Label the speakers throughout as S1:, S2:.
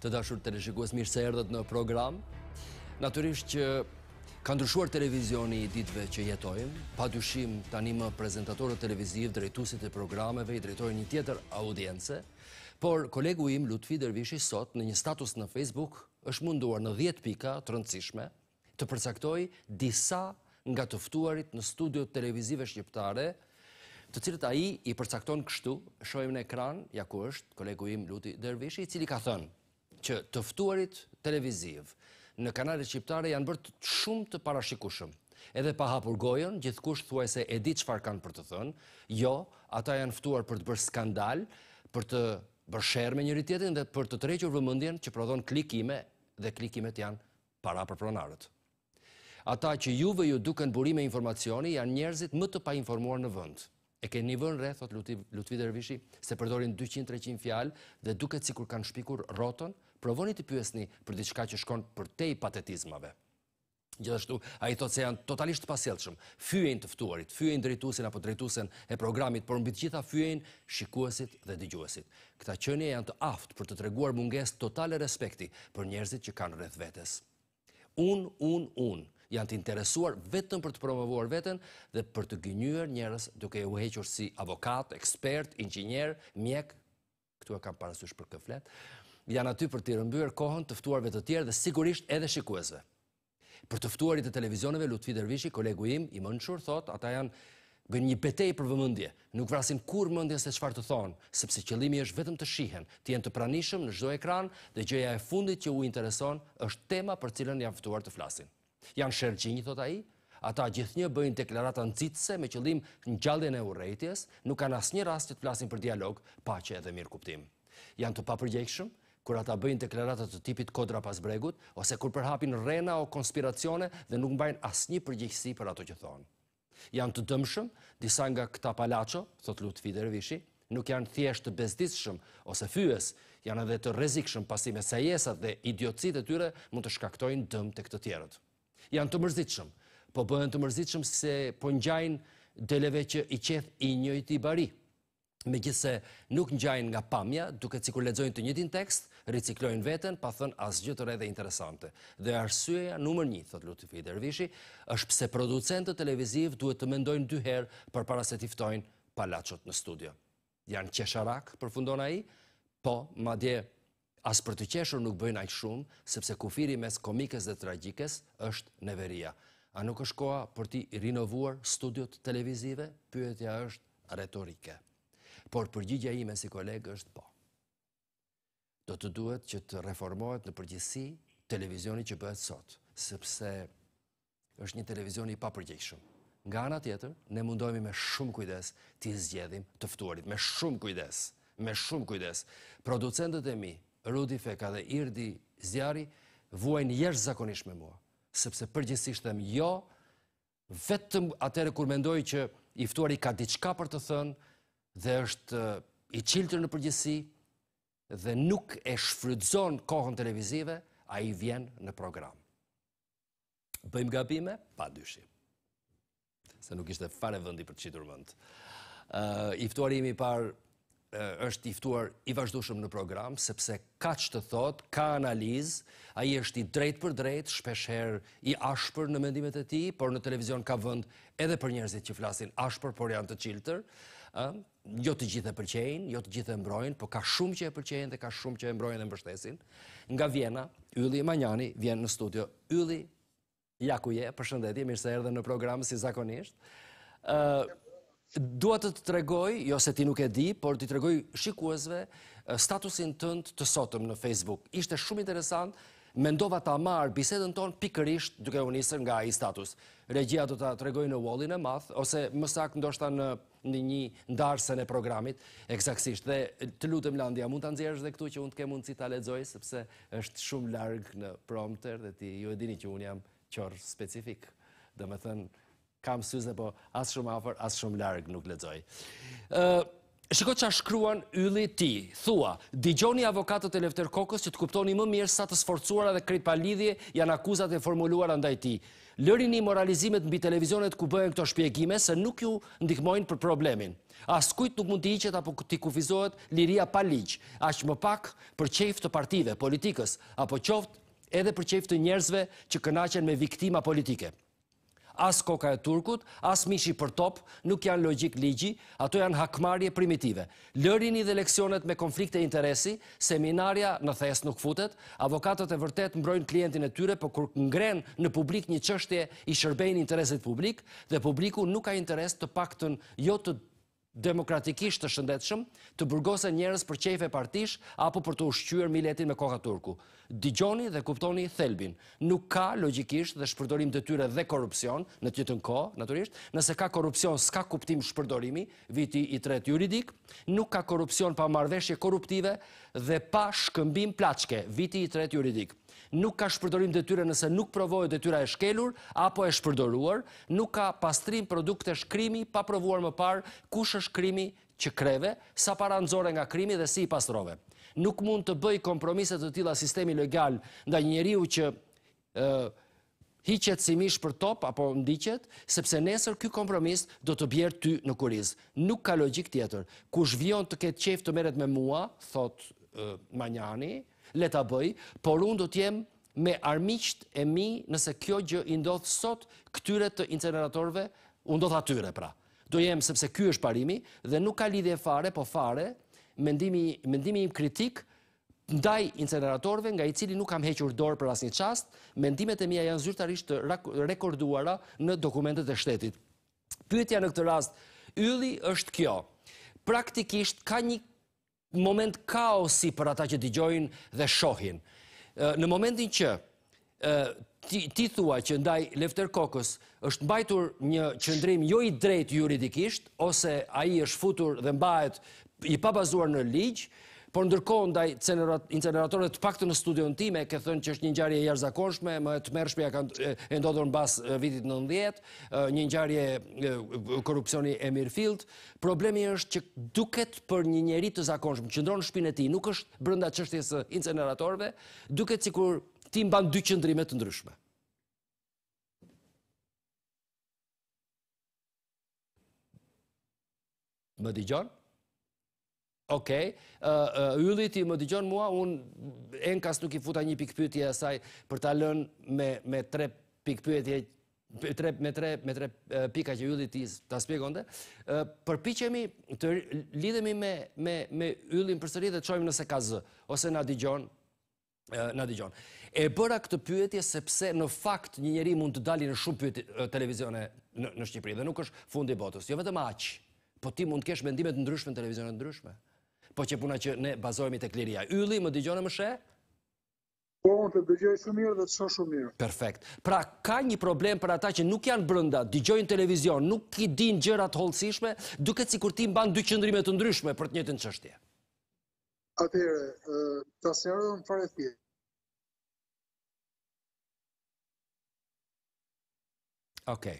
S1: të dashur të reshikues mirë se erdhët në program. Naturisht që ka ndryshuar televizioni i ditve që jetojmë, pa dushim tani më prezentatorët televiziv, drejtusit e programeve, i drejtojnë një tjetër audience, por kolegu im Lutfi Dervishi sot në një status në Facebook është munduar në 10 pika të rëndësishme të përcaktoj disa nga tëftuarit në studio televizive shqiptare, të cilët a i i përcakton kështu, shojmë në ekran, ja ku është kolegu im Luti Dervishi, i cili ka thënë, që tëftuarit televiziv në kanarit shqiptare janë bërt shumë të parashikushëm. Edhe pa hapur gojën, gjithkusht thuaj se e di farë kanë për të thënë, jo, ata janë ftuar për të bërë skandal, për të bërë shërë me njëri tjetin dhe për të trequr vëmëndjen që prodhon klikime dhe klikimet janë para për pronarët. Ata që juve ju duken burime informacioni janë njerëzit më të pa informuar në vëndë e ke një vën re, thot Lutvi Dervishi, se përdorin 200-300 fjalë dhe duket si kanë shpikur rotën, provoni të pyesni për diçka që shkon për te i patetizmave. Gjithashtu, a i thot se janë totalisht pasjelëshëm, fyën të ftuarit, fyën drejtusin apo drejtusin e programit, por mbi të gjitha fyën shikuesit dhe digjuesit. Këta qënje janë të aftë për të treguar munges totale respekti për njerëzit që kanë rreth vetes. Unë, unë, unë, janë të interesuar vetëm për të promovuar vetën dhe për të gënyër njërës duke e uhequr si avokat, ekspert, inqinjer, mjek, këtu e kam parasysh për këflet, janë aty për të rëmbyrë kohën tëftuarve të tjerë dhe sigurisht edhe shikuesve. Për tëftuarit e televizionëve, Lutfi Dervishi, kolegu im, i mënëshur, thot, ata janë gënë një betej për vëmëndje, nuk vrasin kur mëndje se qëfar të thonë, sepse qëlimi është vetëm të shihen, të jenë të pranishëm në gjdo ekran, dhe gjëja e fundit që u intereson është tema për cilën janë aftuar të flasin janë shërgjini, thot a i, ata gjithë një bëjnë deklarata në citëse me qëllim në gjallin e urejtjes, nuk kanë asë një rast që të flasin për dialog, pa që edhe mirë kuptim. Janë të papërgjekshëm, kur ata bëjnë deklarata të tipit kodra pas bregut, ose kur përhapin rena o konspiracione dhe nuk mbajnë asë një për ato që thonë. Janë të dëmshëm, disa nga këta palacho, thot lutë Fiderevishi, nuk janë thjesht të ose fyës, janë edhe të rezikshëm pasime sejesat dhe idiocit e tyre mund të shkaktojnë dëm të këtë tjerët janë të mërzitëshëm, po bëhen të mërzitëshëm se po njajnë deleve që i qeth i njëjti i bari. Me gjithse nuk njajnë nga pamja, duke cikur ledzojnë të njëtin tekst, riciklojnë vetën, pa thënë as gjithër interesante. Dhe arsueja numër një, thotë Lutifi Dervishi, është pse producentë të televizivë duhet të mendojnë dy herë për para se tiftojnë palachot në studio. Janë qesharak për fundona i? Po, ma dje, As për të qeshur nuk bëjnë aq shumë, sepse kufiri mes komikës dhe tragjikës është neveria. A nuk është koha për ti rinovuar studiot televizive? Pyetja është retorike. Por përgjigja ime si koleg është po. Do të duhet që të reformohet në përgjithësi televizioni që bëhet sot, sepse është një televizioni pa përgjegjshëm. Nga ana tjetër, ne mundohemi me shumë kujdes të zgjedhim të ftuarit, me shumë kujdes, me shumë kujdes. Producentët e mi Rudi Feka dhe Irdi Zjari vuajnë jeshtë zakonisht me mua, sepse përgjësisht dhe më jo, vetëm atere kur mendoj që iftuari ka diçka për të thënë dhe është eh, i qiltër në përgjësi dhe nuk e shfrydzon kohën televizive, a i vjen në program. Bëjmë gabime? Pa dyshim. Se nuk ishte fare vëndi për qitur mëndë. Eh, iftuari imi parë është iftuar i vazhdushëm në program, sepse ka që të thot, ka analiz, a i është i drejt për drejt, shpesher i ashpër në mendimet e ti, por në televizion ka vënd edhe për njerëzit që flasin ashpër, por janë të qilëtër. jo të gjithë e përqejnë, jo të gjithë e mbrojnë, po ka shumë që e përqejnë dhe ka shumë që e mbrojnë dhe mbështesin. Nga Vjena, Yli Manjani vjen në studio. Ylli, jaku je, përshëndetje, se erdhe në program si zakonisht. Dua të të tregoj, jo se ti nuk e di, por të të tregoj shikuesve eh, statusin tënd të sotëm në Facebook. Ishte shumë interesant, mendova ta marë bisedën tonë pikërisht duke unisër nga i status. Regjia do të të tregoj në wallin e math, ose mësak ndoshta në një një ndarëse në programit, eksaksisht. Dhe të lutëm landia, mund të nëzjerës dhe këtu që unë të ke mundë si të aledzoj, sepse është shumë largë në prompter dhe ti ju e dini që unë jam qorë specifik, dhe me thënë, kam syze, po asë shumë afer, asë shumë largë nuk ledzoj. Shiko që a shkruan yli ti, thua, digjoni avokatët e lefter kokës që të kuptoni më mirë sa të sforcuara dhe pa lidhje janë akuzat e formuluar ndaj ti. Lërini moralizimet bi televizionet ku bëhen këto shpjegime se nuk ju ndihmojnë për problemin. As kujt nuk mund të iqet apo t'i kufizohet liria pa ligj, ashtë më pak për qeft të partive, politikës, apo qoft edhe për qeft të njerëzve që kënachen me viktima politike as koka e turkut, as mishi për top, nuk janë logik ligji, ato janë hakmarje primitive. Lërini dhe leksionet me konflikte interesi, seminarja në thes nuk futet, avokatët e vërtet mbrojnë klientin e tyre, për po kur ngren në publik një qështje i shërbejnë interesit publik, dhe publiku nuk ka interes të paktën jo të demokratikisht të shëndetshëm të burgose njërës për qefe partish apo për të ushqyër miletin me koha Turku. Digjoni dhe kuptoni thelbin. Nuk ka logikisht dhe shpërdorim të tyre dhe korupcion, në tjetën ko, naturisht, nëse ka korupcion s'ka kuptim shpërdorimi, viti i tret juridik, nuk ka korupcion pa marveshje koruptive dhe pa shkëmbim plaqke, viti i tret juridik nuk ka shpërdorim detyre nëse nuk provojë detyra e shkelur, apo e shpërdoruar, nuk ka pastrim produkte shkrimi pa provuar më parë kush është krimi që kreve, sa para nëzore nga krimi dhe si i pastrove. Nuk mund të bëj kompromiset të tila sistemi legal nda njeriu që hiqet si mish për top apo ndiqet, sepse nesër kjo kompromis do të bjerë ty në kuriz. Nuk ka logik tjetër. Kush vion të ketë qef të meret me mua, thot Manjani, leta bëj, por unë do t'jem me armisht e mi nëse kjo gjë indodhë sot këtyre të inceneratorve, unë do t'a tyre pra. Do jem sepse kjo është parimi dhe nuk ka lidhje fare, po fare, mendimi im kritik ndaj inceneratorve nga i cili nuk kam hequr dorë për asni qast, mendimet e mija janë zyrtarisht të rekorduara në dokumentet e shtetit. Pyetja në këtë rast, ylli është kjo, praktikisht ka një Moment kaosi për ata që t'i gjojnë dhe shohin. Në momentin që t'i thua që ndaj Lefter Kokës është mbajtur një qëndrim jo i drejt juridikisht, ose aji është futur dhe mbajt i pabazuar në ligjë, Por ndërkohë ndaj inceneratorëve të paktën në studion tim e ke thënë që është një ngjarje e jashtëzakonshme, më të mërshme ja kanë e ndodhur mbas vitit 90, një ngjarje korrupsioni e Mirfield. Problemi është që duket për një njeri të zakonshëm që ndron në e tij, nuk është brenda çështjes së inceneratorëve, duket sikur ti mban dy qendrime të ndryshme. Më dëgjoj? Ok, yllit i më digjon mua, unë enkas nuk i futa një pikpytje e saj për ta lën me tre pikpytje, me tre pika që yllit i të aspegon dhe, përpichemi të lidhemi me yllin për dhe të qojmë nëse ka zë, ose na digjon, na E bëra këtë pyetje sepse në fakt një njeri mund të dali në shumë pyetje televizione në Shqipëri dhe nuk është fundi botës. Jo vetëm aqë, po ti mund të kesh mendimet ndryshme në televizionet ndryshme po që puna që ne bazojmi po, të kliria. Yli, më digjone më shë?
S2: Po, më të digjoj shumë mirë dhe të shumë shumë mirë.
S1: Perfekt. Pra, ka një problem për ata që nuk janë brënda, digjojnë televizion, nuk i din gjërat holësishme, duke si kur tim banë dy qëndrimet të ndryshme për të njëtën qështje.
S2: Atere, të asërën fare thje.
S1: Okej. Okay.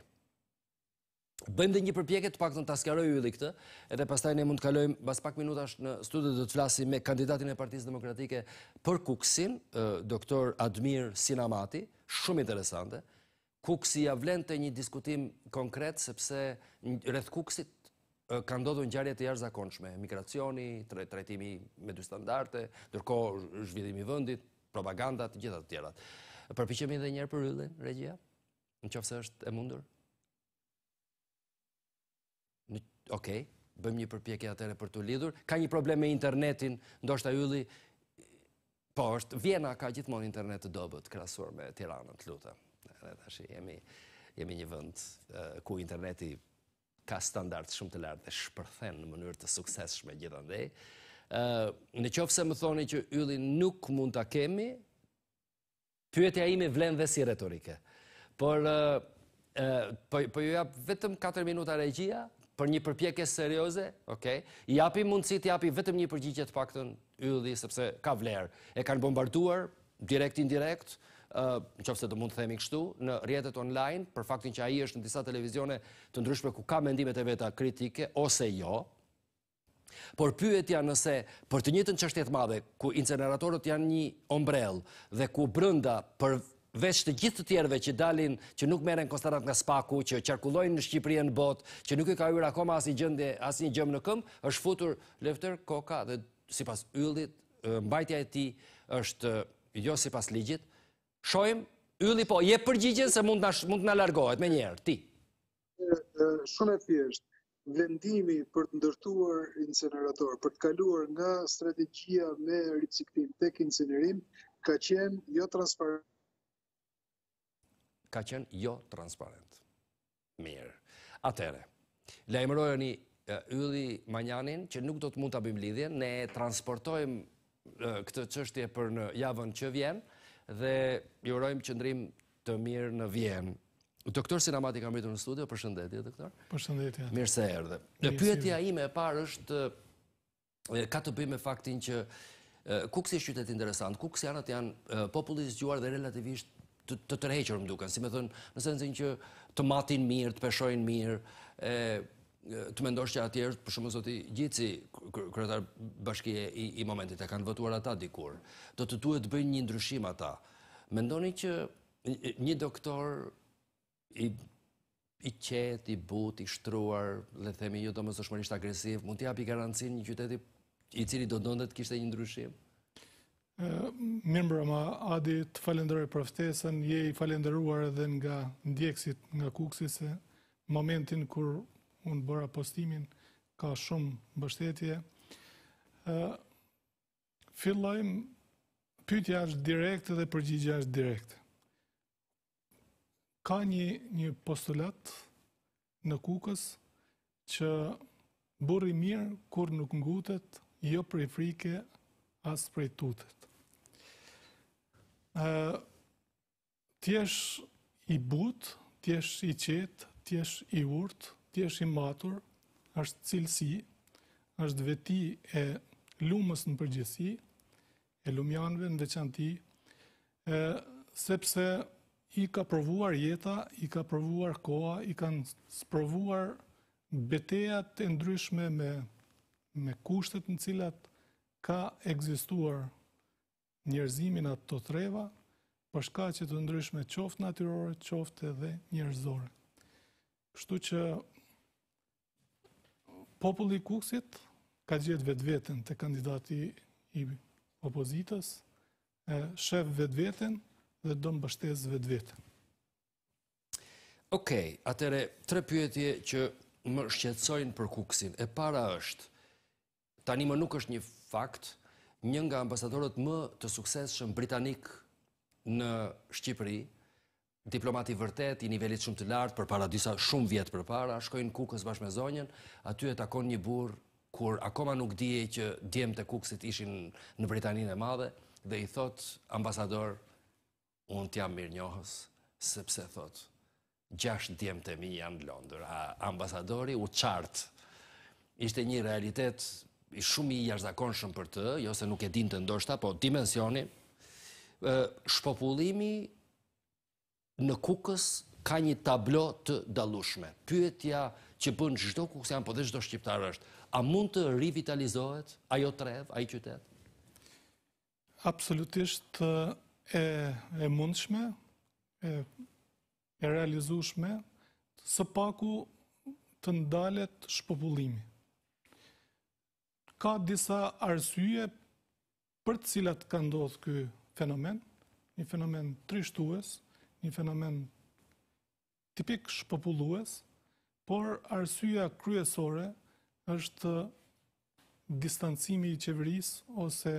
S1: Bëjmë dhe një përpjeke të pak të në taskaroj u ili këtë, edhe pastaj ne mund të kalojmë bas pak minutash në studi dhe të flasim me kandidatin e partiz demokratike për kuksin, doktor Admir Sinamati, shumë interesante, kuksi javlen të një diskutim konkret, sepse rreth kuksit ka ndodhë një gjarjet e jarë zakonçme, migracioni, trajtimi me dy standarte, dërko zhvidimi vëndit, propagandat, gjithat të tjerat. Përpishemi dhe njerë për yllin, regjia, në qofse është e mundur? Okej, bëjmë një përpjekje atëre për të lidur. Ka një problem me internetin, ndoshtë a po është, Vjena ka gjithmonë internet të dobet, krasuar me tiranën të luta. Në në të shi, jemi një vënd ku interneti ka standart shumë të lartë dhe shpërthen në mënyrë të sukseshme gjithandej, gjitha dhe. Në qofë se më thoni që ylli nuk mund të kemi, pyetja ime vlen dhe si retorike. Por, po, po ju japë vetëm 4 minuta regjia, për një përpjekje serioze, okay, i api mundësit, i api vetëm një përgjigje të pakëtën yldi, sepse ka vlerë. E kanë bombarduar, direkt, indirekt, në qofë se të mund të themi kështu, në rjetet online, për faktin që aji është në disa televizione të ndryshme ku ka mendimet e veta kritike, ose jo, por pyetja nëse për të njëtën qështjet madhe, ku inceneratorët janë një ombrel, dhe ku brënda për veç të gjithë të tjerëve që dalin, që nuk meren konstatat nga spaku, që qarkullojnë në Shqipërien në bot, që nuk i ka ujrë akoma as një gjëmë në këmë, është futur lefter koka dhe si pas yllit, mbajtja e ti është jo si pas ligjit. Shojmë, ylli po, je përgjigjen se mund të në largohet me njerë, ti.
S2: Shumë e fjeshtë, vendimi për të ndërtuar incinerator, për të kaluar nga strategia me riciklim tek incinerim, ka qenë jo transparent
S1: ka qenë jo transparent. Mirë. Atere, lejmërojë një ylli manjanin që nuk do të mund të abim lidhjen, ne transportojmë këtë qështje për në javën që vjen, dhe jurojmë qëndrim të mirë në vjenë. Doktor Sinamati ka mëjtu në studio, përshëndetje, doktor.
S2: Përshëndetje. Mirë se
S1: erdhe. Në pyetja ime e parë është, ka të bëjmë e faktin që kukës i shqytet interesant, kukës anët janë populisë gjuar dhe relativisht të tërheqër më duken, si me thënë, në sensin që të matin mirë, të peshojnë mirë, të mendosh që atjerë, është, për shumë zoti, gjithë si kërëtar bashkije i momentit e kanë vëtuar ata dikur, do të duhet të bëjnë një ndryshim ata. Mendoni që një doktor i i qet, i but, i shtruar, le themi ju jo do më shmërisht agresiv, mund t'ja pi garancin një qyteti i cili do të dëndet kishtë e një ndryshim?
S2: Mirë më Adi, të falenderoj për ftesën, je i falenderuar edhe nga ndjekësit nga kuksis se momentin kur unë bëra postimin, ka shumë bështetje. Fillojmë, pytja është direkt dhe përgjigja është direkt. Ka një një postulat në kukës që burri mirë kur nuk ngutet, jo për i frike, asë për i tutet tjesh i but, tjesh i qet, tjesh i urt, tjesh i matur, është cilësi, është veti e lumës në përgjithsi, e lumjanëve në veçanti, sepse i ka provuar jeta, i ka provuar koa, i ka provuar betejat e ndryshme me, me kushtet në cilat ka egzistuar njerëzimin atë të treva, përshka që të ndryshme qoftë natyrore, qoftë edhe njerëzore. Kështu që populli kuksit ka gjithë vetë vetën të kandidati i opozitas, shëf vetë vetën dhe do bështes vetë vetën.
S1: Okej, atëre, tre pyetje që më shqetsojnë për kuksin. E para është, tani më nuk është një fakt, një nga ambasadorët më të sukseshëm britanik në Shqipëri, diplomati vërtet i nivelit shumë të lartë për para disa shumë vjetë për para, shkojnë kukës bashkë me zonjen, aty e takon një burë kur akoma nuk dije që djemë të kukësit ishin në Britaninë e madhe, dhe i thot ambasador, unë t'jam mirë njohës, sepse thot, gjasht djemë të mi janë në Londër, a ambasadori u qartë, ishte një realitet shumë i jashtëzakonshëm për të, jo se nuk e din të ndoshta, po dimensioni, shpopullimi në kukës ka një tablo të dalushme. Pyetja që bënë gjithdo kukës janë, po dhe gjithdo shqiptarë është, a mund të rivitalizohet ajo trev, ajo qytet?
S2: Absolutisht e mundshme, e realizushme, së paku të ndalet shpopullimi ka disa arsye për të cilat ka ndodhë këj fenomen, një fenomen trishtues, një fenomen tipik shpopullues, por arsyeja kryesore është distancimi i qeveris ose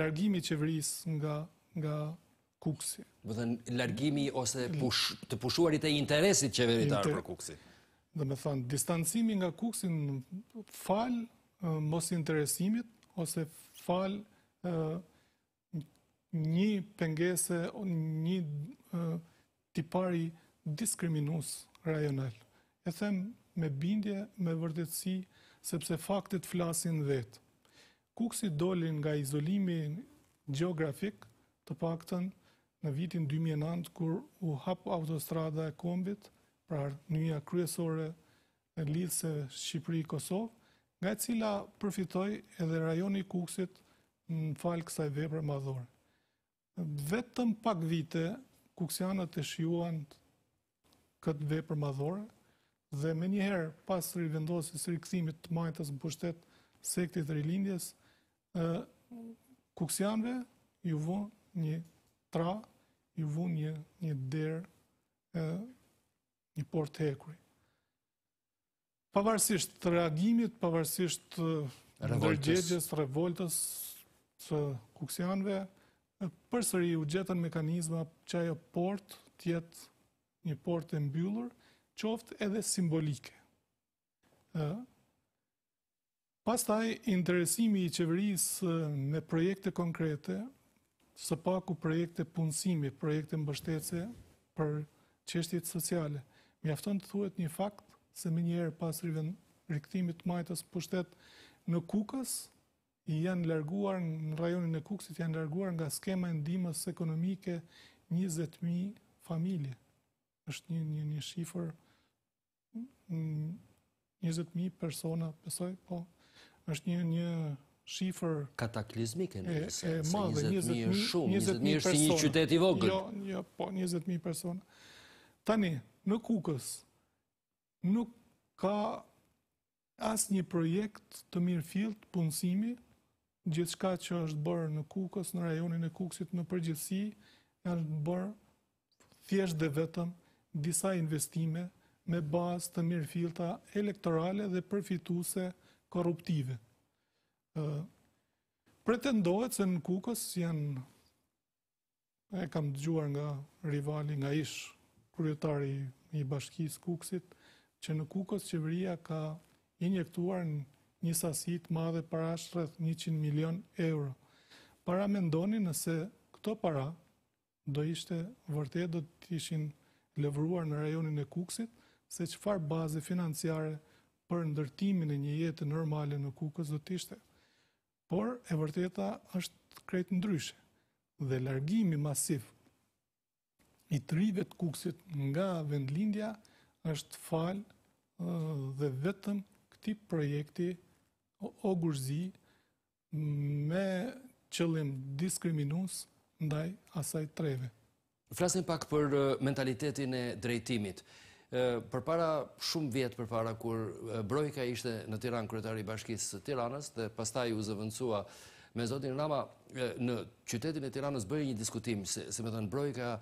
S2: largimi i qeveris nga, nga kuksi. Dhe
S1: në largimi ose të pushuarit e interesit qeveritar për kuksi
S2: dhe me thënë, distancimi nga kuksin falë mos interesimit, ose falë një pengese, një tipari diskriminus rajonel. E them me bindje, me vërdetësi, sepse faktet flasin vetë. Kuksi dolin nga izolimi geografik të pakten në vitin 2009, kur u hapë autostrada e kombit, pra arnyja kryesore e lidhë se Shqipëri-Kosovë, nga cila përfitoj edhe rajoni kuksit në falë kësaj vepër madhore. Vetëm pak vite, kuksianët e shjuan këtë vepër madhore, dhe me njëherë pas rivendosis rikësimit të majtës në pushtet sektit rilindjes, kuksianëve ju vun një tra, ju vun një derë një por të Pavarësisht të reagimit, pavarësisht ndërgjegjes, revoltës së kuksianve, përsëri u gjetën mekanizma që ajo port tjetë një port e mbyllur, qoftë edhe simbolike. Pastaj, interesimi i qeverisë me projekte konkrete, së paku projekte punësimi, projekte mbështetëse për qeshtjet sociale, mjafton të thuet një fakt se më njerë pas rivën rikëtimit majtës pushtet në kukës, i janë larguar në rajonin e kukësit, janë larguar nga skema e ndimës ekonomike 20.000 familje. është një, një, një shifër 20.000 mm, persona, pësoj, po, është një, një shifër...
S1: Kataklizmike në e, e madhe, 20.000 është shumë, 20.000 është një qytet i vogël. Jo, jo,
S2: po, 20.000 persona. Tani, në kukës nuk ka asë një projekt të mirë fillt, punësimi, gjithë shka që është bërë në kukës, në rajonin e kukësit, në përgjithsi, është bërë thjesht dhe vetëm disa investime me bazë të mirë filta elektorale dhe përfituse korruptive. Pretendojët se në kukës janë, e kam të gjuar nga rivali, nga ishë kryetari i bashkisë Kukësit, që në Kukës qeveria ka injektuar në një sasit madhe para shrët 100 milion euro. Para me ndoni nëse këto para do ishte vërtet do të ishin levruar në rajonin e Kukësit, se që farë financiare për ndërtimin e një jetë normale në Kukës do të ishte. Por e vërteta është kretë ndryshe dhe largimi masif i të kukësit nga vendlindja është falë dhe vetëm këti projekti o gurëzi me qëllim diskriminus ndaj asaj treve. Flasim
S1: pak për mentalitetin e drejtimit. Për para, shumë vjet për para, kur Brojka ishte në Tiran, kretari bashkisë Tiranës, dhe pastaj u zëvëncua me Zotin Rama në qytetin e Tiranës bëjë një diskutim se me thënë Brojka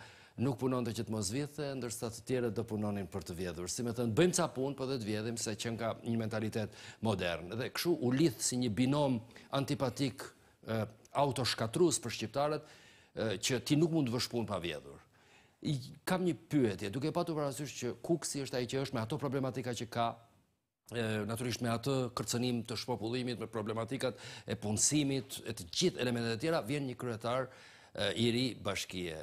S1: nuk punon të që të mos vjetë, ndërsa të tjere të punonin për të vjedhur. Si me thënë, bëjmë ca pun, për po dhe të vjedhim, se qënë ka një mentalitet modern. Dhe këshu u lithë si një binom antipatik autoshkatrus për shqiptarët, që ti nuk mund të vëshpun pa vjedhur. Kam një pyetje, duke patu parasysh që kuksi është aji që është me ato problematika që ka, naturisht me atë kërcenim të shpopullimit, me problematikat e punësimit, e të gjithë elementet e tjera, vjen një kryetar i ri bashkije.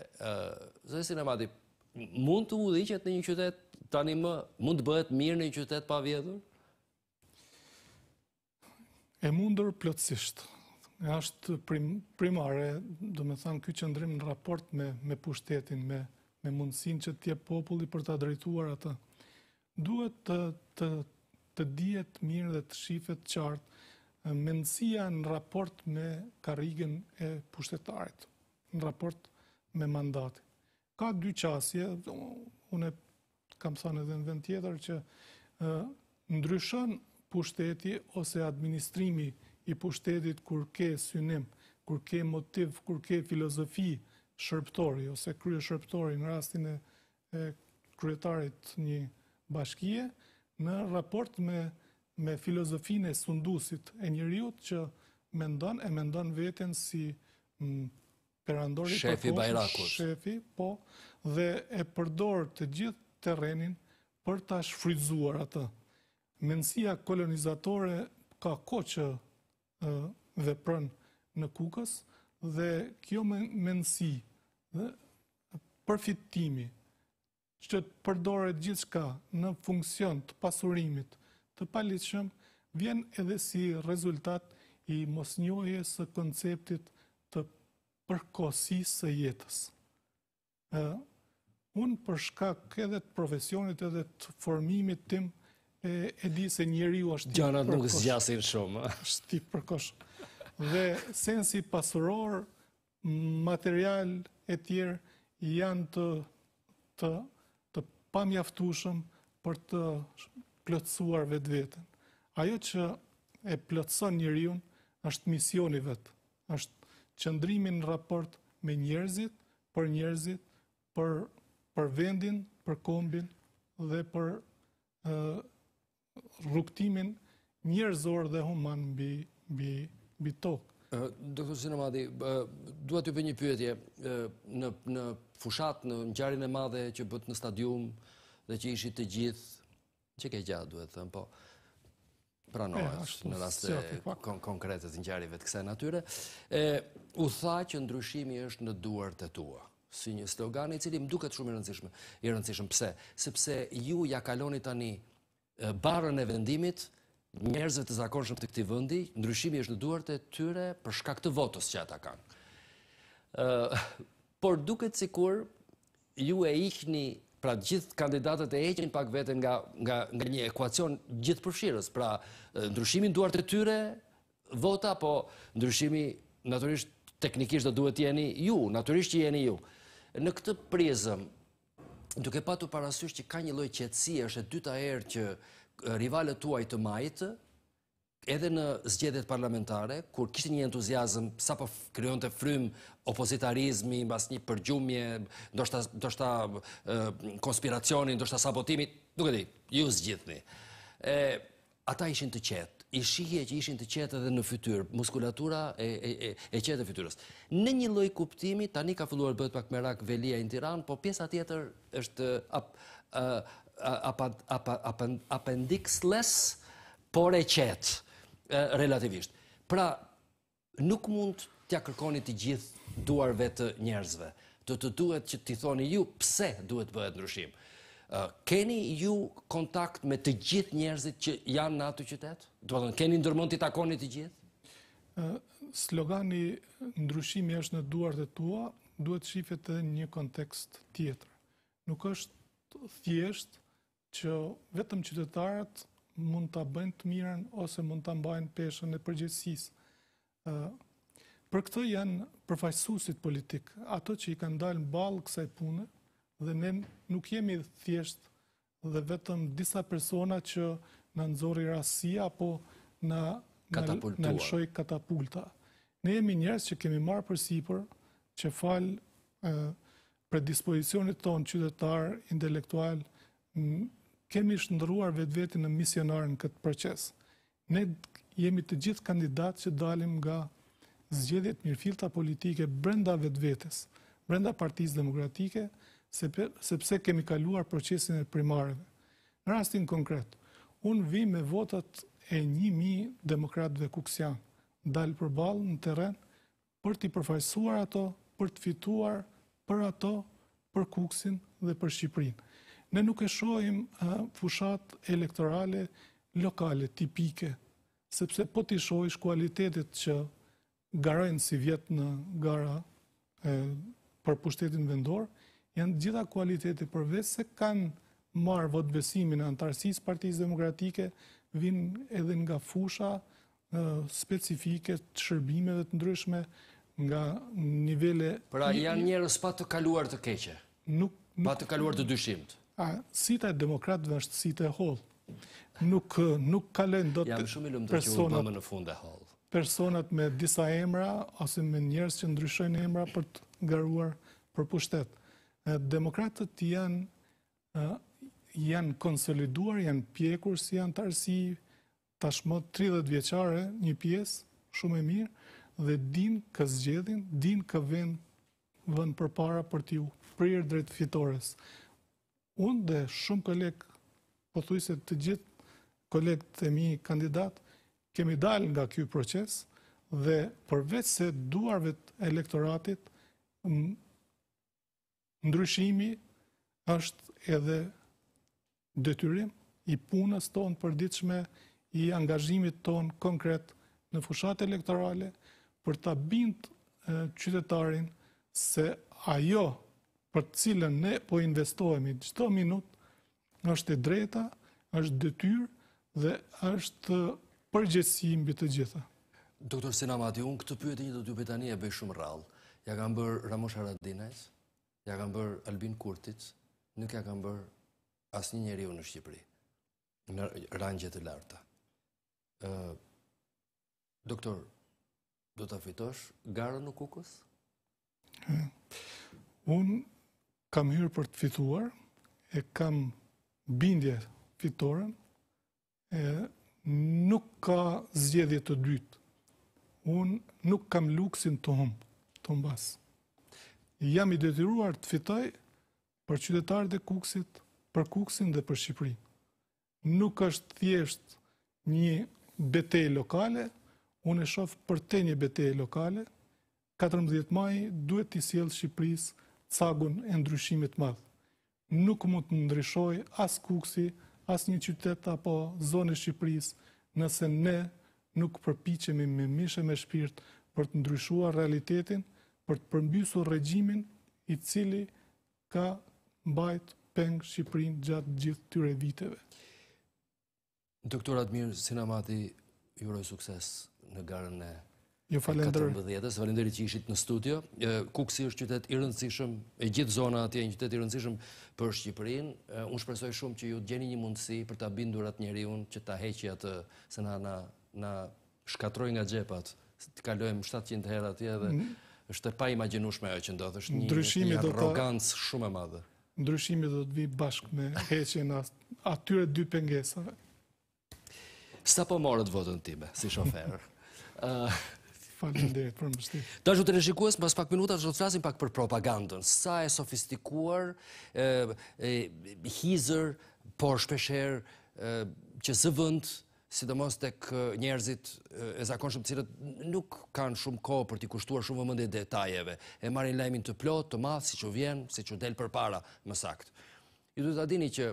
S1: në Sinemati, mund të udhichet në një qytet tani më, mund të bëhet mirë në një qytet pa vjedhur?
S2: E mundur plëtsisht. E ashtë primare, do me thamë këtë qëndrim në raport me, me pushtetin, me, me mundësin që tje populli për të drejtuar atë. Duhet të, të, të djetë mirë dhe të shifet qartë mendësia në raport me karigen e pushtetarit në raport me mandatin. Ka dy qasje, une kam thënë edhe në vend tjetër, që ndryshën pushteti ose administrimi i pushtetit kur ke synim, kur ke motiv, kur ke filozofi shërptori ose krye shërptori në rastin e kryetarit një bashkije, në raport me filozofin e sundusit e njëriut që mendon e mendon vetën si mm, perandori shefi përkos, Bajrakus. Shefi, po, dhe e përdor të gjithë terrenin për ta shfrytzuar atë. Mendësia kolonizatore ka koqë dhe prën në kukës dhe kjo mendësi dhe përfitimi që të përdore gjithë shka në funksion të pasurimit të palitëshëm, vjen edhe si rezultat i mos njohje së konceptit për së jetës. Unë përshka këdhe të profesionit edhe të formimit tim e di se njeri u është të përkosh. Gjana nuk zgjasin shumë. është të përkosh. Dhe sensi pasuror, material e tjerë janë të të pamjaftushëm për të plëtsuar vetë vetën. Ajo që e plëtson njëriun është misioni vetë, është qëndrimin në raport me njerëzit, për njerëzit, për vendin, për kombin dhe për rukëtimin njerëzor dhe human bi tokë.
S1: Dr. Sinomadi, duhet të për një pyetje në fushat, në njarin e madhe që bët në stadium dhe që ishi të gjithë, që ke gjatë duhet të thëmë, po pranojës në rast konkretet njarive të kësaj natyre. U tha që ndryshimi është në duar të tua si një slogan i cili më duket shumë i rëndësishëm. I rëndësishëm pse? Sepse ju ja kaloni tani barën e vendimit njerëzve të zakonshëm të këtij vendi, ndryshimi është në duart e tyre për shkak të votës që ata kanë. Por duket sikur ju e ikhni, pra të gjithë kandidatët e heqin pak vetën nga nga nga një ekuacion gjithëpërfshirës, pra ndryshimi në duart e tyre, vota apo ndryshimi natyrisht teknikisht dhe duhet jeni ju, naturisht jeni ju. Në këtë prizëm, duke patu parasysh që ka një loj qëtësi, është e dyta erë që rivalet tuaj të majtë, edhe në zgjedet parlamentare, kur kishtë një entuziasm, sa po kryon të frym opozitarizmi, mas një përgjumje, ndoshta konspiracionin, ndoshta sabotimit, duke di, ju zgjithni. Ata ishin të qetë, i shihje që ishin të qetë edhe në fytyrë, muskulatura e, e, e, qetë e fytyrës. Në një loj kuptimi, tani ka filluar bëtë pak merak velia i në Tiran, po pjesa tjetër është ap, ap, ap, por e qetë, relativisht. Pra, nuk mund t'ja kërkoni të gjithë duarve të njerëzve, të të duhet që t'i thoni ju pse duhet bëhet ndryshimë keni ju kontakt me të gjithë njerëzit që janë në atë qytetë? Do të keni ndërmën të takoni të gjithë?
S2: Slogani ndryshimi është në duar dhe tua, duhet shifet edhe një kontekst tjetër. Nuk është thjesht që vetëm qytetarët mund të bëjnë të miren ose mund të mbajnë peshën e përgjithsisë. Për këtë janë përfajsusit politikë, ato që i kanë dalë në balë kësaj pune, dhe ne nuk jemi thjesht dhe vetëm disa persona që në nëzori rasia apo në në lëshoj katapulta. Ne jemi njerës që kemi marë për sipër, që falë për dispozicionit tonë qytetar, intelektual, kemi shëndëruar vetë në misionarë në këtë përqes. Ne jemi të gjithë kandidat që dalim nga zgjedhjet mirë politike brenda vetë vetës, brenda partijës demokratike, sepse kemi kaluar procesin e primareve. Në rastin konkret, unë vi me votat e një mi demokratëve kuksian, dalë për balë në teren, për t'i përfajsuar ato, për t'fituar për ato, për kuksin dhe për Shqiprin. Ne nuk e shojim fushat elektorale, lokale, tipike, sepse po t'i shojsh kualitetit që garojnë si vjetë në gara për pushtetin vendorë, janë gjitha kualitetit përves se kanë marë votbesimin e antarësis partijës demokratike, vinë edhe nga fusha specifike të shërbimeve të ndryshme, nga nivele... Pra janë
S1: njerës pa të kaluar të keqe? Nuk... Pa të kaluar të dyshimt?
S2: A, sita e demokratëve është sita e holë. Nuk kalen do të personat... Jam shumë i lumë të që e bëmë personat me disa emra, ose me njerës që ndryshojnë emra për të garuar për pushtet demokratët janë janë konsoliduar, janë pjekur si janë tarsi tashmë 30 vjeqare një piesë shumë e mirë dhe din kë zgjedhin, din kë vend vënd për para për t'ju prirë drejt fitores. Unë dhe shumë kolegë, po thuj se të gjithë kolegë të mi kandidat kemi dal nga kjoj proces dhe përveç se duarve të elektoratit ndryshimi është edhe detyrim i punës tonë për ditëshme, i angazhimit tonë konkret në fushat e elektorale për të bindë qytetarin se ajo për cilën ne po investohemi në qëto minut është e drejta, është detyr dhe është përgjësim bitë gjitha. Doktor Sinamati, unë këtë pyetin
S1: një do t'ju petani e bëjë shumë rralë. Ja kam bërë Ramosha Radinajs, ja kam bërë Albin Kurtit, nuk ja kam bërë asë një njeri në Shqipëri, në rangje e larta. doktor, do të fitosh garo u kukës?
S2: Unë kam hyrë për të fituar, e kam bindje fitoren, e nuk ka zgjedhje të dytë. Unë nuk kam luksin të humë, të mbasë jam i detyruar të fitoj për qytetarët e Kuksit, për Kuksin dhe për Shqipërinë. Nuk është thjesht një betejë lokale, unë e shoh për të një betejë lokale. 14 maj duhet të sjellë Shqipërisë cagun e ndryshimit të madh. Nuk mund të ndryshoj as Kuksi, as një qytet apo zonë e Shqipërisë nëse ne nuk përpiqemi me mishë me shpirt për të ndryshuar realitetin, për të përmbysur regjimin i cili ka mbajt peng Shqiprin gjatë gjithë tyre viteve.
S1: Doktor Admir Sinamati, juroj sukses në garën e Ju falenderoj. Faleminderit që ishit në studio. Kuksi është qytet i rëndësishëm, e gjithë zona atje një qytet i rëndësishëm për Shqipërinë. Unë shpresoj shumë që ju të gjeni një mundësi për ta bindur atë njeriu që ta heqi atë se na na, nga xhepat. Të kalojmë 700 herë atje dhe mhm është e pa imaginushme ajo që ndodhë, është një arrogancë shumë e madhe.
S2: Ndryshimi do të vi bashkë me heqin atyre dy pengesave.
S1: Sa po morët votën time, si shoferë?
S2: Falenderit për mështim.
S1: Ta që të reshikues, mas pak minuta, që të flasim pak për propagandën. Sa e sofistikuar, hizër, por shpesher, që zë vëndë, sidomos tek njerëzit e zakonshëm cilët nuk kanë shumë kohë për t'i kushtuar shumë vëmëndje detajeve, e marin lajmin të plot, të madhë, si që vjen, si që del për para, më sakt. Ju duhet adini që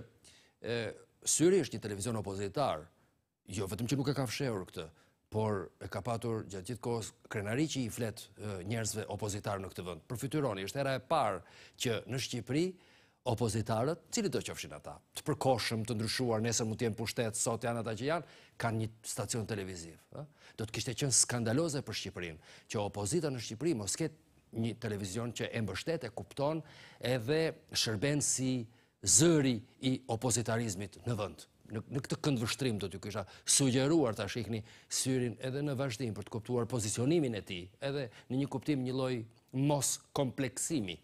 S1: Syri është një televizion opozitar, jo vetëm që nuk e ka fsheur këtë, por e ka patur gjatë gjithë kohës krenari që i flet njerëzve opozitar në këtë vënd. Përfytyroni, është era e parë që në Shqipëri, opozitarët, cili do qëfshin ata, të përkoshëm, të ndryshuar, nesër mund jenë pushtet, sot janë ata që janë, kanë një stacion televiziv. Do të kishte qënë skandaloze për Shqipërin, që opozita në Shqipëri mos ketë një televizion që e mbështet, e kupton, edhe shërben si zëri i opozitarizmit në vënd. Në këtë këndvështrim do të kisha sugjeruar të shikni syrin edhe në vazhdim për të kuptuar pozicionimin e ti, edhe në një kuptim një loj mos kompleksimi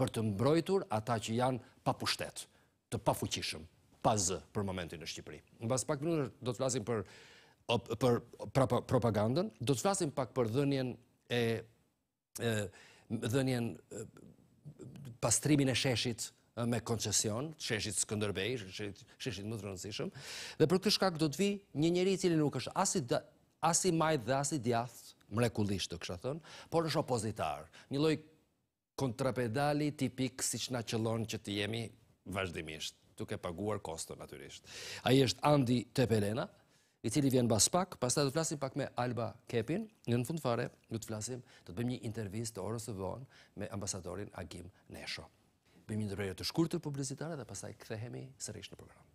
S1: për të mbrojtur ata që janë pa pushtet, të pa fuqishëm, pa zë për momentin në Shqipëri. Në basë pak minutër do të flasim për pra, pra, propagandën, do të flasim pak për dhënjen e dhënjen pastrimin e sheshit me koncesion, sheshit Skënderbej, sheshit më të rëndësishëm, dhe për këtë shkak do të vi një njeri cili nuk është asi majt dhe asi djathë, mrekullisht të kështë thënë, por është opozitar, një lojë kontrapedali tipik si që na qëllon që të jemi vazhdimisht, tuk e paguar kosto naturisht. Aji është Andi Tepelena, i cili vjen bas pak, pas ta të flasim pak me Alba Kepin, në në fund fare, në të flasim, do të bëjmë një intervjist të orës të vonë me ambasadorin Agim Nesho. Bëjmë një ndërrejë të shkurë të publizitare dhe pasaj këthehemi sërish në program.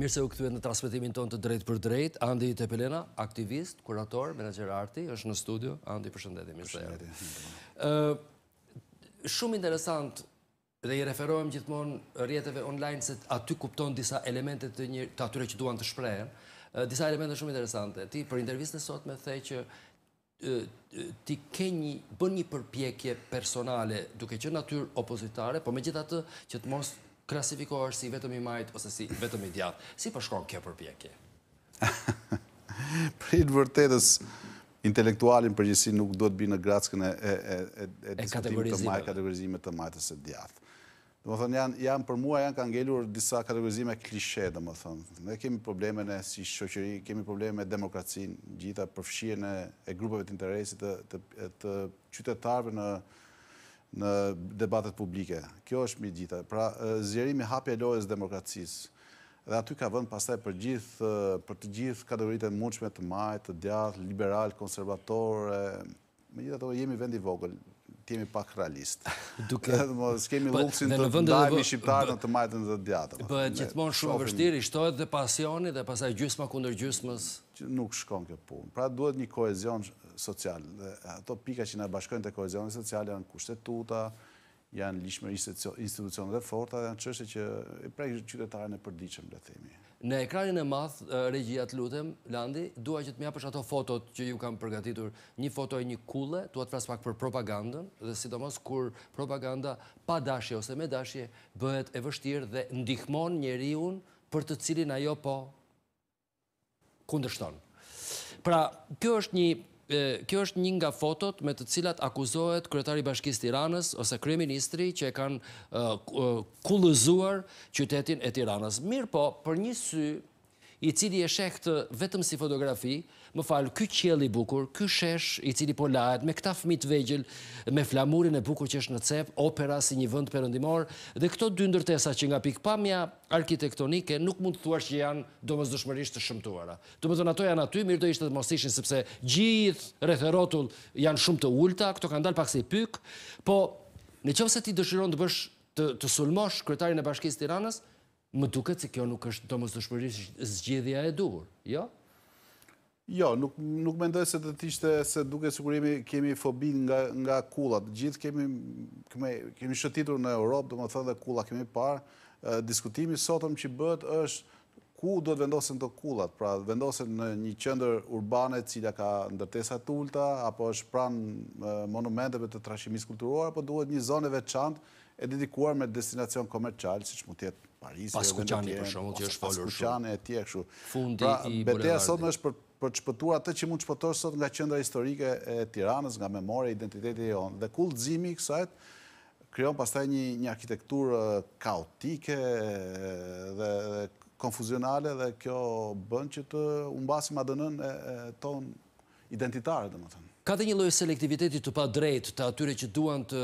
S1: Mirë se u këthujet në transmitimin tonë të drejt për drejt, Andi Tepelena, aktivist, kurator, menager arti, është në studio, Andi përshëndetje, mirë se Shumë interesant dhe i referohem gjithmonë rjetëve online se aty kupton disa elementet të njërë, të atyre që duan të shprejën, disa elementet shumë interesante. Ti për intervjist në sot me the që ti ke një, bën një përpjekje personale duke që natyrë opozitare, po me gjitha të që të mos klasifikohesh si vetëm i majt ose si vetëm i djath. Si po shkon kjo përpjekje?
S3: Prit vërtetës intelektualin përgjësi nuk duhet bi në gratskën e e diskutimit të majt, kategorizime të majtës e djath. Do më thënë, janë, janë, për mua janë ka ngellur disa kategorizime klishe, do më thënë. Ne kemi probleme në si shqoqëri, kemi probleme me demokracinë, gjitha përfshirën e grupëve të interesit të, të, në, në debatet publike. Kjo është mi gjitha. Pra, zjerimi hapje lojës demokracisë, dhe aty ka vënd pasaj për gjithë, për të gjithë e mundshme të majtë, të djathë, liberal, konservatore, me gjitha të jemi vendi vogël, të jemi pak realistë.
S1: Duke... Po, dhe
S3: më s'kemi luksin të ndajmi shqiptarë po- në të majtën dhe djathë. Bëhet po, gjithmonë shumë vështirë,
S1: ishtohet dhe pasioni dhe pasaj gjysma kunder gjysmës. Nuk shkon kjo punë. Pra duhet një koezion
S3: social. Ato pika që në bashkojnë të kohezionit social janë kushtetuta, janë lishmëri institucionet e forta, janë qështë që e prej qytetarën e përdiqëm, le themi.
S1: Në ekranin e math, regjia të lutem, Landi, duaj që të mja ato fotot që ju kam përgatitur, një foto e një kule, duaj të frasë pak për propagandën, dhe sidomos kur propaganda pa dashje ose me dashje, bëhet e vështirë dhe ndihmon njeri unë për të cilin ajo po kundërshton Pra, kjo është një kjo është një nga fotot me të cilat akuzohet kryetari bashkist Tiranës ose kryeministri që e kanë kullëzuar qytetin e Tiranës. Mirë po, për një sy, i cili e shekhtë vetëm si fotografi, më falë, këj qjeli bukur, këj shesh i cili po lajt, me këta fmit vegjel, me flamurin e bukur që është në cep, opera si një vënd përëndimor, dhe këto dy ndërtesa që nga pikpamja arkitektonike, nuk mund të thuash që janë do mësë dëshmërisht të shëmtuara. Të më thonë ato janë aty, mirë do ishte të mos ishin, sepse gjithë retherotull janë shumë të ulta, këto kanë dalë pak si pyk, po në qovë se ti dëshiron të bësh të sulmosh kretarin e bashkisë tiranës, më duket se kjo nuk është do mësë dëshmërisht zgjidhja e duhur,
S3: Jo? Jo, nuk me ndojë se të tishtë se duke së kur kemi fobi nga kulat. Gjithë kemi shëtitur në Europë, do më thënë dhe kula kemi parë. Diskutimi sotëm që bëtë është ku do të vendosin të kulat. Pra, vendosin në një qëndër urbane cila ka ndërtesa të ulta, apo është pran monumenteve të trashimis kulturuar, apo duhet një zone veçant e dedikuar me destinacion komerçal, si që mund tjetë. Pas Paskuqani për shumë, të jeshtë falur shumë. Pas e tjekë shumë. Fundi pra, i Beteja sot në është për të shpëtu atë që mund të sot nga qëndra historike e tiranës, nga memore, identiteti e onë. Dhe kullë dzimi i kësajt, kryon pastaj një arkitekturë kaotike dhe konfuzionale dhe kjo bën që të umbasim adënën e ton identitare, dhe më tënë.
S1: Ka të një lojë selektiviteti të pa drejt të atyre që duan të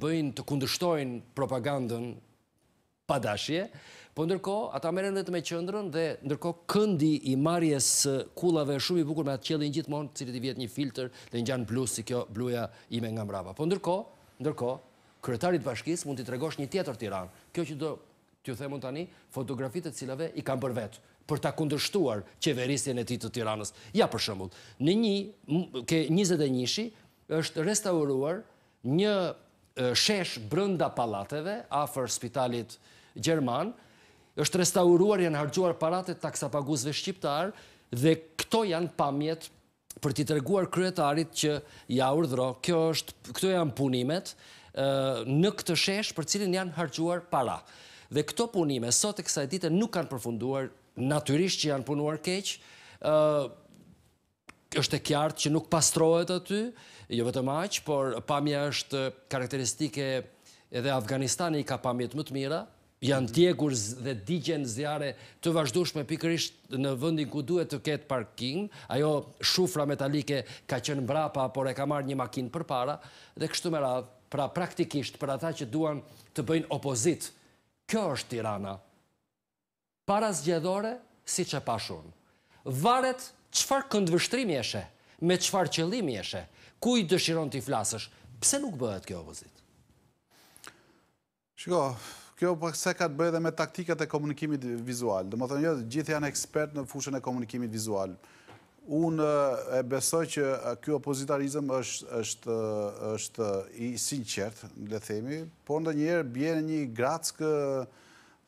S1: bëjnë të kundështojnë propagandën pa dashje, Po ndërko, ata meren dhe të me qëndrën dhe ndërko këndi i marjes kulave shumë i bukur me atë qëllin gjithmonë, cilët i vjet një filter dhe një gjanë blu si kjo bluja ime nga mrava. Po ndërko, ndërko, kretarit bashkis mund t'i tregosh një tjetër tiran. Kjo që do t'ju themë në tani, fotografit e cilave i kam për vetë, për ta kundërshtuar qeverisjen e ti të tiranës. Ja për shëmbull, në një, ke njëzet e njëshi, është restauruar një shesh brënda palateve, afer spitalit Gjermanë, është restauruar, janë hargjuar paratet taksa paguzve shqiptar, dhe këto janë pamjet për t'i tërguar kryetarit që ja urdhro, këto janë punimet në këtë shesh për cilin janë hargjuar para. Dhe këto punime, sot e kësa e dite, nuk kanë përfunduar, naturisht që janë punuar keqë, është e kjartë që nuk pastrohet aty, jo vetë maqë, por pamja është karakteristike edhe Afganistani i ka pamjet më të mira, janë tjekur dhe digjen zjare të me pikërisht në vëndin ku duhet të ketë parking, ajo shufra metalike ka qënë mbrapa, por e ka marrë një makinë për para, dhe kështu me radhë, pra praktikisht për ata që duan të bëjnë opozit, kjo është tirana, para zgjedhore si që pashun. Varet qëfar këndvështrimi eshe, me qëfar qëllimi eshe, ku i dëshiron t'i flasësh, pse nuk bëhet kjo opozit?
S3: Shko, kjo përse ka të bëjë dhe me taktikat e komunikimit vizual. Dhe më thënë, jo, gjithë janë ekspert në fushën e komunikimit vizual. Unë e besoj që kjo opozitarizm është i sinqert, le themi, por ndë njerë bjene një gratskë,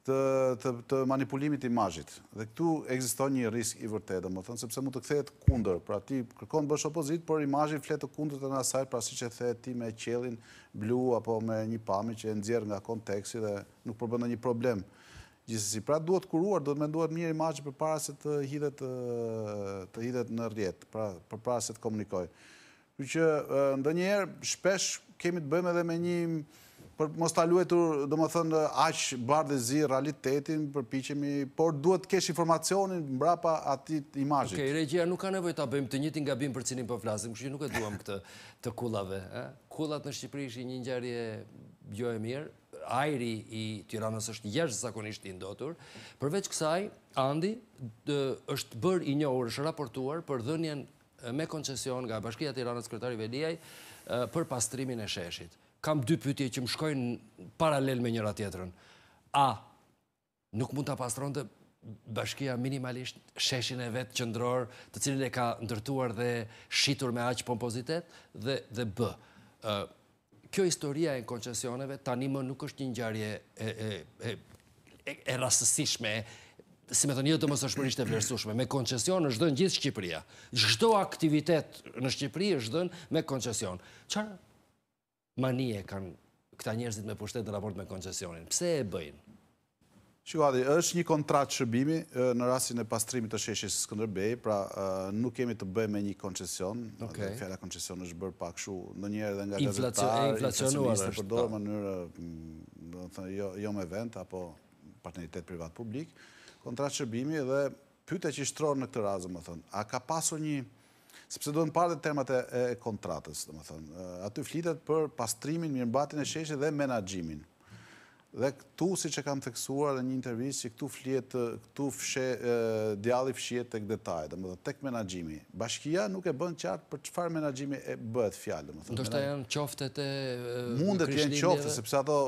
S3: të manipulimit imajit. Dhe këtu egzisto një risk i vërtetë, më thënë, sepse mund të këthejet kunder, pra ti kërkon bësh opozit, por imajit fletë kunder të nasaj, pra si që thejet ti me qelin blu, apo me një pami që e nëzjerë nga konteksi dhe nuk përbënda po një problem. gjithësi. pra duhet kuruar, duhet me nduar mirë imajit për para se të hidhet në rjetë, pra për para se të komunikoj. Kërë që, ndë njëherë, shpesh kemi të bëjmë edhe me një për mos ta luetur, do më thënë, aqë bardhe zi realitetin, përpichemi, por duhet të kesh informacionin mbrapa atit imajit. Okej,
S1: regjia nuk ka nevoj të bëjmë të njëtin nga bim për cilin për po flasim, kështë nuk e duham këtë të kullave. Eh? Kullat në Shqipëri ishë një njërje bjo e mirë, ajri i tiranës është jeshtë zakonisht i ndotur, përveç kësaj, Andi është bërë i njohur, është raportuar për dhënjen me koncesion nga Bashkia Tiranës Kretari Vediaj eh, për pastrimin e sheshit kam dy pytje që më shkojnë paralel me njëra tjetërën. A, nuk mund të pastronë të bashkia minimalisht sheshin e vetë qëndror të cilin e ka ndërtuar dhe shqitur me aqë pompozitet dhe, dhe bë. kjo historia e në koncesioneve tani më nuk është një njarje e, e, e, e, rastësishme, si me jo të një të mos është mërisht e vlerësushme, me koncesion është dënë gjithë Shqipëria. Gjdo aktivitet në Shqipëri është dënë me koncesion. Qarë manie kanë këta njerëzit me pushtet në raport me koncesionin? Pse e bëjnë?
S3: Shqivadi, është një kontrat shërbimi në rasin e pastrimit të sheshës Skëndërbej, pra nuk kemi të bëjmë një koncesion, dhe fjalla koncesion është bërë pak shu në njerë dhe nga gazetar, inflacionuarështë, në përdojë po. më mm, njërë, në në thënë, jo, jo me vend, apo partneritet privat-publik, kontrat shërbimi dhe pyte që ishtronë në këtë razë, më thënë, a ka pasu një sepse do në partë dhe temat e kontratës, do më thënë. Aty flitet për pastrimin, mirëmbatin e sheshe dhe menagjimin. Dhe këtu, si që kam theksuar në një intervjës, që këtu flitet, këtu fshe, djali fshjet të këtë detaj, më thënë, tek menagjimi. Bashkia nuk e bënë qartë për qëfar menagjimi e bëhet fjallë, do më thënë. Do shta
S1: janë qoftet e... Mundet të janë qoftet,
S3: sepse ato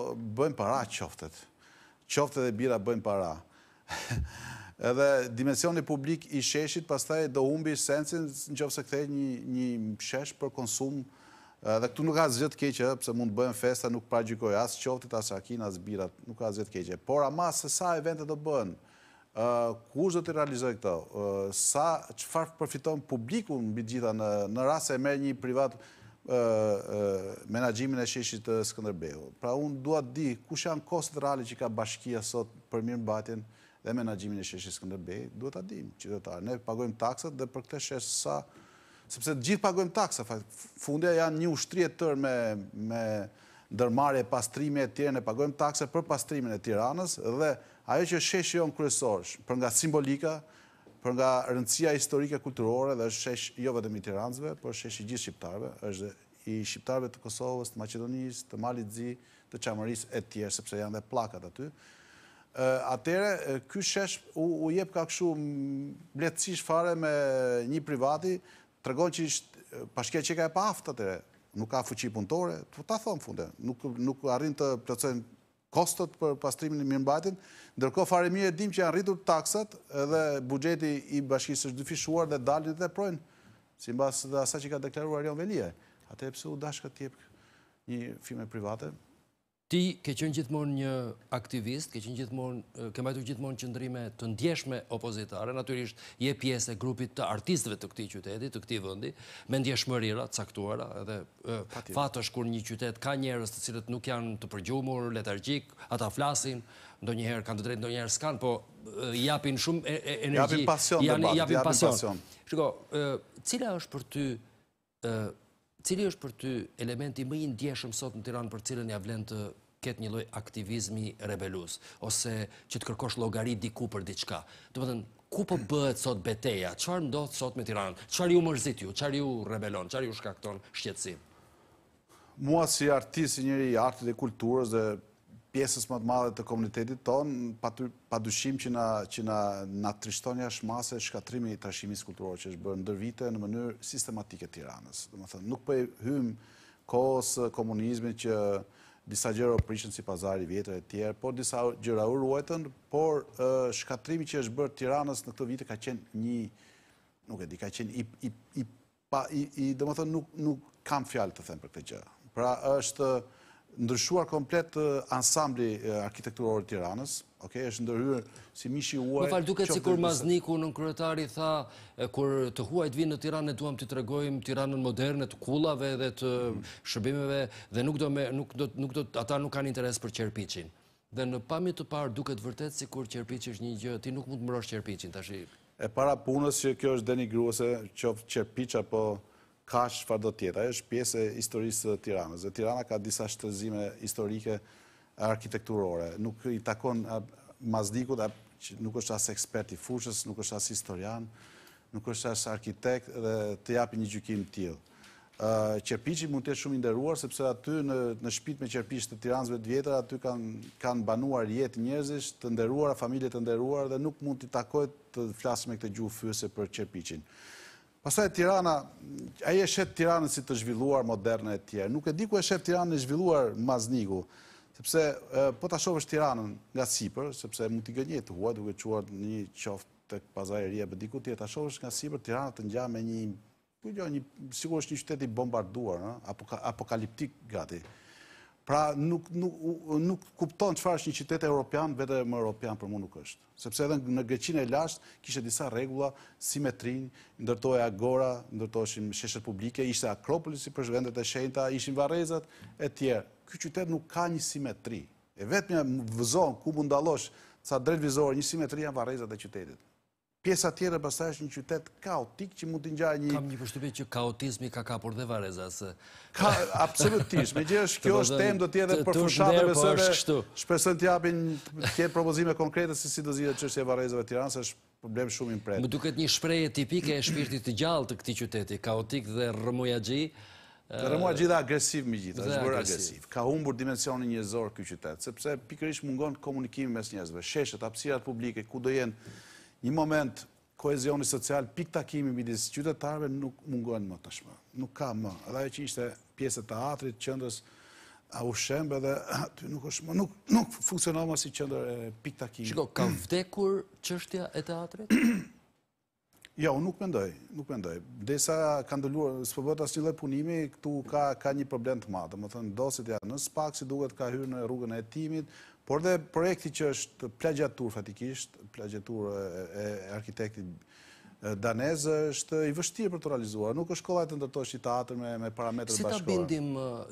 S3: bëjnë para qoftet. Qoftet e bira bëjnë para. edhe dimensioni publik i sheshit, pastaj do humbi sensin në qofë se këthej një, një shesh për konsum, dhe këtu nuk ka zgjët keqe, pëse mund të bëjmë festa, nuk pragjikoj, asë qoftit, asë akin, asë birat, nuk ka zgjët keqe. Por ama se sa eventet do bëjmë, kush do të realizohet këto, sa që farë përfiton publiku në bitë gjitha në, në rrasë e merë një privat menagjimin e sheshit të Skëndërbehu. Pra unë duat di, kush janë kostë reali që ka bashkia sot për mirë dhe menagjimin e sheshës këndër duhet ta dimë, qytetarë. Ne pagojmë taksët dhe për këte sheshë sa... sepse gjithë pagojmë taksët, fundja janë një ushtri e tërë me dërmare e pastrimi e tjere, ne pagojmë taksët për pastrimi e tiranës, dhe ajo që sheshë jo në për nga simbolika, për nga rëndësia historike kulturore, dhe është sheshë jo vetëm i tiranësve, për sheshë i gjithë shqiptarëve, është i shqiptarëve të Kosovës, të Macedonisë, të Malitëzi, të qamëris e tjerë, sepse janë dhe plakat aty. Atere, ky shesh u, jep ka këshu mbletësish fare me një privati, të regon që ishtë pashke që ka e pa aftë atere, nuk ka fuqi punëtore, të ta thonë funde, nuk, nuk arrin të plëcojnë kostët për pastrimin e mirëmbajtin, ndërko fare mirë dim që janë rritur taksat dhe bugjeti i bashkisë është dyfishuar dhe dalin dhe projnë, si mbas dhe asa që ka deklaruar Rion
S1: Velia. Atere, pësë u dashka tjep një firme private, Ti ke qenë gjithmonë një aktivist, ke qenë gjithmonë, eh, ke majtu gjithmonë qëndrime të ndjeshme opozitare, natyrisht je pjesë e grupit të artistëve të këtij qyteti, të këtij vendi, me ndjeshmërira caktuara dhe eh, fatosh kur një qytet ka njerëz të cilët nuk janë të përgjumur, letargjik, ata flasin, ndonjëherë kanë të drejtë, ndonjëherë s'kan, po eh, japin shumë energji, japin pasion, Shiko, cila është për ty Cili është për ty elementi më i ndjeshëm sot në Tiranë për cilën ja vlen të ketë një loj aktivizmi rebelus, ose që të kërkosh logari di ku për po di qka. Të ku për bëhet sot beteja? Qarë ndohët sot me tiranë? Qarë ju mërzit ju? Qarë ju rebelon? Qarë ju shkakton shqetsim?
S3: Mua si artisi njëri i artit e kulturës dhe pjesës më të madhe të komunitetit tonë, pa dushim që na atrishton një është masë e shkatrimi i trashimis kulturës që është bërë ndër vite në mënyrë sistematike tiranës. Nuk për po hymë kohës komunizmi që disa gjero prishën si pazari vjetër e tjerë, por disa gjera u ruajtën, por shkatrimi që është bërë tiranës në këtë vitë ka qenë një, nuk e di, ka qenë i, dhe më thënë, nuk kam fjallë të them për këtë gjë. Pra është ndryshuar komplet ansambli arkitekturor të tiranës, oke, është ndërhyrë si mishi uaj... Më falë duke cikur mazniku
S1: në në kërëtari tha, kur të huaj të vinë në tiranë, duham të të regojmë tiranën modernë, të kulave dhe të shërbimeve, dhe nuk do me, nuk do, ata nuk kanë interes për qërpichin. Dhe në pami të parë duke të vërtet, si kur qërpichin është një gjë, ti nuk mund të mërosh qërpichin, të shi...
S3: E para punës që kjo është denigruese, qovë qërpicha ka shfar do tjetë. Ajo është pjesë e historisë të Tiranës. Dhe Tirana ka disa shtërzime historike arkitekturore. Nuk i takon mazdikut, nuk është asë ekspert i fushës, nuk është asë historian, nuk është asë arkitekt dhe të japi një gjykim tjilë. Qërpiqi mund të jetë shumë inderuar, sepse aty në shpit me qërpiqi të tiranzve të vjetër, aty kanë banuar jetë njërzisht, të nderuar, familje të nderuar, dhe nuk mund të takojt të flasë me këtë gjuhë fyëse për qërpiqin. Pasaj Tirana, aje e shetë Tirana si të zhvilluar moderne e tjerë. Nuk e di ku e shetë Tirana e zhvilluar mazniku, sepse po të shovë Tiranën nga Sipër, sepse mund t'i gënje të huaj, duke quar një qoftë të pazaj e rje, për diku t'je të shovë nga Sipër, Tirana të nja me një, sigur është jo, një qyteti bombarduar, Apokaliptik gati. Pra nuk, nuk, nuk kupton është një qytet e Europian, vete më Europian për mu nuk është. Sepse edhe në gëqin e lasht, kishe disa regula, simetrin, ndërtoj agora, shimë sheshet publike, ishte akropolisi për shvendet e shenjta, ishin varezat, e tjerë. Ky qytet nuk ka një simetri. E vetë një vëzon, ku mundalosh, sa drejt vizor, një simetri janë varezat e qytetit.
S1: Pjesa tjera përsa është një qytet kaotik që mund të një një... Kam një përshtypje që kaotizmi ka kapur dhe vareza se... Ka, absolutisht, me gjithë është kjo është temë do tjetë dhe për po fushatë me sëve...
S3: Shpesën të japin tjetë propozime konkrete si si do zhjithë që është e varezëve të tiranës, është problem
S1: shumë i mprejtë. Më duket një shpreje tipike e shpirtit të gjallë të këti qyteti, kaotik dhe rëmoja gji... Rëmoja gji dhe agresiv
S3: më gjithë, është bërë agresiv. Ka humbur dimensionin njëzorë kjo qytetë, sepse pikërish mungon komunikimi mes njëzve, sheshet, apsirat publike, ku do jenë një moment koezioni social, pik takimi midis qytetarve nuk mungojnë më tashmë. Nuk ka më. Edhe ajo që ishte pjesë të atrit, qëndës, a u shembe dhe nuk është më. Nuk funksionon më si qëndër e pik takimi. Shiko, ka
S1: vdekur qështja e të atrit?
S3: Jo, nuk me ndoj, nuk me ndoj. kanë sa ka ndëlluar, së përbët një dhe punimi, këtu ka një problem të madhë. Më thënë, dosit janë në spak, si duket ka hyrë në rrugën e hetimit, Por dhe projekti që është plagjatur fatikisht, plagjatur e arkitektit danez, është i vështirë për të realizuar. Nuk është kolla e të ndërtoj shqitatër me parametrët bashkore.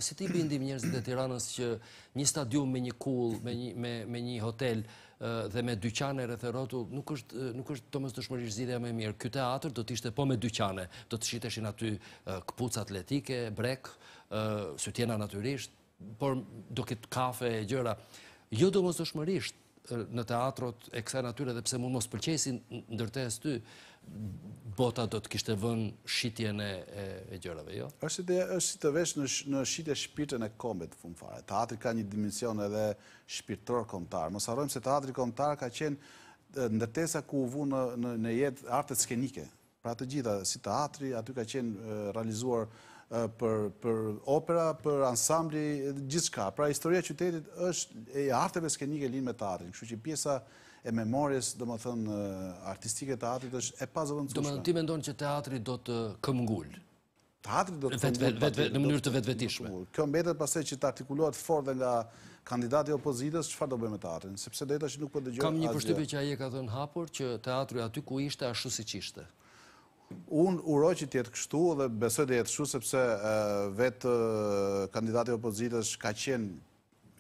S1: Si i bindim njerëzit e tiranës që një stadium me një kul, me një hotel dhe me dyqane rëtherotu, nuk është të mështë të shmërish zidhja me mirë. Kjo teatr do t'ishte po me dyqane. Do të shiteshin aty këpuc atletike, brek, sytjena natyrisht, por do këtë kafe e gjëra jo do mos dëshmërisht në teatrot e kësa natyre dhe pse mund mos përqesin ndërte e së ty, bota do të kishte vën shqitje në e gjërave, jo?
S3: është si të vesh në shqitje shpirtën e kombet, funfare. Teatri ka një dimension edhe shpirtëror kontar. Mos arrojmë se teatri kontar ka qenë ndërtesa ku u në jetë artët skenike. Pra të gjitha, si teatri, aty ka qenë realizuar për opera, për ansambli, gjithë shka. Pra, historia qytetit është e arteve skenike linë me teatrin, kështu që pjesa e memorjes, do më thënë, artistike teatrit është e pa zëvëndë tushme. Do më ti
S1: mendonë që teatri do të këmëngullë? Teatri do të
S3: këmëngullë? Në mënyrë të vetëvetishme. Kjo mbetet pase që të artikulohet fort dhe nga kandidati opozitës,
S1: qëfar do bëjmë teatrin? Sepse dhe të ashtë nuk për po dëgjohë... Kam një pështype që aje ka dhe në hapur, që teatri aty ku ishte ashtu si qishte.
S3: Unë uroj që tjetë kështu dhe besoj dhe jetë shu sepse vetë kandidati opozitës ka qenë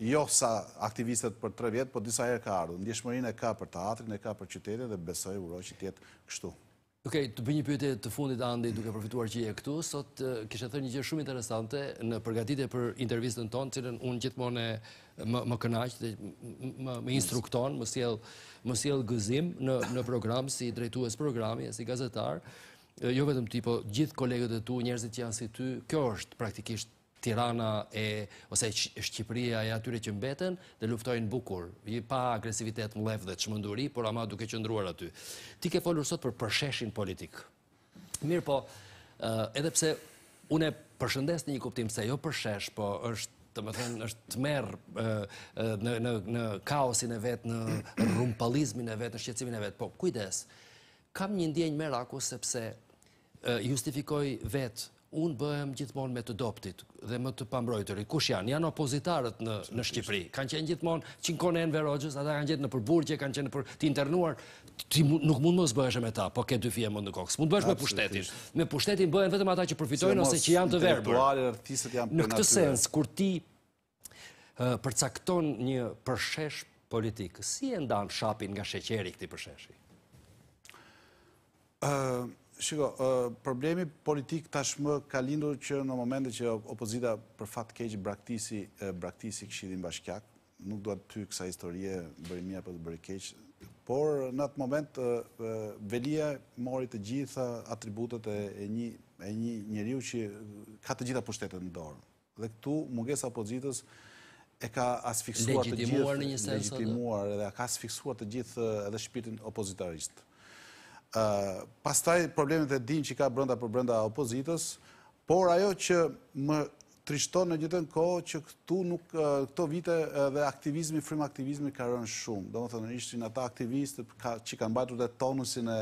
S3: jo sa aktivistet për tre vjetë, po disa herë ka ardhë. Ndjeshmërin e ka për teatrin, e ka për qytetit dhe besoj uroj që tjetë
S1: kështu. Ok, të bëj një pyte të fundit, Andi, duke profituar që je këtu. Sot kështë thërë një gjithë shumë interesante në përgatitje për intervjistën tonë, cilën unë gjithmonë më kënaqë, më instrukton, më siel gëzim në program, si drejtues programi, si gazetarë jo vetëm ti, po gjithë kolegët e tu, njerëzit që janë si ty, kjo është praktikisht tirana e, ose Shqipëria e atyre që mbeten, dhe luftojnë bukur, i pa agresivitet në lef dhe të shmënduri, por ama duke qëndruar aty. Ti ke folur sot për përsheshin politik. Mirë po, edhepse une përshëndes një kuptim se jo përshesh, po është të më thënë është të merë në kaosin e vetë, në rumpalizmin e vetë, në shqecimin e vetë. Po, kujdes, kam një ndjenjë meraku sepse justifikoj vetë, unë bëhem gjithmon me të doptit dhe më të pambrojtëri. Kush janë? Janë opozitarët në Shqipëri. Kanë qenë gjithmon qinë kone e në Verogjës, ata kanë qenë në përburgje, burgje, kanë qenë për ti internuar. Nuk mund më zbëheshe me ta, po ke dy fje mund në kokës. Mund bëhesh me pushtetin. Me pushtetin bëhen vetëm ata që përfitojnë ose që janë të verber. Në këtë sens, kur ti përcakton një përshesh politikë, si e ndanë shapin nga sheqeri këti përsheshi?
S3: Shiko, problemi politik tashmë ka lindur që në momente që opozita për fat keqë braktisi, braktisi këshidin bashkjak, nuk duat ty kësa historie bërimia për të bërë keqë, por në atë moment velia mori të gjitha atributet e një, e një njëriu që ka të gjitha pushtetet në dorë. Dhe këtu mungesa opozitës e ka asfiksuar të gjithë legitimuar edhe ka asfiksuar të gjithë edhe shpirtin opozitaristë pastaj problemet e din që ka brënda për brënda opozitës, por ajo që më trishton në gjithën kohë që këtu nuk këto vite dhe aktivizmi, frim aktivizmi ka rënë shumë. Do më thënë në ishtin ata aktivistë që kanë bajtu dhe tonusin e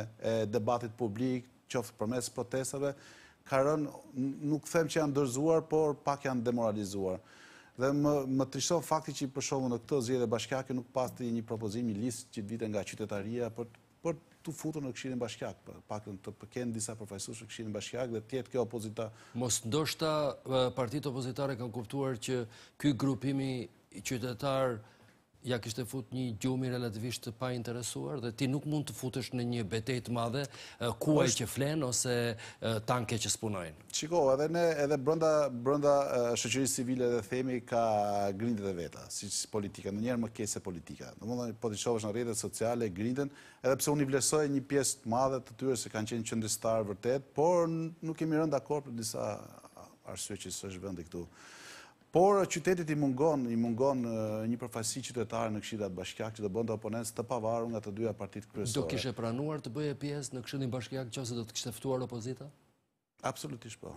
S3: debatit publik, që ofë përmes protestave, ka rënë nuk them që janë dërzuar, por pak janë demoralizuar. Dhe më trishton fakti që i përshomu në këto zhjede bashkjake nuk pas të një propozimi list që të vite nga qytetaria për tu futur në këshirin
S1: bashkjak, pakën të përken disa përfajsushë në këshirin bashkjak dhe tjetë kjo opozita. Mos ndoshta partit opozitare kanë kuptuar që ky grupimi i qytetarë ja e fut një gjumi relativisht pa interesuar dhe ti nuk mund të futesh në një betejt madhe kuaj që flenë ose tanke që spunojnë.
S3: Qiko, edhe ne, edhe brënda shëqërisë civile dhe themi ka grindet e veta, si që politika, në njerë më kese politika. Po në mundë në potishovësh në redet sociale, grinden, edhe pse unë i vlesoj një pjesë madhe të tyre se kanë qenë qëndristarë vërtet, por nuk kemi rënda korë për disa arsye që së është këtu. Por qytetit i mungon, i mungon një përfasi qytetare në kshidat bashkiak që do bënte oponens të pavarur nga të dyja partitë kryesore. Do kishe
S1: pranuar të bëje pjesë në këshillin bashkiak nëse do të kishte ftuar opozita? Absolutisht po.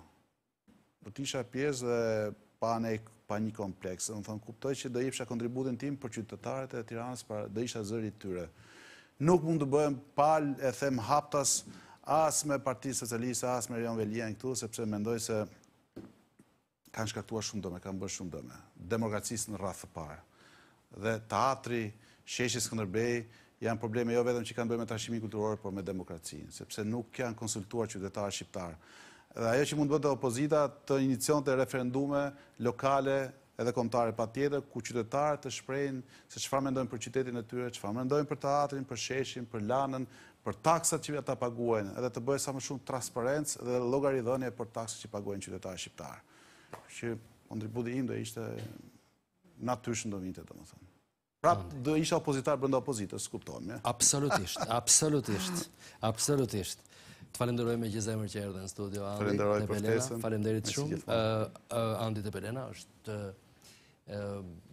S1: Do të
S3: isha pjesë dhe pa ne pa një kompleks. Do të kuptoj që do jepsha kontributin tim për qytetarët e Tiranës, dhe pra do isha zëri i tyre. Nuk mund të bëhem pal e them haptas as me Partinë Socialiste, as me Rion Velia këtu sepse mendoj se kanë shkatuar shumë dëme, kanë bërë shumë dëme. Demokracisë në rrathë të parë. Dhe teatri, sheshi Skënderbej, janë probleme jo vetëm që kanë bërë me trashimin kulturorë, por me demokracinë, sepse nuk janë konsultuar qytetarë shqiptarë. Dhe ajo që mund të bëtë opozita të inicion të referendume lokale edhe komtare pa tjetër, ku qytetarë të shprejnë se që mendojnë për qytetin e tyre, që mendojnë për teatrin, për sheshin, për lanën, për taksat që ta paguajnë, edhe të bëjë sa më shumë transparentës dhe logarithonje për taksat që paguajnë qytetarë shqiptarë. Po, që kontributi im dhe ishte natyshën pra, do vinte, dhe më thëmë.
S1: Pra, dhe isha opozitar bërnda
S3: opozitës, së kuptojmë, ja?
S1: Absolutisht, absolutisht, absolutisht. Të falenderoj me gjizemër që erdhe në studio, Andi të Pelena. Falenderit shumë. Andi të Pelena është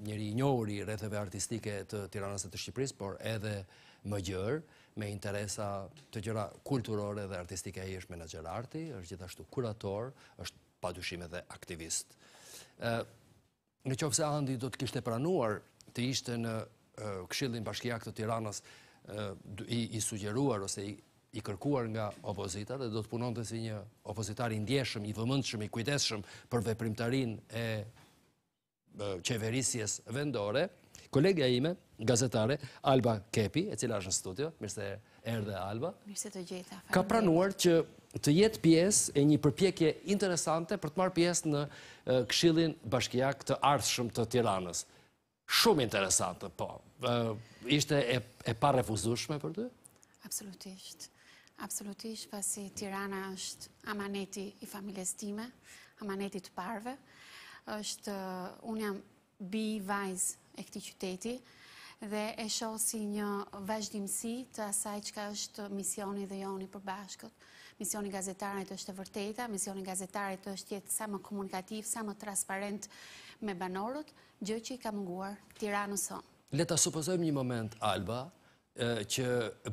S1: njëri njohëri retheve artistike të Tiranës e të Shqipërisë, por edhe më gjërë me interesa të gjëra kulturore dhe artistike e është menager arti, është gjithashtu kurator, është pa dyshime dhe aktivist. Në qovë se Andi do të kishtë e pranuar të ishte në këshillin bashkijak të tiranës i sugjeruar ose i kërkuar nga opozita dhe do të punon të si një opozitar i ndjeshëm, i vëmëndshëm, i kujteshëm për veprimtarin e qeverisjes vendore. Kolegja ime, gazetare, Alba Kepi, e cila është në studio, mirëse e erdhe Alba, ka pranuar që të jetë pjesë e një përpjekje interesante për të marë pjesë në kshilin bashkijak të ardhshëm të tiranës. Shumë interesante, po. Ishte e pa refuzushme për të?
S4: Absolutisht. Absolutisht, pasi tirana është amaneti i familjes time, amaneti të parve. është, unë jam bi vajz e këti qyteti, dhe e shohë si një vazhdimësi të asaj që ka është misioni dhe joni për bashkët misioni gazetarit është e vërteta, misioni gazetarit është jetë sa më komunikativ, sa më transparent me banorët, gjë që i ka munguar Tiranuson.
S1: Leta, supozojmë një moment, Alba, që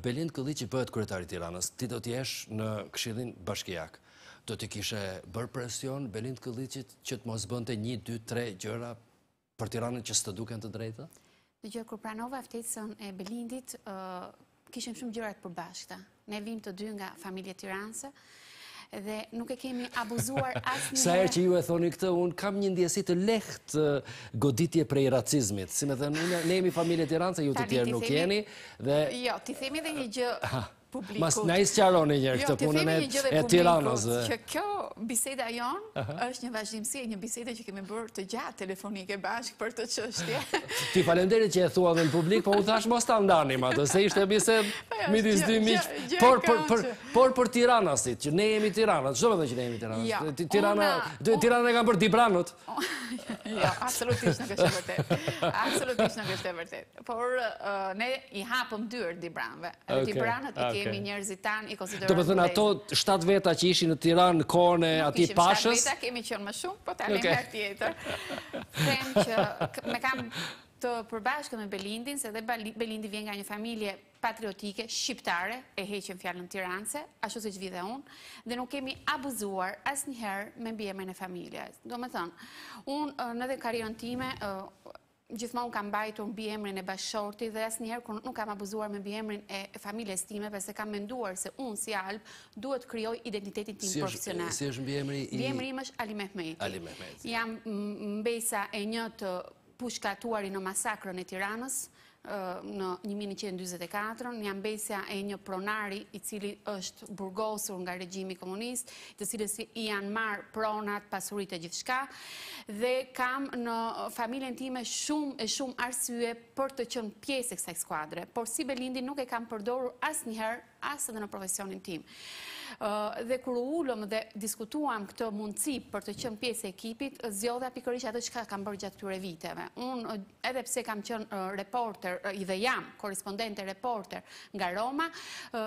S1: Belind Këllici bëhet kretari Tiranës, ti do t'jesh në këshilin bashkijak. Do t'i kishe bërë presion Belind Këllicit që t'mos bënte një, dy, tre gjëra për Tiranën që s'të duken të drejta?
S4: Në gjë, kur pranova aftetësën e Belindit, kishim shumë gjërat për bashkëta. Ne vim të dy nga familje tiranse, dhe nuk e kemi abuzuar asë një... Sa e që
S1: ju e thoni këtë, unë kam një ndjesit të leht goditje prej racizmit. Si me thënë, ne jemi familje tiranse, ju të tjerë nuk jeni, dhe...
S4: Jo, ti themi dhe një gjë Mas në isë
S1: qaroni njërë jo, këtë punën e tiranës.
S4: kjo biseda jonë është një vazhdimësi, një biseda që kemi bërë të gjatë telefonike bashkë për të qështje.
S1: Ti falenderi që e thua dhe në publik, po u thash mos të ndanim atë, se ishte bised po, midis dy miqë, por për tiranësit, që ne jemi tiranës, Shumë do dhe që ne jemi tiranës? Jo, Tiranën e kam për dibranët.
S4: Absolutisht jo, në kështë e vërtet. Absolutisht nuk është e Por uh, ne i hapëm dyrë dibranëve. Dibranët kemi njerëzit tanë, i konsiderojnë... Të përthënë, ato
S1: 7 veta që ishi në Tiranë, në Kone, ati Pashës... Nuk ishim 7 veta,
S4: kemi qënë më shumë, po të alim për tjetër. Me kam të përbashkë me Belindin, se dhe Belindi vjen nga një familje patriotike, shqiptare, e heqen fjallë në Tiranëse, ashtu se që vidhe unë, dhe nuk kemi abuzuar asë njëherë me mbjeme në familje. Do me thënë, unë në dhe karion time, Gjithmonë kam bajtu në emrin e bashorti dhe asë njerë kërë nuk kam abuzuar me biemrin e familjes time përse kam menduar se unë si Alp duhet kryoj identitetit tim profesional. Si
S1: është në biemri i... Biemri
S4: im është Ali Mehmeti. Ali Mehmeti. Jam mbesa e një të pushkatuari në masakrën e tiranës në 1924, një ambesja e një pronari i cili është burgosur nga regjimi komunist, të cilës i janë marë pronat, pasurit e gjithë shka, dhe kam në familjen time shumë e shumë arsye për të qënë pjesë e kësaj skuadre, por si Belindi nuk e kam përdoru asë njëherë, asë dhe në profesionin tim dhe kërë ullëm dhe diskutuam këtë mundësi për të qënë pjesë e ekipit, zjodha pikërish atë që ka kam bërë gjatë tyre viteve. Unë, edhe pse kam qënë reporter, i dhe jam, korespondente reporter nga Roma,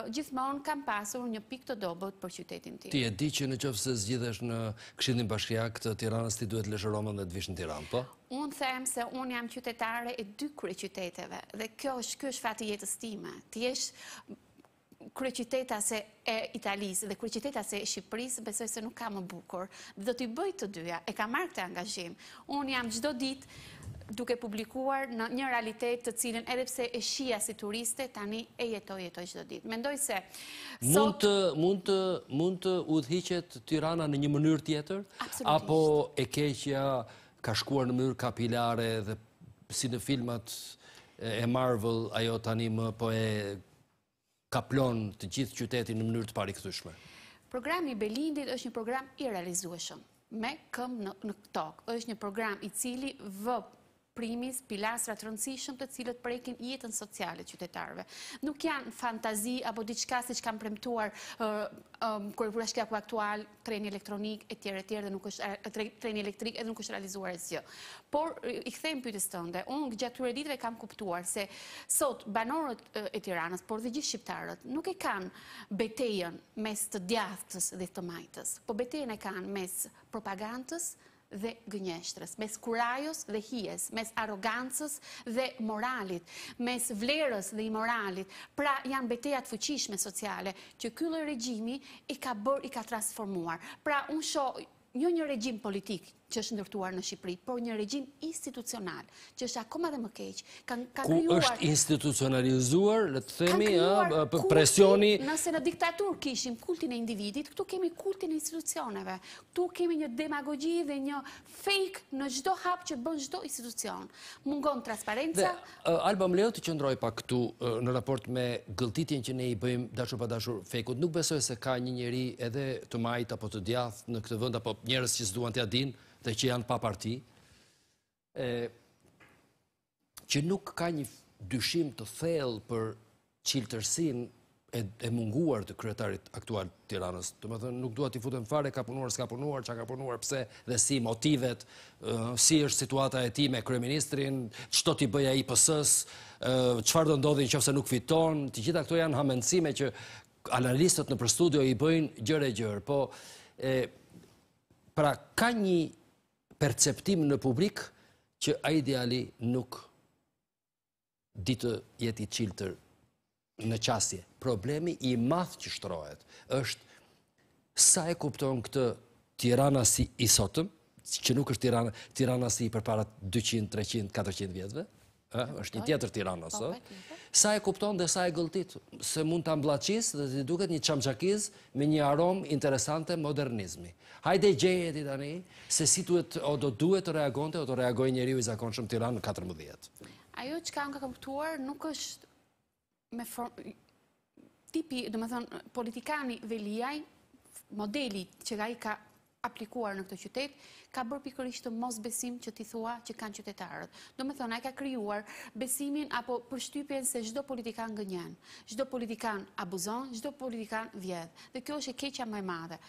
S4: gjithmonë kam pasur një pik të dobot për qytetin tim. Ti e
S1: di që në qëfë se zgjidhesh në këshindin bashkjak të tiranës ti duhet lëshë Roma dhe të vishë në tiranë, po?
S4: Unë them se unë jam qytetare e dy kërë qyteteve, dhe kjo është kjo është fati jetës time. Ti është kryeqiteta se e Italisë dhe kryeqiteta se e Shqipërisë, besoj se nuk ka më bukur. Dhe do t'i bëj të dyja, e ka marrë të angazhim. Unë jam gjdo ditë duke publikuar në një realitet të cilën edhe pse e shia si turiste, tani e jetoj, jetoj gjdo ditë. Mendoj se... Mund
S1: mund mund të udhichet tirana në një mënyrë tjetër? Absolutisht. Apo e keqja ka shkuar në mënyrë kapilare dhe si në filmat e Marvel, ajo tani më po e kaplon të gjithë qytetin në mënyrë të pari këthushme?
S4: Programi Belindit është një program i realizueshëm, me këm në tokë. është një program i cili vëpë primis, pilasrat rëndësishëm të cilët prekin jetën socialit qytetarve. Nuk janë fantazi apo diçka si që kam premtuar kërë përra shkja aktual treni elektronik e tjere tjere dhe nuk është treni elektrik edhe nuk është realizuar e zjo. Por, i kthejm të tënde, unë gjatë të reditve kam kuptuar se sot banorët e tiranës, por dhe gjithë shqiptarët, nuk e kanë betejen mes të djathës dhe të majtës, po betejen e kanë mes propagandës, dhe gënjeshtrës, mes kurajos dhe hies, mes arogancës dhe moralit, mes vlerës dhe imoralit, pra janë betejat fëqishme sociale, që kylloj regjimi i ka bërë, i ka transformuar. Pra unë shohë, një jo një regjim politikë, që është ndërtuar në Shqipëri, por një regjim institucional, që është akoma dhe më keq, ka krijuar ku është
S1: institucionalizuar, le të themi, ë, presioni.
S4: Nëse në diktaturë kishim kultin e individit, këtu kemi kultin e institucioneve. Këtu kemi një demagogji dhe një fake në çdo hap që bën çdo institucion. Mungon transparenca.
S1: Alba, më leo të qëndroj pa këtu në raport me gëlltitjen që ne i bëjmë dashur pa dashur fake-ut. Nuk besoj se ka një njerëz edhe të majt apo të djathtë në këtë vend apo njerëz që s'duan dinë dhe që janë pa parti, që nuk ka një dyshim të thell për qiltërsin e munguar të kryetarit aktual të tiranës. Të më thënë, nuk duhet të i futën fare, ka punuar, s'ka punuar, që ka punuar, pse dhe si motivet, si është situata e ti me kryeministrin, qëto t'i bëja i pësës, qëfar do ndodhin që fëse nuk fiton, të gjitha këto janë hamencime që analistët në për studio i bëjnë gjëre gjërë. Po, pra, ka një perceptim në publik që a ideali nuk ditë jeti qiltër në qasje. Problemi i math që shtrohet është sa e kupton këtë tirana si isotëm, që nuk është tirana si i përparat 200, 300, 400 vjetëve, Eh, është një tjetër tiran ose, po, eh? sa e kupton dhe sa e gëlltit, se mund të amblaqis dhe të duket një qamqakiz me një arom interesante modernizmi. Hajde i e ti tani, se si o do duhet të reagonte, o do reagoj njeri u i zakon shumë tiran në 14.
S4: Ajo që ka nga kuptuar nuk është me form... Tipi, dhe më thonë, politikani veliaj, modeli që ka i ka aplikuar në këtë qytet, ka bërë pikërisht të mos besim që ti thua që kanë qytetarët. Do me thonë, a ka kryuar besimin apo përshtypjen se gjdo politikan gënjen, gjdo politikan abuzon, gjdo politikan vjedh. Dhe kjo është e keqa më e madhe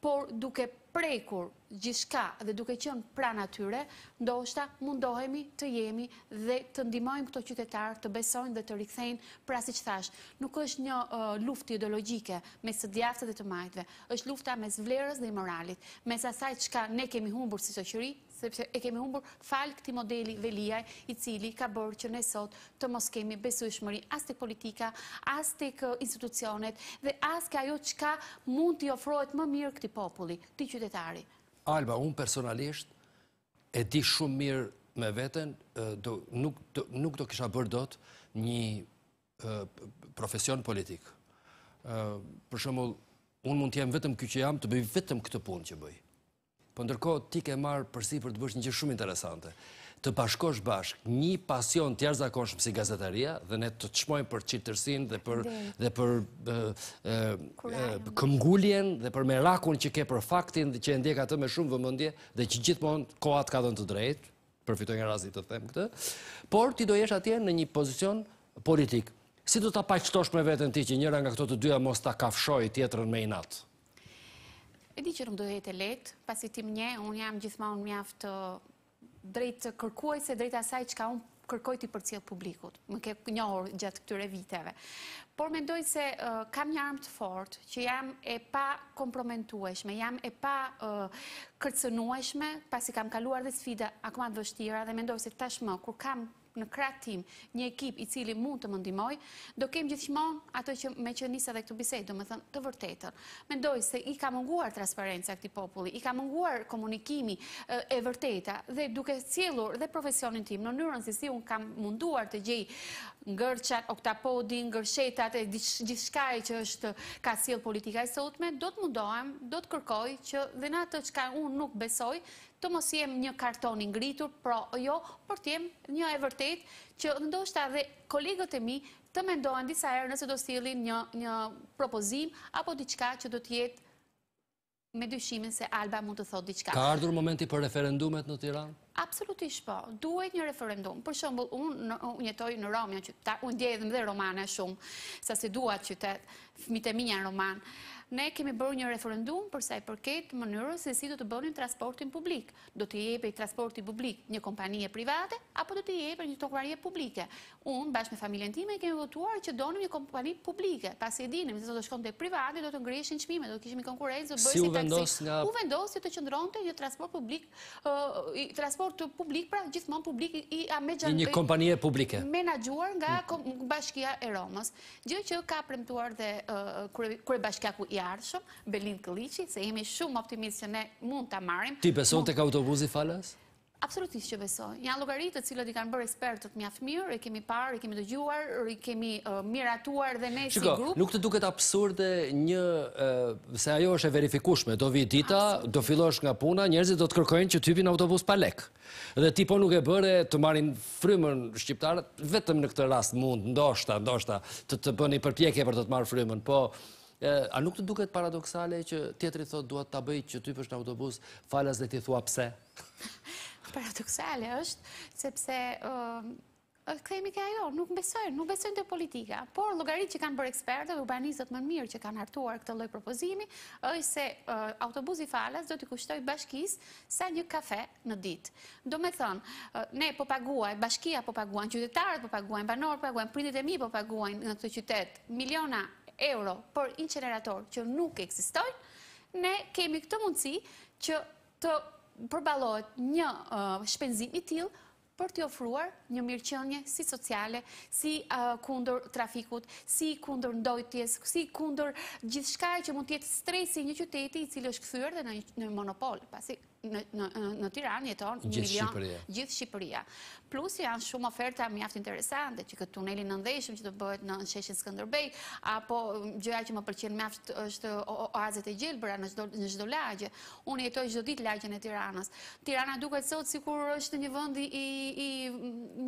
S4: por duke prekur gjishka dhe duke qënë pran atyre, ndoshta mundohemi të jemi dhe të ndimojmë këto qytetarë të besojnë dhe të rikthejnë pra si që thash. Nuk është një uh, luft ideologike me së djaftët dhe të majtve, është lufta me zvlerës dhe i moralit, me sasaj qka ne kemi humbur si të qëri sepse e kemi humbur falë këti modeli veliaj i cili ka bërë që në esot të mos kemi besu i shmëri as të politika, as të uh, institucionet dhe as ka jo që ka mund të ofrojt më mirë këti populli, të qytetari.
S1: Alba, unë personalisht e di shumë mirë me veten, uh, nuk do kisha bërdot një uh, profesion politikë. Për shumë, unë mund të jemë vetëm këtë që jam, të bëjë vetëm këtë punë që bëjë. Po ndërko, ti ke marë përsi për të bësh një shumë interesante. Të bashkosh bashk, një pasion të jarë zakonshëm si gazetaria, dhe ne të të shmojnë për qitërsin dhe për këmgulljen dhe për merakun që ke për faktin dhe që e ndjek të me shumë vëmëndje dhe që gjithmonë koat ka dhënë të drejtë, përfitoj nga razit të them këtë, por ti do jesh atje në një pozicion politikë. Si du të pajqtosh me vetën ti që njëra nga këto të dyja mos të kafshoj tjetërën me inatë?
S4: E di që rëmdo dohet e letë, pasi tim nje, unë jam gjithmonë mjaftë uh, drejtë kërkuaj se drejtë asaj që ka unë kërkoj të i përcijet publikut, më ke njohër gjatë këtyre viteve. Por mendoj se uh, kam një armë të fort, që jam e pa komprometueshme, jam e pa uh, kërcënueshme, pasi kam kaluar dhe sfida akumat vështira, dhe mendoj se tashmë, kur kam në kratim një ekip i cili mund të mëndimoj, do kemë gjithmon ato që me që njësa dhe këtu bisej, do me thënë të vërtetër. Mendoj se i ka mënguar transparenca këti populli, i ka mënguar komunikimi e vërteta dhe duke cilur dhe profesionin tim në nërën si si unë kam munduar të gjej ngërqat, oktapodin, ngërshetat e gjithshkaj që është ka cilë politika e sotme, do të mundohem, do të kërkoj që dhe në atë që ka unë nuk besoj, të mos jem një karton ngritur, jo, por jo, për të jem një e vërtet që ndoshta dhe kolegët e mi të mendojnë disa herë nëse do stilin një, një propozim apo diçka që do tjetë me dyshimin se Alba mund të thot diçka. Ka ardhur
S1: momenti për referendumet në Tiranë?
S4: Absolutisht po, duhet një referendum. Për shembull, unë jetoj në Romë, unë jetoj edhe romane shumë, sa si dua qytet. Fëmitë e mi janë Ne kemi bërë një referendum përsa i përket mënyrës se si do të bërë një transportin publik. Do të jepe i transportin publik një kompanije private, apo do të jepe një tokvarje publike. Unë, bashkë me familjen time, kemi votuar që donëm një kompani publike. Pas e dinim, se do të shkonë të private, do të ngrishin qmime, do të kishim i konkurencë, do bëjë si taksi. U vendosë që të qëndronë të një transport publik, transport publik, pra gjithmonë publik i a me gjanë... Një kompanije publike. ...menagjuar nga bashkia e Romës. Gjë që ka premtuar dhe kërë bashkia ku i ardhshëm, Belin Këliqi, se jemi shumë optimist që ne mund të marim. Ti beson të
S1: ka autobuzi falas?
S4: Absolutisht që beson. Një alugarit të cilët i kanë bërë ekspertët mjaftë mirë, i kemi parë, i kemi të gjuar, i kemi miratuar dhe ne si grupë. Nuk
S1: të duket absurde një, se ajo është e verifikushme, do vi dita, do filosh nga puna, njerëzit do të kërkojnë që typin autobus pa lek. Dhe ti po nuk e bëre të marin frymën shqiptarët, vetëm në këtë rast mund, ndoshta, ndoshta, të të bëni përpjekje për të të marë frymën, po A nuk të duket paradoxale që tjetëri thot duhet të bëjt që ty pështë në autobus falas dhe ti thua pse?
S4: Paradoxale është, sepse këthejmi ka jo, nuk besojnë, nuk besojnë të politika, por logaritë që kanë bërë ekspertë dhe urbanizët më mirë që kanë hartuar këtë lojë propozimi, është se autobuzi falas do t'i kushtoj bashkis sa një kafe në ditë. Do me thonë, ne po paguaj, bashkia po paguaj, qytetarët po paguaj, banorë po paguaj, pritit e mi po paguaj në këtë qytet, miliona euro për incinerator që nuk eksistojnë, ne kemi këtë mundësi që të përbalohet një uh, shpenzimi tjilë për të ofruar një mirëqënje si sociale, si uh, kundur trafikut, si kundur ndojtjes, si kundur gjithë shkaj që mund tjetë stresi një qyteti i cilë është këthyrë dhe në monopol, pasi në Tiran jeton milion gjithë Shqipëria. Plus janë shumë oferta mjaft interesante, që këtë tunelin në ndeshëm që të bëhet në sheshin Skanderbej, apo gjëja që më përqenë mjaft është oazet e gjelë, në gjithdo lagje. Unë jetoj gjithdo ditë lagje në Tiranës. Tirana duke të sotë si kur është një vënd i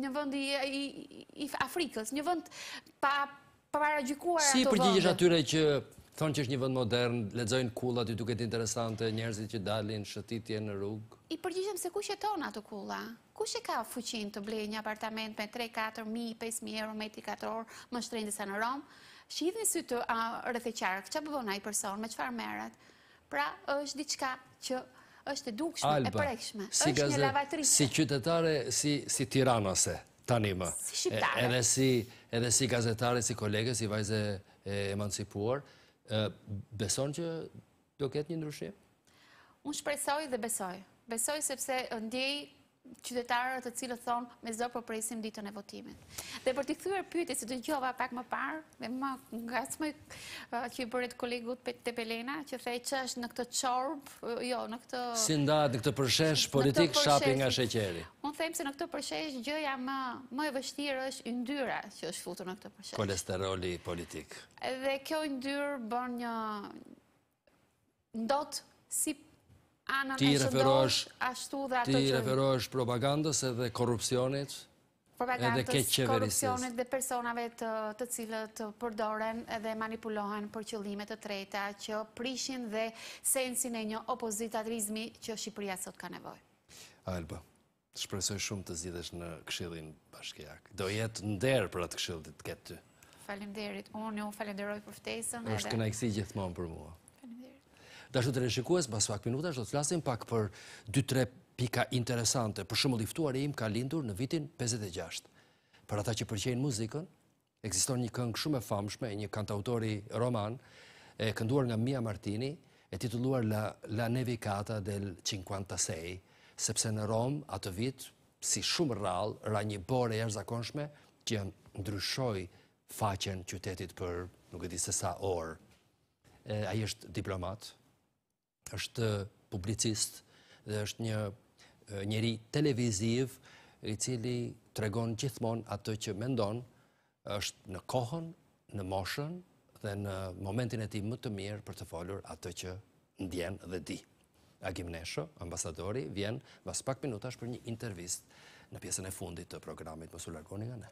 S4: një vënd i Afrikës, një vënd pa Si përgjigjesh atyre
S1: që Thonë që është një vënd modern, ledzojnë kullat i duket interesante, njerëzit që dalin, shëtitje në rrugë.
S4: I përgjithëm se ku që tonë ato kulla? Ku që ka fuqin të blej një apartament me 3, 4, 5 5000 euro, me t'i 4 orë, më shtrejnë se në Romë? Shë së të rëthëqarë, që përbona i person, me qëfar merët? Pra, është diqka që është e dukshme, e prekshme, është një lavatrisë. Si
S1: qytetare, si tiranase, tani më. Si shqiptare. Edhe si gazetare, si kolegës, si vajze emancipuar, Beson që do ketë një ndryshim?
S4: Unë shpresoj dhe besoj. Besoj sepse ndjej qytetarë të cilë thonë me zorë për po prejsim ditën e votimit. Dhe për të këthyre pyte, si të gjova pak më parë, me më nga së uh, që i bërët kolegut të pelena, që thej që është në këtë qorbë, uh, jo, në këtë... Si
S1: ndatë në këtë përshesh politikë shapin nga sheqeri.
S4: Unë thejmë se në këtë përshesh gjëja më më e vështirë është ndyra që është futur në këtë përshesh.
S1: Kolesteroli politikë.
S4: Dhe kjo ndyrë bërë një ndotë si Ti referosh, ti referosh
S1: propagandës edhe korupcionit
S4: edhe keqë qeverisës. Korupcionit dhe personave të cilët përdoren edhe manipulohen për qëllimet të treta që prishin dhe sensin e një opozitatrizmi që Shqipëria sot ka nevoj.
S1: Alba, shpresoj shumë të zidesh në këshillin bashkijak. Do jetë nderë për atë këshillit këtë ty.
S4: Falim derit, unë ju falim deroj për ftesën. Êshtë këna i
S1: kësi gjithmonë për mua. Dashu të reshikues, mas pak minuta, shdo të flasim pak për 2-3 pika interesante. Për shumë liftuar e im ka lindur në vitin 56. Për ata që përqenë muzikën, eksiston një këngë shumë e famshme, një kantautori roman, e kënduar nga Mia Martini, e tituluar La Nevicata del 56, sepse në Rom, atë vit, si shumë rral, ra një bore e rzakonshme, që ndryshoj faqen qytetit për nuk e di se sa orë. Aji është diplomatë, është publicist dhe është një njeri televiziv i cili të regon gjithmon atë që mendon është në kohën, në moshën dhe në momentin e ti më të mirë për të folur atë që ndjen dhe di. Agim Nesho, ambasadori, vjen vas pak minutash për një intervist në pjesën e fundit të programit Mosul largoni nga ne.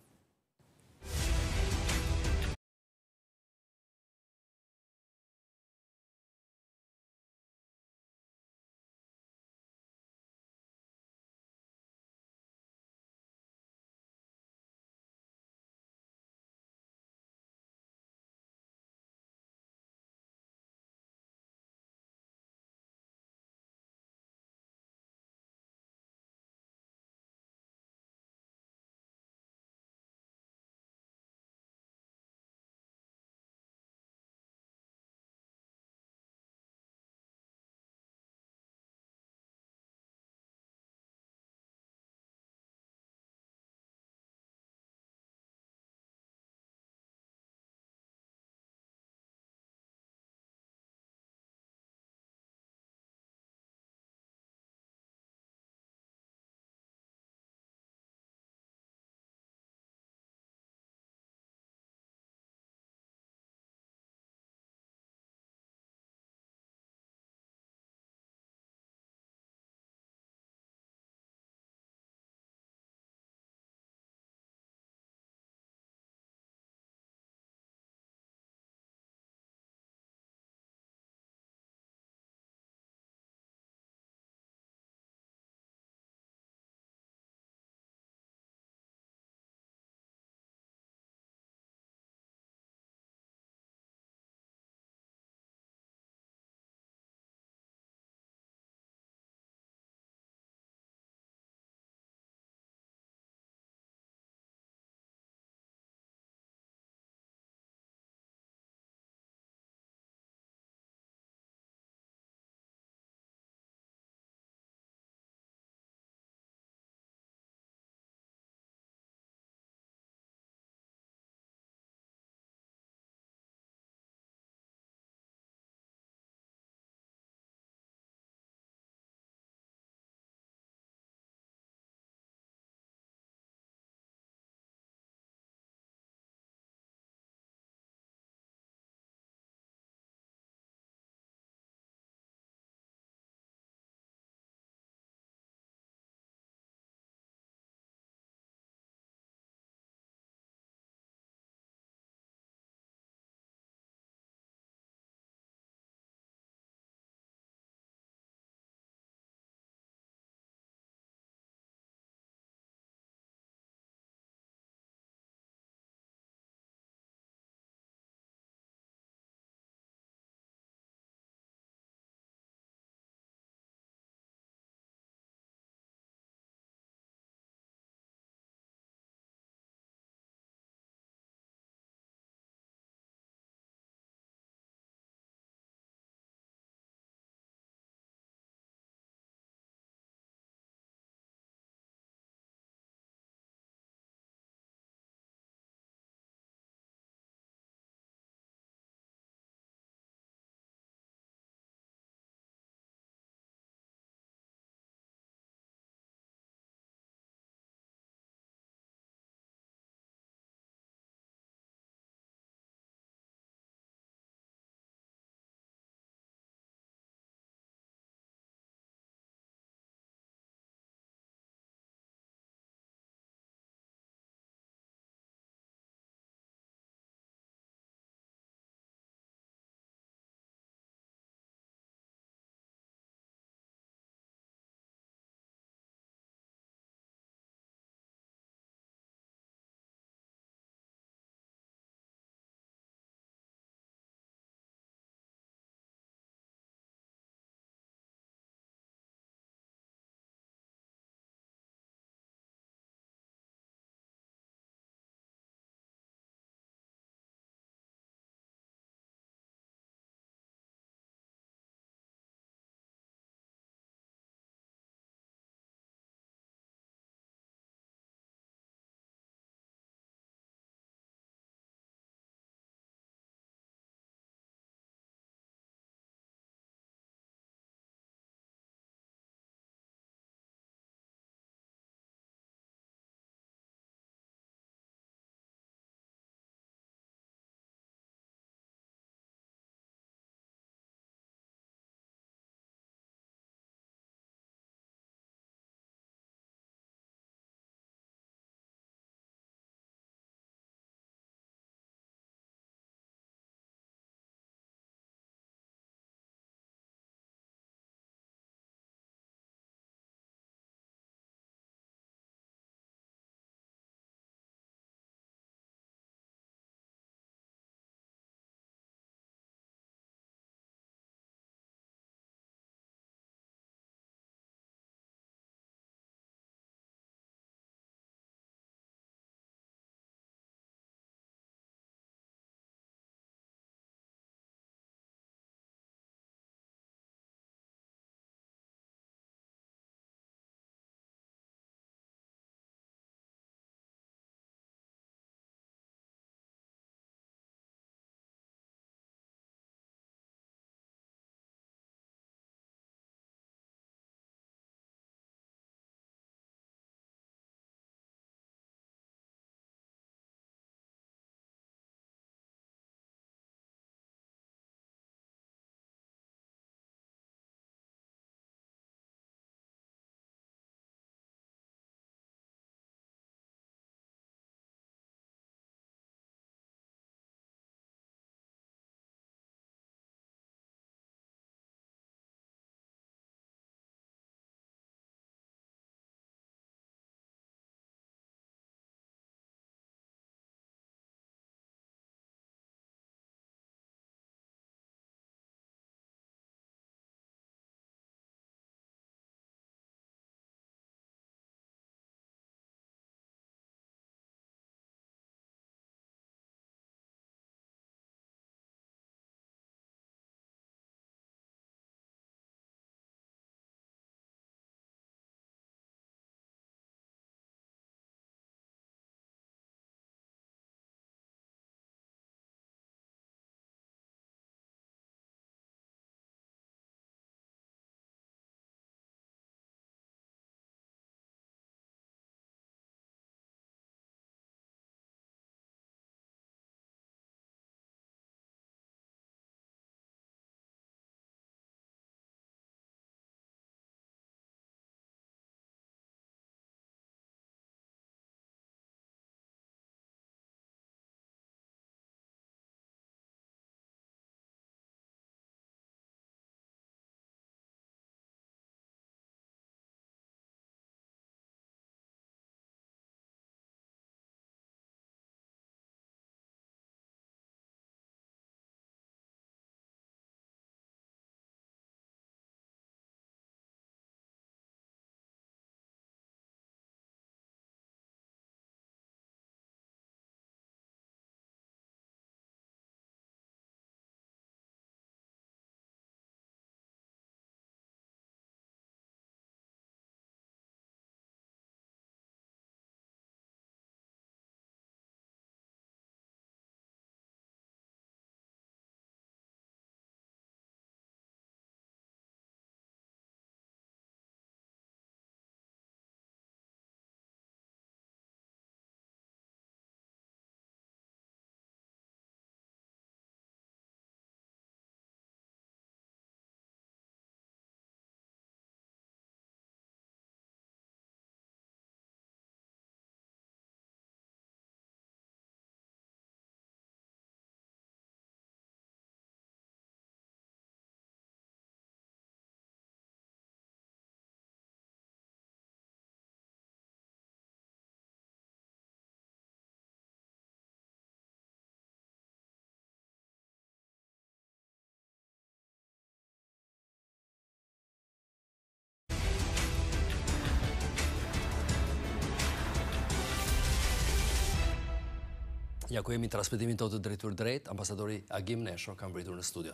S1: Ja ku jemi transmitimin të të drejtur drejt, ambasadori Agim Nesho kam vritur në studio.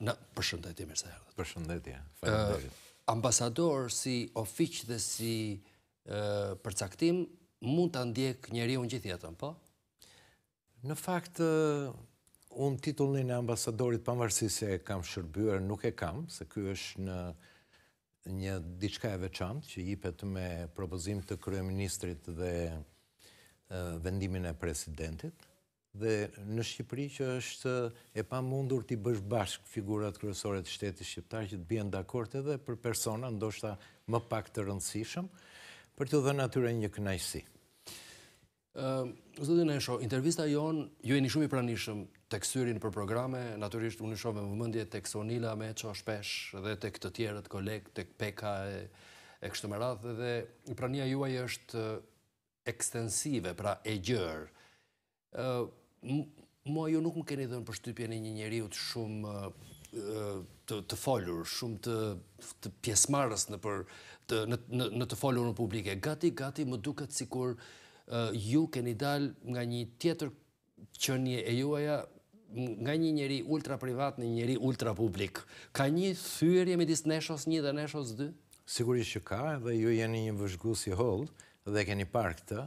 S1: Në përshëndetje, mirë se herdhët. Përshëndetje, Ambasador si ofiq dhe si përcaktim, mund të ndjek njeri unë gjithjetën, po?
S5: Në fakt, unë titullin e ambasadorit, përmërësi se kam shërbyrë, nuk e kam, se kjo është në një diçka e veçant, që jipet me propozim të kryeministrit dhe vendimin e presidentit, dhe në Shqipëri që është e pa mundur t'i bësh bashk figurat kërësore të shtetit shqiptar që t'bjen dhe akort edhe për persona, ndoshta më pak të rëndësishëm, për të dhe natyre një kënajsi. Zdo dhe në nësho, intervista
S1: jonë, ju e një shumë i pranishëm të kësyrin për programe, naturisht unë shumë e mëndje të kësonila me qo shpesh dhe të këtë tjerët kolegë, të peka e kështë më radhë dhe prania juaj është ekstensive, pra e gjërë mua ju nuk më keni dhënë përshtypje në një njeri të shumë të, të folur, shumë të, pjesmarës në, për, të, në, në, të folur në publike. Gati, gati, më duket si kur ju keni dal nga një tjetër qënje e juaja, nga një njeri ultra privat në një njeri ultra publik.
S5: Ka një thyrje me disë neshos një dhe neshos dy? Sigurisht që ka, dhe ju jeni një vëzhgu i hold, dhe keni park të,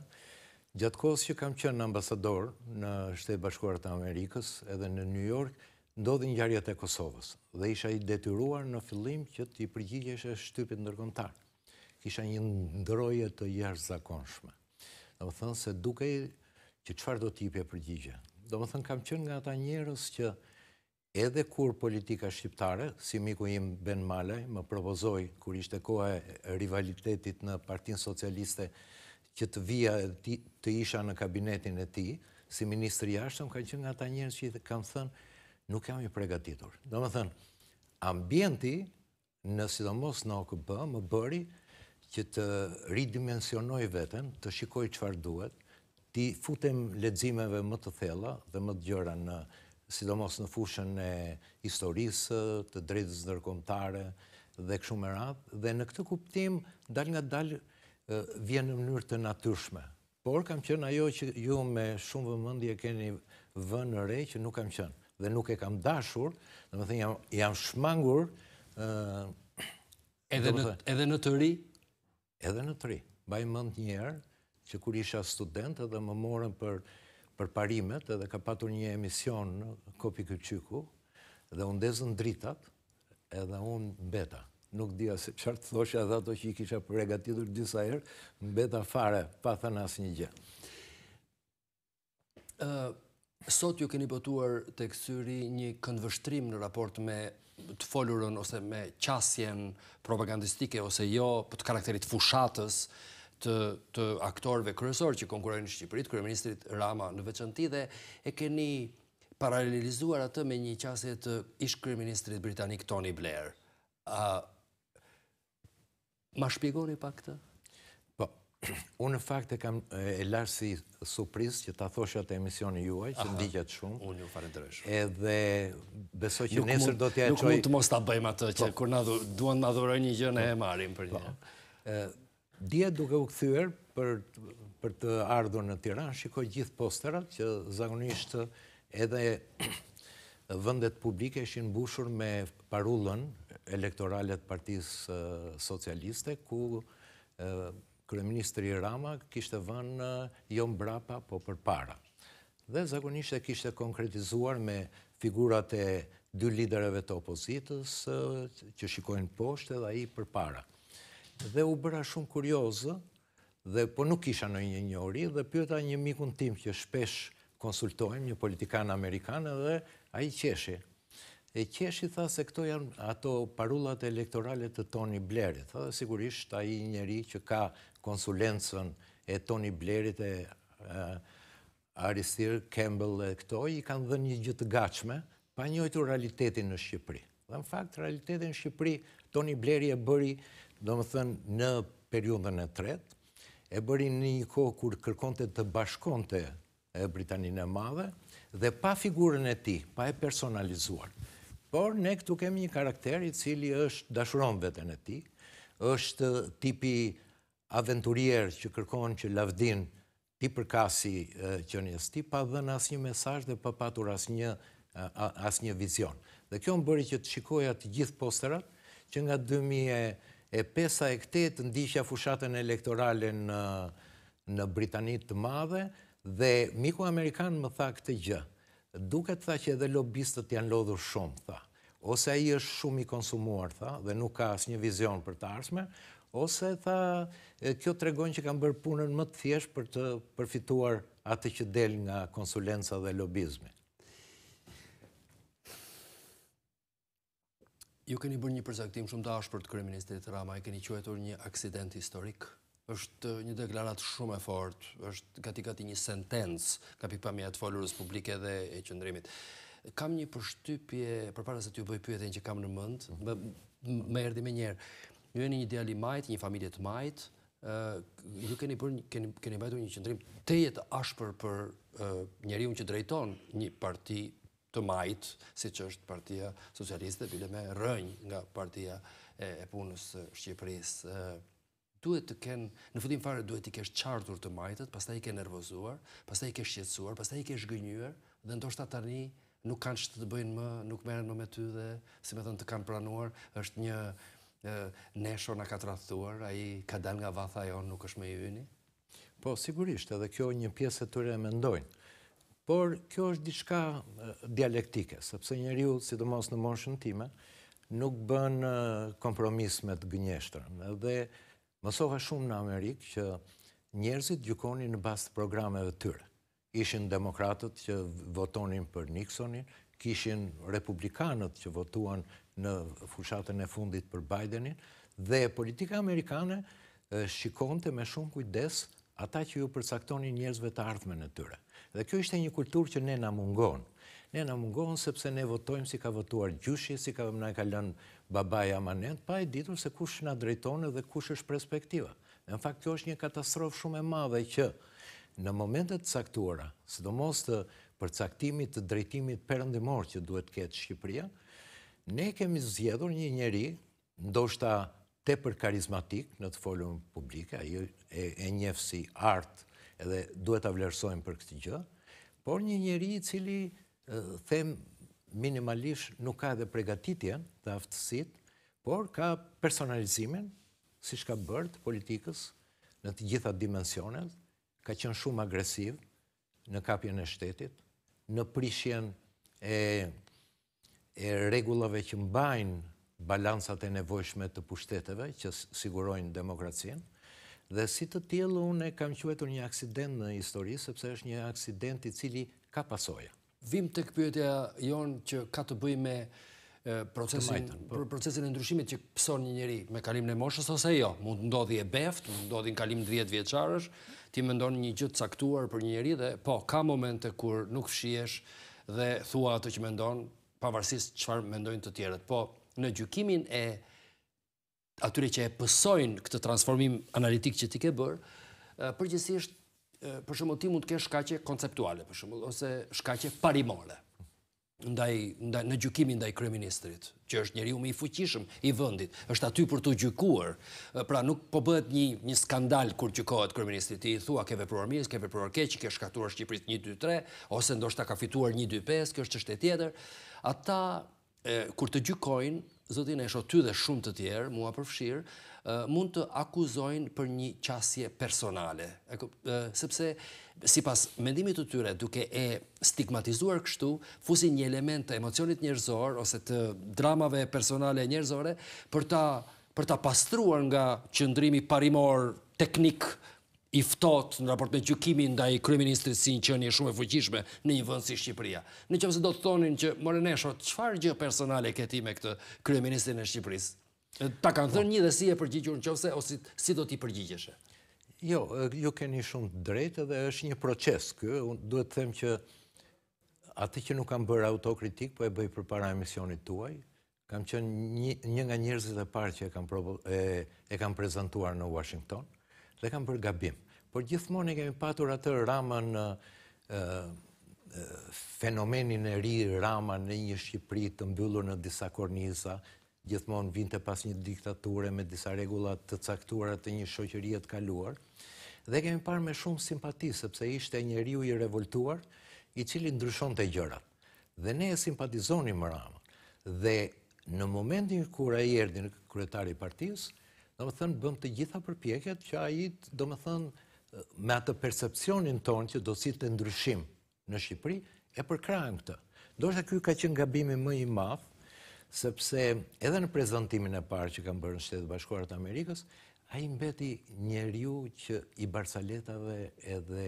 S5: Gjatë kohës që kam qënë ambasador në shtetë bashkuarët e Amerikës edhe në New York, ndodhë një e Kosovës dhe isha i detyruar në fillim që t'i përgjigje shë shtypit në nërkontar. Kisha një ndëroje të jashtë zakonshme. Dhe më thënë se duke që qëfar do t'i përgjigje. Dhe më thënë kam qënë nga ta njerës që edhe kur politika shqiptare, si miku im Ben Malaj, më propozoj kur ishte kohë e rivalitetit në partinë socialiste nështë, që të vija të isha në kabinetin e ti, si ministri jashtëm, ka që nga ta njërës që i kam thënë, nuk jam i pregatitur. Do më thënë, ambienti në sidomos në OKB më bëri që të ridimensionoj vetën, të shikoj qëfar duhet, ti futem ledzimeve më të thella dhe më të gjëra në sidomos në fushën e historisë, të drejtës nërkomtare dhe këshumë e radhë, dhe në këtë kuptim dal nga dalë vjen në mënyrë të natyrshme. Por kam qenë ajo që ju me shumë vëmendje keni vënë re që nuk kam qenë dhe nuk e kam dashur, më jam jam shmangur ë edhe në edhe në të ri, edhe në të ri. Mbaj mend një herë që kur isha student edhe më morën për për parimet edhe ka patur një emision në Kopi Kyçiku dhe u ndezën dritat edhe un beta nuk dhja se qartë thoshe edhe ato që i kisha përregatitur disa erë, në beta fare, pa thënë asë një gjë.
S1: Sot ju keni pëtuar të kësyri një këndvështrim në raport me të folurën ose me qasjen propagandistike ose jo për të karakterit fushatës të aktorve kryesor që konkurojnë në Shqipërit, kryeministrit Rama në veçënti dhe e keni paralelizuar atë me një qasje të ishkryeministrit britanik Tony Blair. A Ma shpjegoni pa këtë?
S5: Po, unë në fakt e kam e lartë si surpriz që ta thoshat e emisioni juaj, që ndiqet shumë. Unë ju falë ndërëshë. Edhe besoj që nesër do t'ja qoj... Nuk mund të mos t'a bëjmë atë që po. kur në duan në adhuroj një gjë në po. e marim për po. një. Dje duke u këthyër për të ardhur në Tiran, shikoj gjithë posterat që zagonisht edhe vëndet publike ishin bushur me parullën elektoralet partisë socialiste, ku Kryeministri Rama kishte vënë jo mbrapa, po për para. Dhe zakonishtë kishte konkretizuar me figurat e dy lidereve të opozitës që shikojnë poshtë dhe i për para. Dhe u bëra shumë kuriozë, dhe po nuk isha në një njëri, dhe pyëta një mikun tim që shpesh konsultojmë, një politikanë amerikanë, dhe a i qeshe, E qeshi tha se këto janë ato parullat elektorale të Tony Blerit. Tha dhe sigurisht ta i njeri që ka konsulensën e Tony Blerit e Aristir, Campbell e këto, i kanë dhe një gjithë gachme, pa njojtu realitetin në Shqipëri. Dhe në fakt, realitetin në Shqipëri, Tony Bleri e bëri, do më thënë, në periundën e tret, e bëri në një kohë kur kërkonte të bashkonte e Britaninë e madhe, dhe pa figurën e ti, pa e personalizuarë. Por ne këtu kemi një karakter i cili është dashuron vetën e ti, është tipi aventurier që kërkon që lavdin ti përkasi që njës ti, pa dhe në asë një mesaj dhe pa patur asë një vizion. Dhe kjo më bëri që të shikoja të gjithë posterat, që nga 2005 e 2008 ndishja fushatën elektorale në Britanit të madhe, dhe miku Amerikanë më tha këtë gjë, duke të tha që edhe lobistët janë lodhur shumë, tha. Ose ai është shumë i konsumuar, tha, dhe nuk ka asnjë vizion për të ardhmen, ose tha kjo tregon që kanë bërë punën më të thjeshtë për të përfituar atë që del nga konsulenca dhe lobizmi.
S1: Ju keni bërë një përzaktim shumë të ashpër të kryeministrit Rama, e keni quajtur një aksident historik është një deklarat shumë e fort, është gati gati një sentencë, ka pikpamja të folurës publike dhe e qëndrimit. Kam një përshtypje, për para se të ju bëj pyet e një që kam në mënd, me erdi me njerë, një një një ideali majtë, një familje të majtë, ju keni bërë, keni bajtu një qëndrim, te jetë ashpër për njeri unë që drejton një parti të majtë, si që është partia socialiste, bile me rënjë nga partia e punës Shqipërisë, duhet të kenë, në fundin fare duhet i kesh qartur të majtët, pas ta i kesh nervozuar, pas ta i kesh qetsuar, pas ta i kesh gënyuar, dhe ndoshta tani nuk kanë që të të bëjnë më, nuk meren më me ty dhe, si me thënë të kanë pranuar, është një nesho nga ka të ai a i ka dal nga vatha jo nuk
S5: është me i uni? Po, sigurisht, edhe kjo një pjesë e të remendojnë. Por, kjo është diçka dialektike, sepse njeriu, sidomos si të mos në moshën time, nuk bën kompromis me të gënjeshtërën. Dhe, Mësova shumë në Amerikë që njerëzit gjukoni në bastë programeve të tyre. Ishin demokratët që votonin për Nixonin, kishin republikanët që votuan në fushatën e fundit për Bidenin, dhe politika amerikane shikon të me shumë kujdes ata që ju përsaktoni njerëzve të ardhme në tyre. Dhe kjo ishte një kultur që ne në mungon. Ne në mungon sepse ne votojmë si ka votuar gjushje, si ka vëmna e kalën babaj amanent, pa e ditur se kush nga drejtonë dhe kush është perspektiva. Në fakt, kjo është një katastrofë shumë e madhe që në momentet caktuara, së do mos të përcaktimit të drejtimit përëndimor që duhet ketë Shqipëria, ne kemi zjedhur një njeri, ndoshta te për karizmatik në të folën publika, e, e, e njefë si artë edhe duhet të vlerësojmë për këtë gjë, por një njeri cili, them, minimalisht nuk ka edhe pregatitjen dhe aftësit, por ka personalizimin, si shka bërt politikës në të gjitha dimensionet, ka qenë shumë agresiv në kapjen e shtetit, në prishjen e, e regullove që mbajnë balansat e nevojshme të pushteteve që sigurojnë demokracinë, Dhe si të tjelë, unë e kam quetur një aksident në histori, sepse është një aksident i cili ka pasoja. Vim të këpjotja jonë që ka të bëj me po.
S1: procesin e ndryshimit që pëson një njëri me kalim në moshës ose jo, mund të ndodhi e beft, mund të ndodhi në kalim 10 vjeqarës, ti me ndonë një gjithë caktuar për një njëri dhe po, ka momente kur nuk fshiesh dhe thua atë që me ndonë, pavarësis qëfar më ndonë të tjeret. Po, në gjukimin e atyre që e pësojnë këtë transformim analitik që ti ke bërë, përgjësisht për shumë ti mund të kesh shkaqe konceptuale, për shumë, ose shkaqe parimore, në gjukimin ndaj kreministrit, që është njeri umë i fuqishëm i vëndit, është aty për të gjukuar, pra nuk po bëhet një skandal kur gjukohet kreministrit, ti i thua keve për armijës, keve për orkeqë, ke shkatuar Shqiprit 1-2-3, ose ndoshta ka fituar 1-2-5, kjo është qështë e tjetër, ata, kur të gjukojnë, zotin e shotu dhe shumë të tjerë, mua përfshirë, mund të akuzojnë për një qasje personale. Sepse, si pas mendimit të tyre, duke e stigmatizuar kështu, fusin një element të emocionit njërzor, ose të dramave personale njërzore, për ta pastruar nga qëndrimi parimor teknik i në raport me gjukimin nda i kryeministrit si në qënje shumë e fëgjishme në një vëndë si Shqipëria. Në që vëse do të thonin që, more nesho, qëfar gjë personale këti me këtë kryeministrin e Shqipërisë? Ta kanë thënë një dhe si e përgjigjur në qovëse, o si do t'i përgjigjeshe?
S5: Jo, ju jo keni shumë drejtë dhe është një proces kërë. Duhet të them që atë që nuk kam bërë autokritik, po e bëjë për para emisionit tuaj, kam qënë një nga njërzit e parë që e kam prezentuar në Washington, dhe kam bërë gabim. Por gjithmonë e kemi patur atë rama në fenomenin e ri, rama në një Shqipëri të mbyllur në disa korniza, gjithmonë vinte pas një diktature me disa regullat të caktuarat të një shoqëriet kaluar, dhe kemi parë me shumë simpati, sepse ishte një riu i revoltuar, i cili ndryshon të gjërat. Dhe ne e simpatizoni më ramë. Dhe në momentin kura i erdi në kryetari partijës, do më thënë bëm të gjitha përpjeket që a i do më thënë me atë percepcionin tonë që do si të ndryshim në Shqipëri, e përkrajmë këtë. Do shë kjo ka qenë gabimi më i mafë, sepse edhe në prezentimin e parë që kam bërë në shtetë bashkuarët Amerikës, a i mbeti njerëju që i barsaletave edhe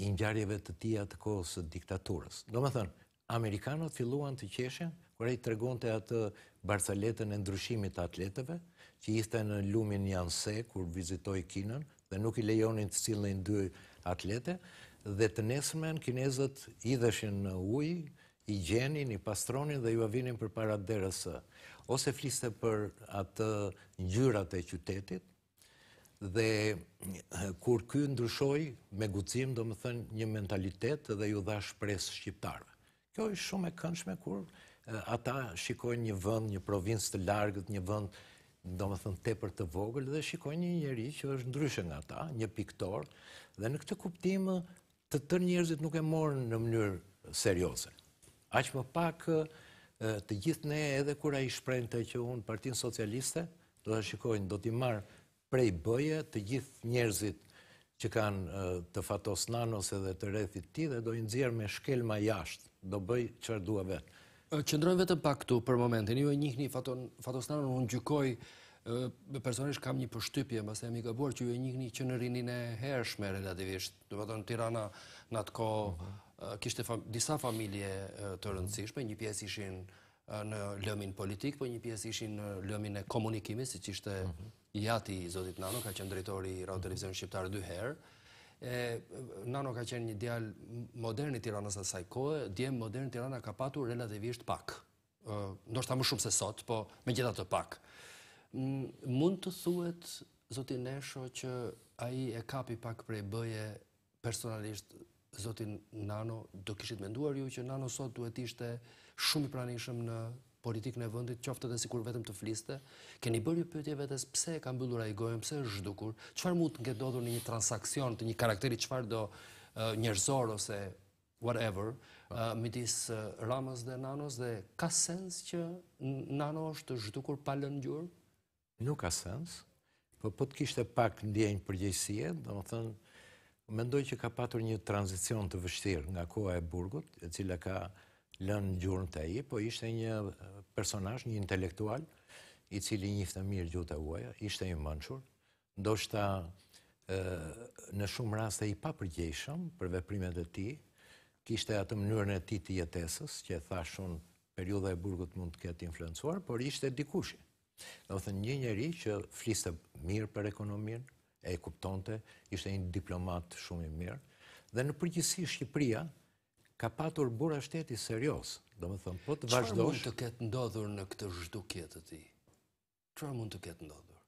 S5: i njarjeve të tia të kohës diktaturës. Do më thënë, Amerikanët filluan të qeshen, për e i tregun të atë barsaletën e ndryshimit të atletëve, që i në lumin janë kur vizitoj kinën, dhe nuk i lejonin të cilën e atlete, dhe të nesëmen, kinezët i në ujë, i gjenin, i pastronin dhe ju avinin për para derësë. Ose fliste për atë njërat e qytetit, dhe eh, kur ky ndryshoj me gucim, do më thënë një mentalitet dhe ju dha shpres shqiptarë. Kjo është shumë e kënshme kur eh, ata shikojnë një vënd, një provinsë të largët, një vënd, do më thënë, te për të vogël, dhe shikojnë një njeri që është ndryshën nga ta, një piktor, dhe në këtë kuptimë eh, të tërë njerëzit nuk e morën në mënyrë seriosën. Aqë më pak të gjithë ne edhe kura i shprejnë të që unë partinë socialiste, do të shikojnë, do t'i marë prej bëje të gjithë njerëzit që kanë të fatos nanos edhe të rethit ti dhe do i nëzirë me shkel ma jashtë, do bëj qërë dua vetë. Qëndrojnë vetëm pak këtu për
S1: momentin, ju e njihni fatos nanon, unë gjykoj, personisht kam një përshtypje, mba se ka mikëbuar që ju e njihni që në rinjën e hershme relativisht, do të tirana në atë kohë, mhm kishte disa familje të rëndësishme, një pjesë ishin në lëmin politik, po një pjesë ishin në lëmin e komunikimit, siç ishte jati i zotit Nano, ka qenë drejtori i Radio Televizion Shqiptar dy herë. E, Nano ka qenë një djalë modern i Tiranës asaj kohë, djemë modern Tirana ka patur relativisht pak. Ë, ndoshta më shumë se sot, po megjithatë pak. mund të thuhet Zotit Nesho që ai e kapi pak prej bëje personalisht zotin Nano, do kishit menduar ju që Nano sot duhet ishte shumë i pranishëm në politikë në vëndit, qoftë edhe si kur vetëm të fliste, keni bërë ju pëtje vetës pse e kam bëllur a i gojëm, pse e zhdukur, qëfar mund të nge dodur në një transakcion të një karakteri, qëfar do njërzor ose whatever, midis Ramës dhe Nanos, dhe ka sens që
S5: Nano është të zhdukur palën gjurë? Nuk ka sens, po për po të kishte pak ndjenjë përgjësie, dhe më thënë, mendoj që ka patur një tranzicion të vështirë nga koha e burgut, e cila ka lënë gjurën të aji, po ishte një personash, një intelektual, i cili njifte mirë gjuta uaja, ishte i mënqur, ndoshta në shumë raste i papërgjeshëm për veprimet e ti, kishte atë mënyrën e ti të jetesës, që e thashun periuda e burgut mund të ketë influencuar, por ishte dikushi. Në thënë një njeri që fliste mirë për ekonominë, e i kuptonte, ishte një diplomat shumë i mirë, dhe në përgjësi Shqipëria ka patur bura shteti serios, do më thëmë, po të vazhdojsh... Qëra mund të ketë ndodhur
S1: në këtë zhdukje të ti? Qëra mund të ketë ndodhur?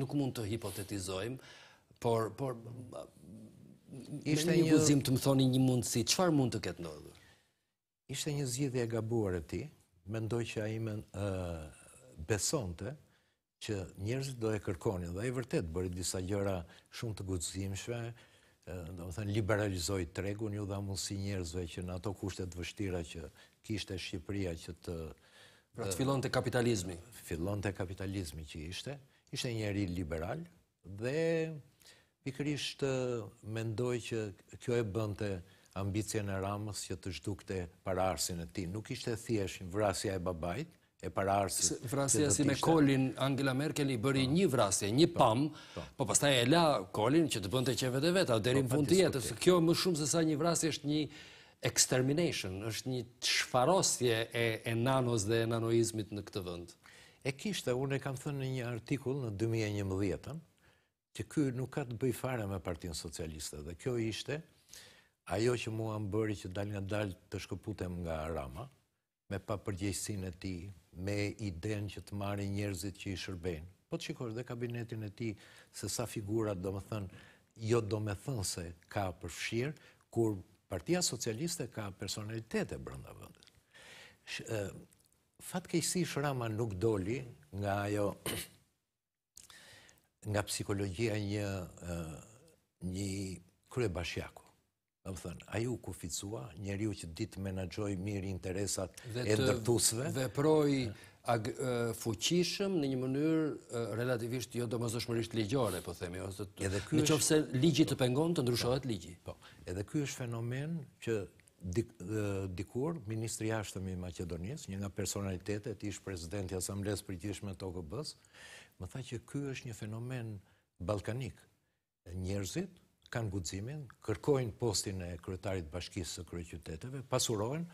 S1: Nuk mund të hipotetizojmë, por...
S5: Ishte një guzim
S1: të më thoni një mundësi, qëfar
S5: mund të ketë ndodhur? Ishte një zgjidhje e gabuar e ti, mendoj që a imen besonte, që njerëzit do e kërkonin, dhe e vërtet bëri disa gjëra shumë të gudzimshve, do më thënë liberalizoj tregun, ju dha mundësi njerëzve që në ato kushtet vështira që kishte Shqipëria që të... Pra të fillon të kapitalizmi. Fillon të kapitalizmi që ishte, ishte njeri liberal, dhe pikrisht mendoj që kjo e bënte ambicje e ramës që të zhdukte pararsin e ti. Nuk ishte thjesht vrasja e babajtë, e parar se... Vrasja si me
S1: Colin Angela Merkel i bëri po. një vrasje, një po. pam, po. po pastaj e la Colin që të bëndë të qeve dhe veta, o derim fund të kjo më shumë se sa një vrasje është një extermination, është një të shfarosje e nanos dhe nanoizmit në
S5: këtë vënd. E kishtë, unë e kam thënë një artikull në 2011-ën, që kërë nuk ka të bëj fare me partin socialista, dhe kjo ishte ajo që mua më bëri që dal nga dal të shkëputem nga Rama, me pa përgjëjsin e ti, me iden që të marri njerëzit që i shërbejnë. Po të shikosh dhe kabinetin e ti, se sa figurat do më thënë, jo do me thënë se ka përfshirë, kur partia socialiste ka personalitete brënda vëndës. Fatkejsi shrama nuk doli nga ajo, nga psikologia një një krye bashjaku më thënë, a ju kuficua njeri u që ditë menagjoj mirë interesat e ndërtusve? Dhe të veproj
S1: fuqishëm në një mënyrë relativisht jo do mëzëshmërisht ligjore, po themi,
S5: ose të në qofë se ligji të po. pengon të ndryshohet po. ligji. Po, edhe kjo është fenomen që dikur, Ministri Ashtëmi Macedonis, një nga personalitetet, ishë prezidenti Asambles për gjithme të okëbës, më tha që kjo është një fenomen balkanik. Njerëzit, kanë guximin, kërkojnë postin e kryetarit bashkisë së qyteteve, pasurohen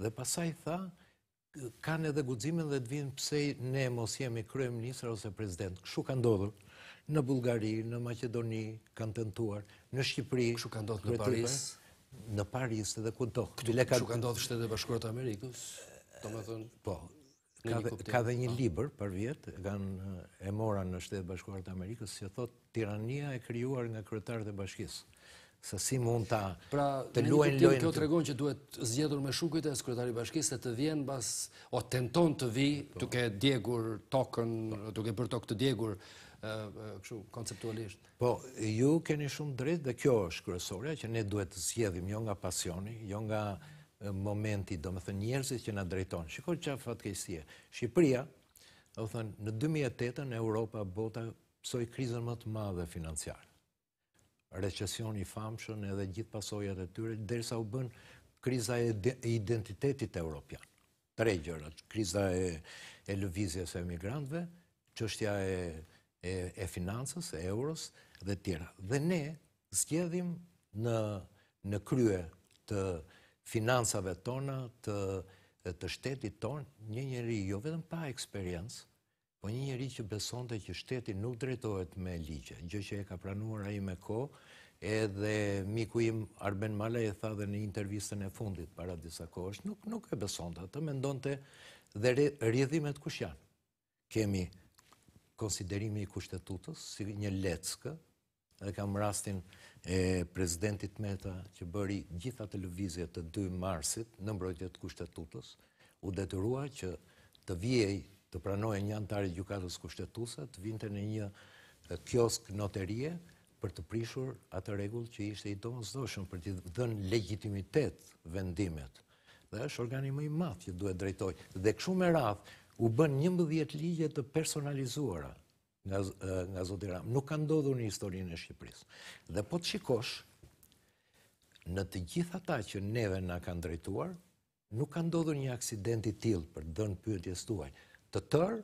S5: dhe pasaj tha kanë edhe guximin dhe të vinë pse ne mos jemi minister ose president. Kështu ka ndodhur në Bullgari, në Maqedoni, kanë tentuar në Shqipëri, kështu ka ndodhur në Paris, në Paris edhe ku do. Kështu ka ndodhur në Shtetet e Bashkuara të Amerikës. Domethënë, po, Ka dhe, ka dhe një po. libër për vjet, kanë e mora në shtetë Bashkuara të Amerikës, si thotë tirania e krijuar nga kryetarët e bashkisë. Sa si mund ta pra, të luajnë lojën. Kjo tregon
S1: që duhet zgjedhur me shukujt e sekretarit bashkisë të vjen mbas o tenton të vi po,
S5: duke djegur tokën, duke bërë tokë të djegur ë kështu konceptualisht. Po, ju keni shumë drejt dhe kjo është kryesorja që ne duhet të zgjedhim jo nga pasioni, jo nga momenti, do më thënë, njërësit që nga drejtonë. Shikoj që a fatë Shqipëria, do thënë, në 2008 në Europa bota pësoj krizën më të madhe financiarë. Recesion i famshën edhe gjithë pasojat e tyre, dërsa u bënë kriza e identitetit e Europian. Tre gjërat, kriza e lëvizjes e emigrantve, qështja e, e finansës, e euros, dhe tjera. Dhe ne zgjedhim në krye të financave tona, të shtetit tonë, një njëri jo vetëm pa eksperiencë, po një njëri që beson të që shtetit nuk drejtojt me ligje, gjë që e ka pranuar a me ko, edhe miku im Arben Malaj e tha dhe në intervjistën e fundit para disa ko është, nuk e beson të atë, me të dhe rrëdhimet kush janë. Kemi konsiderimi i kushtetutës, si një leckë, dhe kam rastin e prezidentit Meta që bëri gjitha lëvizje të 2 marsit në të kushtetutës, u detyrua që të vijej të pranoj një antar gjukatës kushtetuse, të vinte në një kiosk noterie për të prishur atë regull që ishte i do mëzdoshën për të dhënë legitimitet vendimet. Dhe është organi më i matë që duhet drejtoj. Dhe këshu me rath, u bën një mbëdhjet ligje të personalizuara, nga Zoti Ram. Nuk ka ndodhur në historinë e Shqipërisë. Dhe po të shikosh, në të gjithë ata që neve na kanë drejtuar, nuk ka ndodhur një aksident i tillë për të dhënë pyetjes tuaj. Të tërë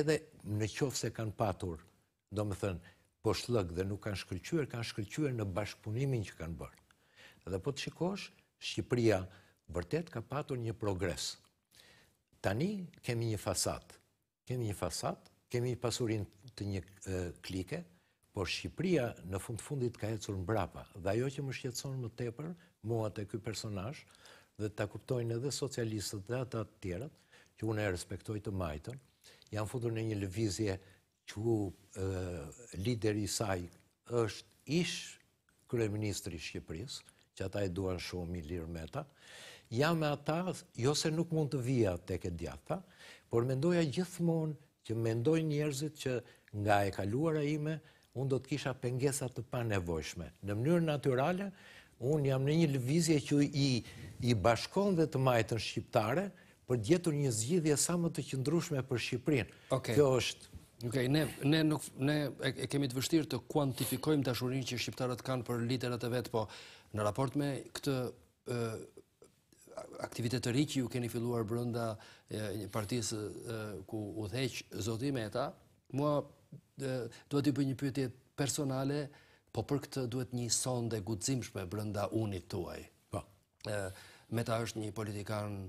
S5: edhe në qofë se kanë patur, do të thënë, po shlëg dhe nuk kanë shkëlqyer, kanë shkëlqyer në bashkëpunimin që kanë bërë. Dhe po të shikosh, Shqipëria vërtet ka patur një progres. Tani kemi një fasad. Kemi një fasad kemi pasurin të një klike, por Shqipria në fund fundit ka hecur në brapa, dhe ajo që më shqetson më tepër, mua të këj personash, dhe të kuptojnë edhe socialistët dhe ata të tjerët, që unë e respektoj të majtën, janë fundur në një lëvizje që lideri saj është ish kërëministri Shqipëris, që ata e duan shumë i lirë me ta, ata, jo se nuk mund të vijat të këtë djatha, por mendoja gjithmonë që mendojnë njerëzit që nga e kaluara ime, unë do të kisha pengesat të pa nevojshme. Në mënyrë naturale, unë jam në një lëvizje që i, i bashkon dhe të majtën shqiptare për djetur një zgjidhje sa më të qëndrushme për Shqiprinë. Kjo është... ne, ne, nuk, ne e, kemi të vështirë të
S1: kuantifikojmë të që shqiptarët kanë për literat e vetë, po në raport me këtë aktivitet të rikë ju keni filluar brënda një partisë ku u theqë Zoti Meta, mua duhet i bëjë një pyetje personale, po për këtë duhet një sonde gudzimshme brënda unit tuaj. Po. Meta është një politikan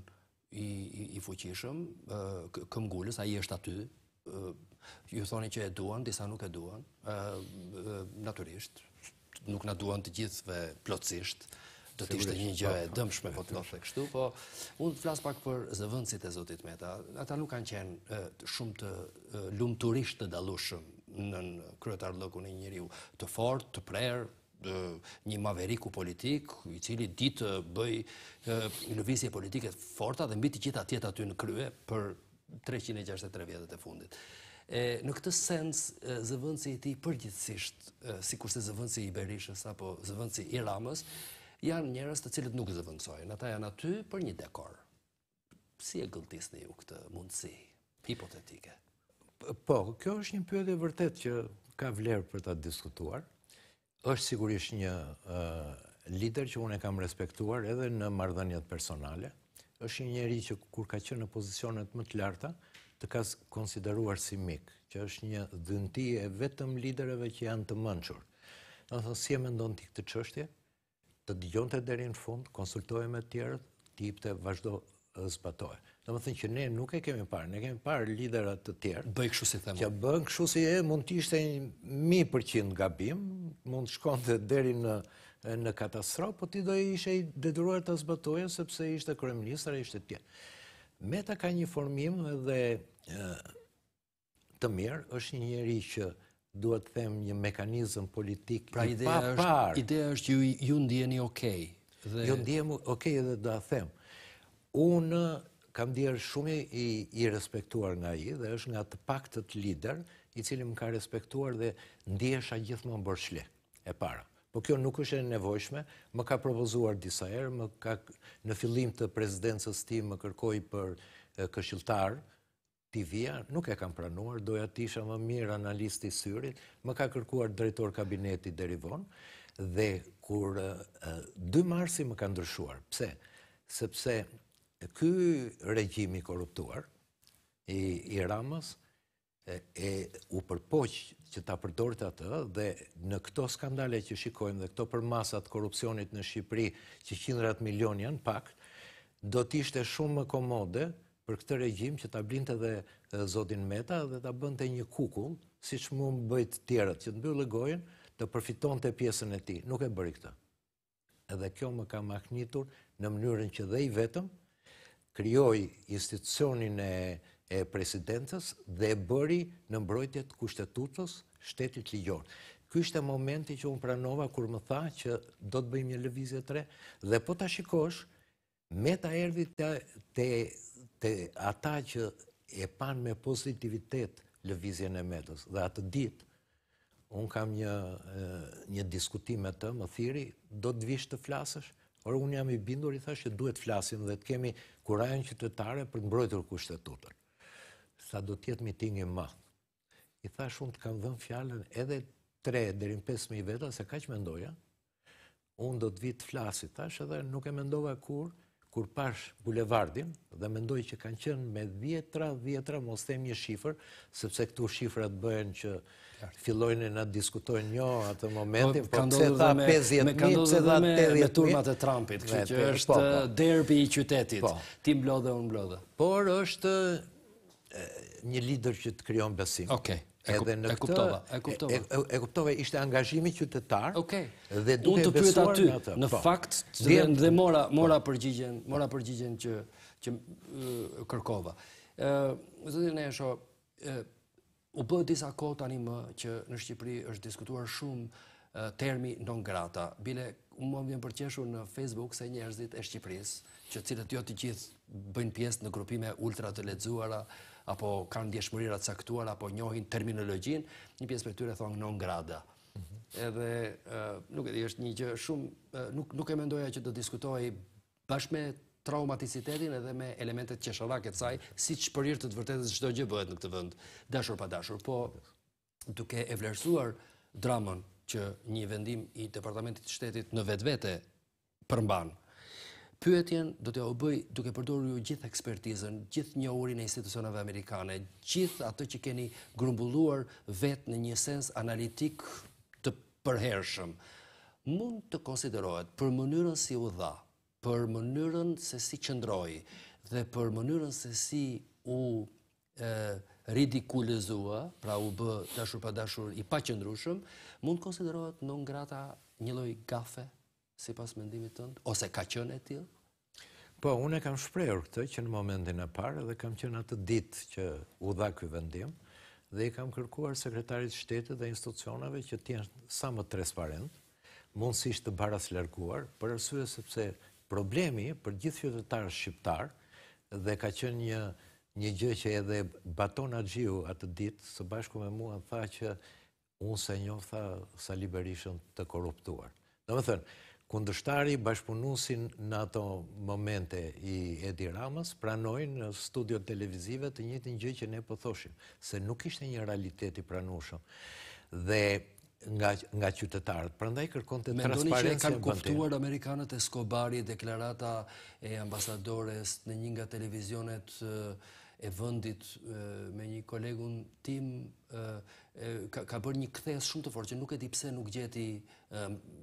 S1: i fuqishëm, këmgullës, a i është aty, ju thoni që e duan, disa nuk e duan, naturisht, nuk në duan të nuk në duan të gjithve plotësisht, do të ishte një gjë e dëmshme po të thotë kështu, po unë të flasë pak për zëvendësit e Zotit Meta. Ata nuk kanë qenë shumë të lumturisht të dalushëm në kryetar llokun e një njeriu të fortë, të prerë, një maveriku politik i cili ditë bëj lëvizje politike të forta dhe mbi të gjitha tjetë aty në krye për 363 vjetët e fundit. E, në këtë sens, zëvëndësi i ti përgjithsisht, si kurse zëvëndësi i Berishës apo zëvëndësi i Ramës, janë njerëz të cilët nuk zëvendësojnë. Ata janë aty për një dekor. Si e gëlltisni ju këtë mundësi
S5: hipotetike? Po, kjo është një pyetje vërtet që ka vlerë për ta diskutuar. Është sigurisht një lider që unë e kam respektuar edhe në marrëdhëniet personale. Është një njerëz që kur ka qenë në pozicionet më të larta, të ka konsideruar si mik, që është një dhënti e vetëm lidereve që janë të mënqur. Në thë, si e me ndonë ti këtë qështje? të digjon të deri në fund, konsultojë me tjerët, tip të vazhdo zbatojë. Në më thënë që ne nuk e kemi parë, ne kemi parë liderat të tjerë. Bëjë këshu si themë. Që bëjë këshu si e, mund të ishte një mi përqind nga bim, mund të shkonë deri në, në katastrofë, po ti do e ishe i deduruar të zbatojë, sepse ishte kërëministër e ishte tjerë. Meta ka një formim dhe të mirë, është një njeri që duhet të them një mekanizëm politik pra i pa parë. Ideja është ju, ju ndjeni okej. Okay, dhe... Ju ndjeni okej edhe dhe da them. Unë kam djerë shumë i, i respektuar nga i dhe është nga të pak të të lider i cili më ka respektuar dhe ndjesha gjithë më më bërshle e para. Po kjo nuk është e nevojshme, më ka propozuar disa erë, më ka në fillim të prezidencës ti më kërkoj për këshiltarë, TV-a, nuk e kam pranuar, doja tisha më mirë analisti syrit, më ka kërkuar drejtor kabineti derivon dhe kur 2 marsi më ka ndryshuar. Pse? Sepse këj regjimi korruptuar i Ramës e u përpoq që ta përdorte atë dhe në këto skandale që shikojmë dhe këto përmasat korrupsionit në Shqipëri që qindrat milion janë pak do t'ishte shumë më komode për këtë regjim që ta blinte dhe Zodin Meta dhe ta bënte një kukull, si që mund bëjt tjerët, që të mbyllë gojen, të përfiton të pjesën e ti. Nuk e bëri këtë. Edhe kjo më ka maknitur në mënyrën që dhe i vetëm, kryoj institucionin e e presidentës dhe e bëri në mbrojtjet kushtetutës shtetit ligjor. Ky është e momenti që unë pranova kur më tha që do të bëjmë një lëvizje të re dhe po të shikosh, me ta erdi të të ata që e pan me pozitivitet lëvizjen e medës. Dhe atë dit, unë kam një diskutim e të më thiri, do të vishë të flasësh, orë unë jam i bindur i thashë që duhet flasim dhe të kemi kurajën qytetare për të mbrojtër kushtetutër. Sa do tjetë mitingi ma. I thashë unë të kam dhëmë fjallën edhe 3 dherin 5.000 veta, se ka që mendoja, unë do të vitë flasit, thashë edhe nuk e mendova kurë, kur pash bulevardin dhe mendoj që kanë qenë me djetra, djetra, mos them një shifër, sepse këtu shifrat bëhen që fillojnë e në diskutojnë një atë momentin, po pëse ta 50.000, pëse ta 80.000. Me kandodhë me turmat e Trumpit, që që po, është po. derbi i qytetit, po. ti mblodhe, unë mblodhe. Por është një lider që të kryon besim. Okej edhe në këtë... E kuptova, e kuptova. E kuptova, ishte angazhimi qytetar... Ok, unë të pyet aty, në po. fakt, dhe
S1: po. mora përgjigjen, mora përgjigjen që kërkova. Zëtë në e shohë, u bëhë disa kohë tani më që në Shqipëri është diskutuar shumë termi non grata. Bile, unë më vjen përqeshu në Facebook se njerëzit e Shqipëris, që cilët jo të gjithë bëjnë pjesë në grupime ultra të ledzuara, apo kanë ndjeshmërirat saktuar, apo njohin terminologjin, një pjesë për tyre thonë non grada. Edhe nuk e di është një që shumë, nuk e mendoja që të diskutoj bashkë me traumaticitetin edhe me elementet që e të saj, si që përirë të të vërtetës shdo gjë bëhet në këtë vënd, dashur pa dashur, po duke e vlerësuar dramën që një vendim i Departamentit Shtetit në vetë vete përmbanë, Pyetjen do t'ja u bëj duke përdorur ju gjithë ekspertizën, gjithë njohurinë e institucioneve amerikane, gjithë atë që keni grumbulluar vetë në një sens analitik të përhershëm. Mund të konsiderohet për mënyrën si u dha, për mënyrën se si qëndroi dhe për mënyrën se si u e, ridikulizua, pra u bë dashur pa dashur i pa qëndrushëm, mund konsiderohet në ngrata një loj gafe, si pas mendimit tëndë,
S5: ose ka qënë e tjilë? Po, unë e kam shprejur këtë që në momentin e parë dhe kam qënë atë ditë që u dha këj vendim dhe i kam kërkuar sekretarit shtetit dhe institucionave që të jenë sa më transparent, mundësisht të baras lërguar, për rësue sepse problemi për gjithë fjëtëtarë shqiptarë dhe ka qënë një një gjë që edhe baton a gjiu atë ditë, së bashku me mua tha që unë se njofë tha sa liberishën të korruptuar. Në më thënë, kundështari bashkëpunusin në ato momente i Edi Ramës pranojnë në studio televizive të njëtë një gjë që ne pëthoshim, po se nuk ishte një realiteti pranushëm dhe nga, nga qytetarët. Prandaj kërkon të transparencë. Mendoni që e kanë Amerikanët
S1: amerikanët Escobari deklarata e ambasadores në një nga televizionet e vëndit me një kolegun tim, ka bërë një këthes shumë të forë, që nuk e di pse nuk gjeti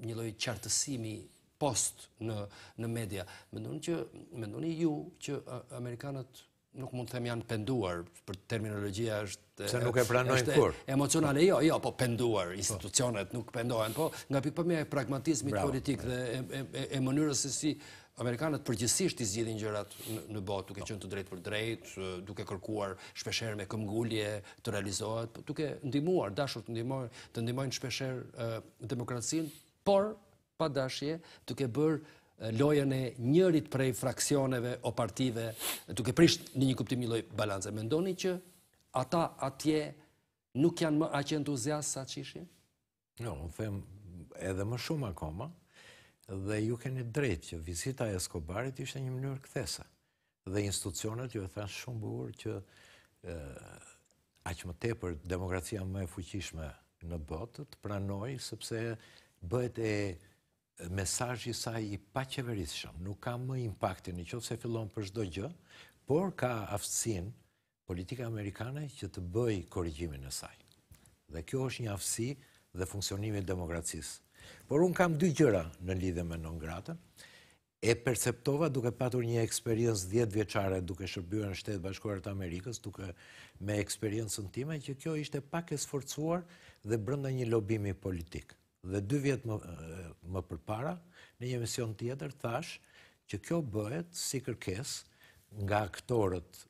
S1: një lojë qartësimi post në media. Mendoni ju që Amerikanët nuk mund të them janë penduar, për terminologjia është... Se nuk e pranojnë kur. Emocionale, jo, jo, po penduar, institucionet nuk pendohen, po nga pikpëmja e pragmatizmit politik dhe e mënyrës se si Amerikanët përgjësisht i zgjidhin gjërat në botë, duke qënë të drejtë për drejtë, duke kërkuar shpesher me këmgullje të realizohet, po, duke ndimuar, dashur të ndimojnë shpesher demokracinë, por, pa dashje, duke bërë lojën e njërit prej fraksioneve o partive, duke prisht në një kuptimi lojë balance. Mendoni që ata atje nuk janë më aqë
S5: entuziast sa që ishin? Jo, më them edhe më shumë akoma, dhe ju keni drejtë që vizita e Skobarit ishte një mënyrë këthesa. Dhe institucionet ju e thashtë shumë buhur që aqë më tepër demokracia më e fuqishme në botët, pranoj, sepse bëhet e i saj i pa shumë, nuk ka më impaktin në qëtë se fillon për shdo gjë, por ka aftësin politika amerikane që të bëj korrigimin e saj. Dhe kjo është një aftësi dhe funksionimit demokracisë. Por unë kam dy gjëra në lidhe me non gratën, e perceptova duke patur një eksperiencë djetë vjeqare duke shërbjua në shtetë bashkuarët Amerikës, duke me eksperiencën time, që kjo ishte pak e sforcuar dhe brënda një lobimi politikë dhe dy vjetë më, më përpara, në një emision tjetër, thash që kjo bëhet si kërkes nga aktorët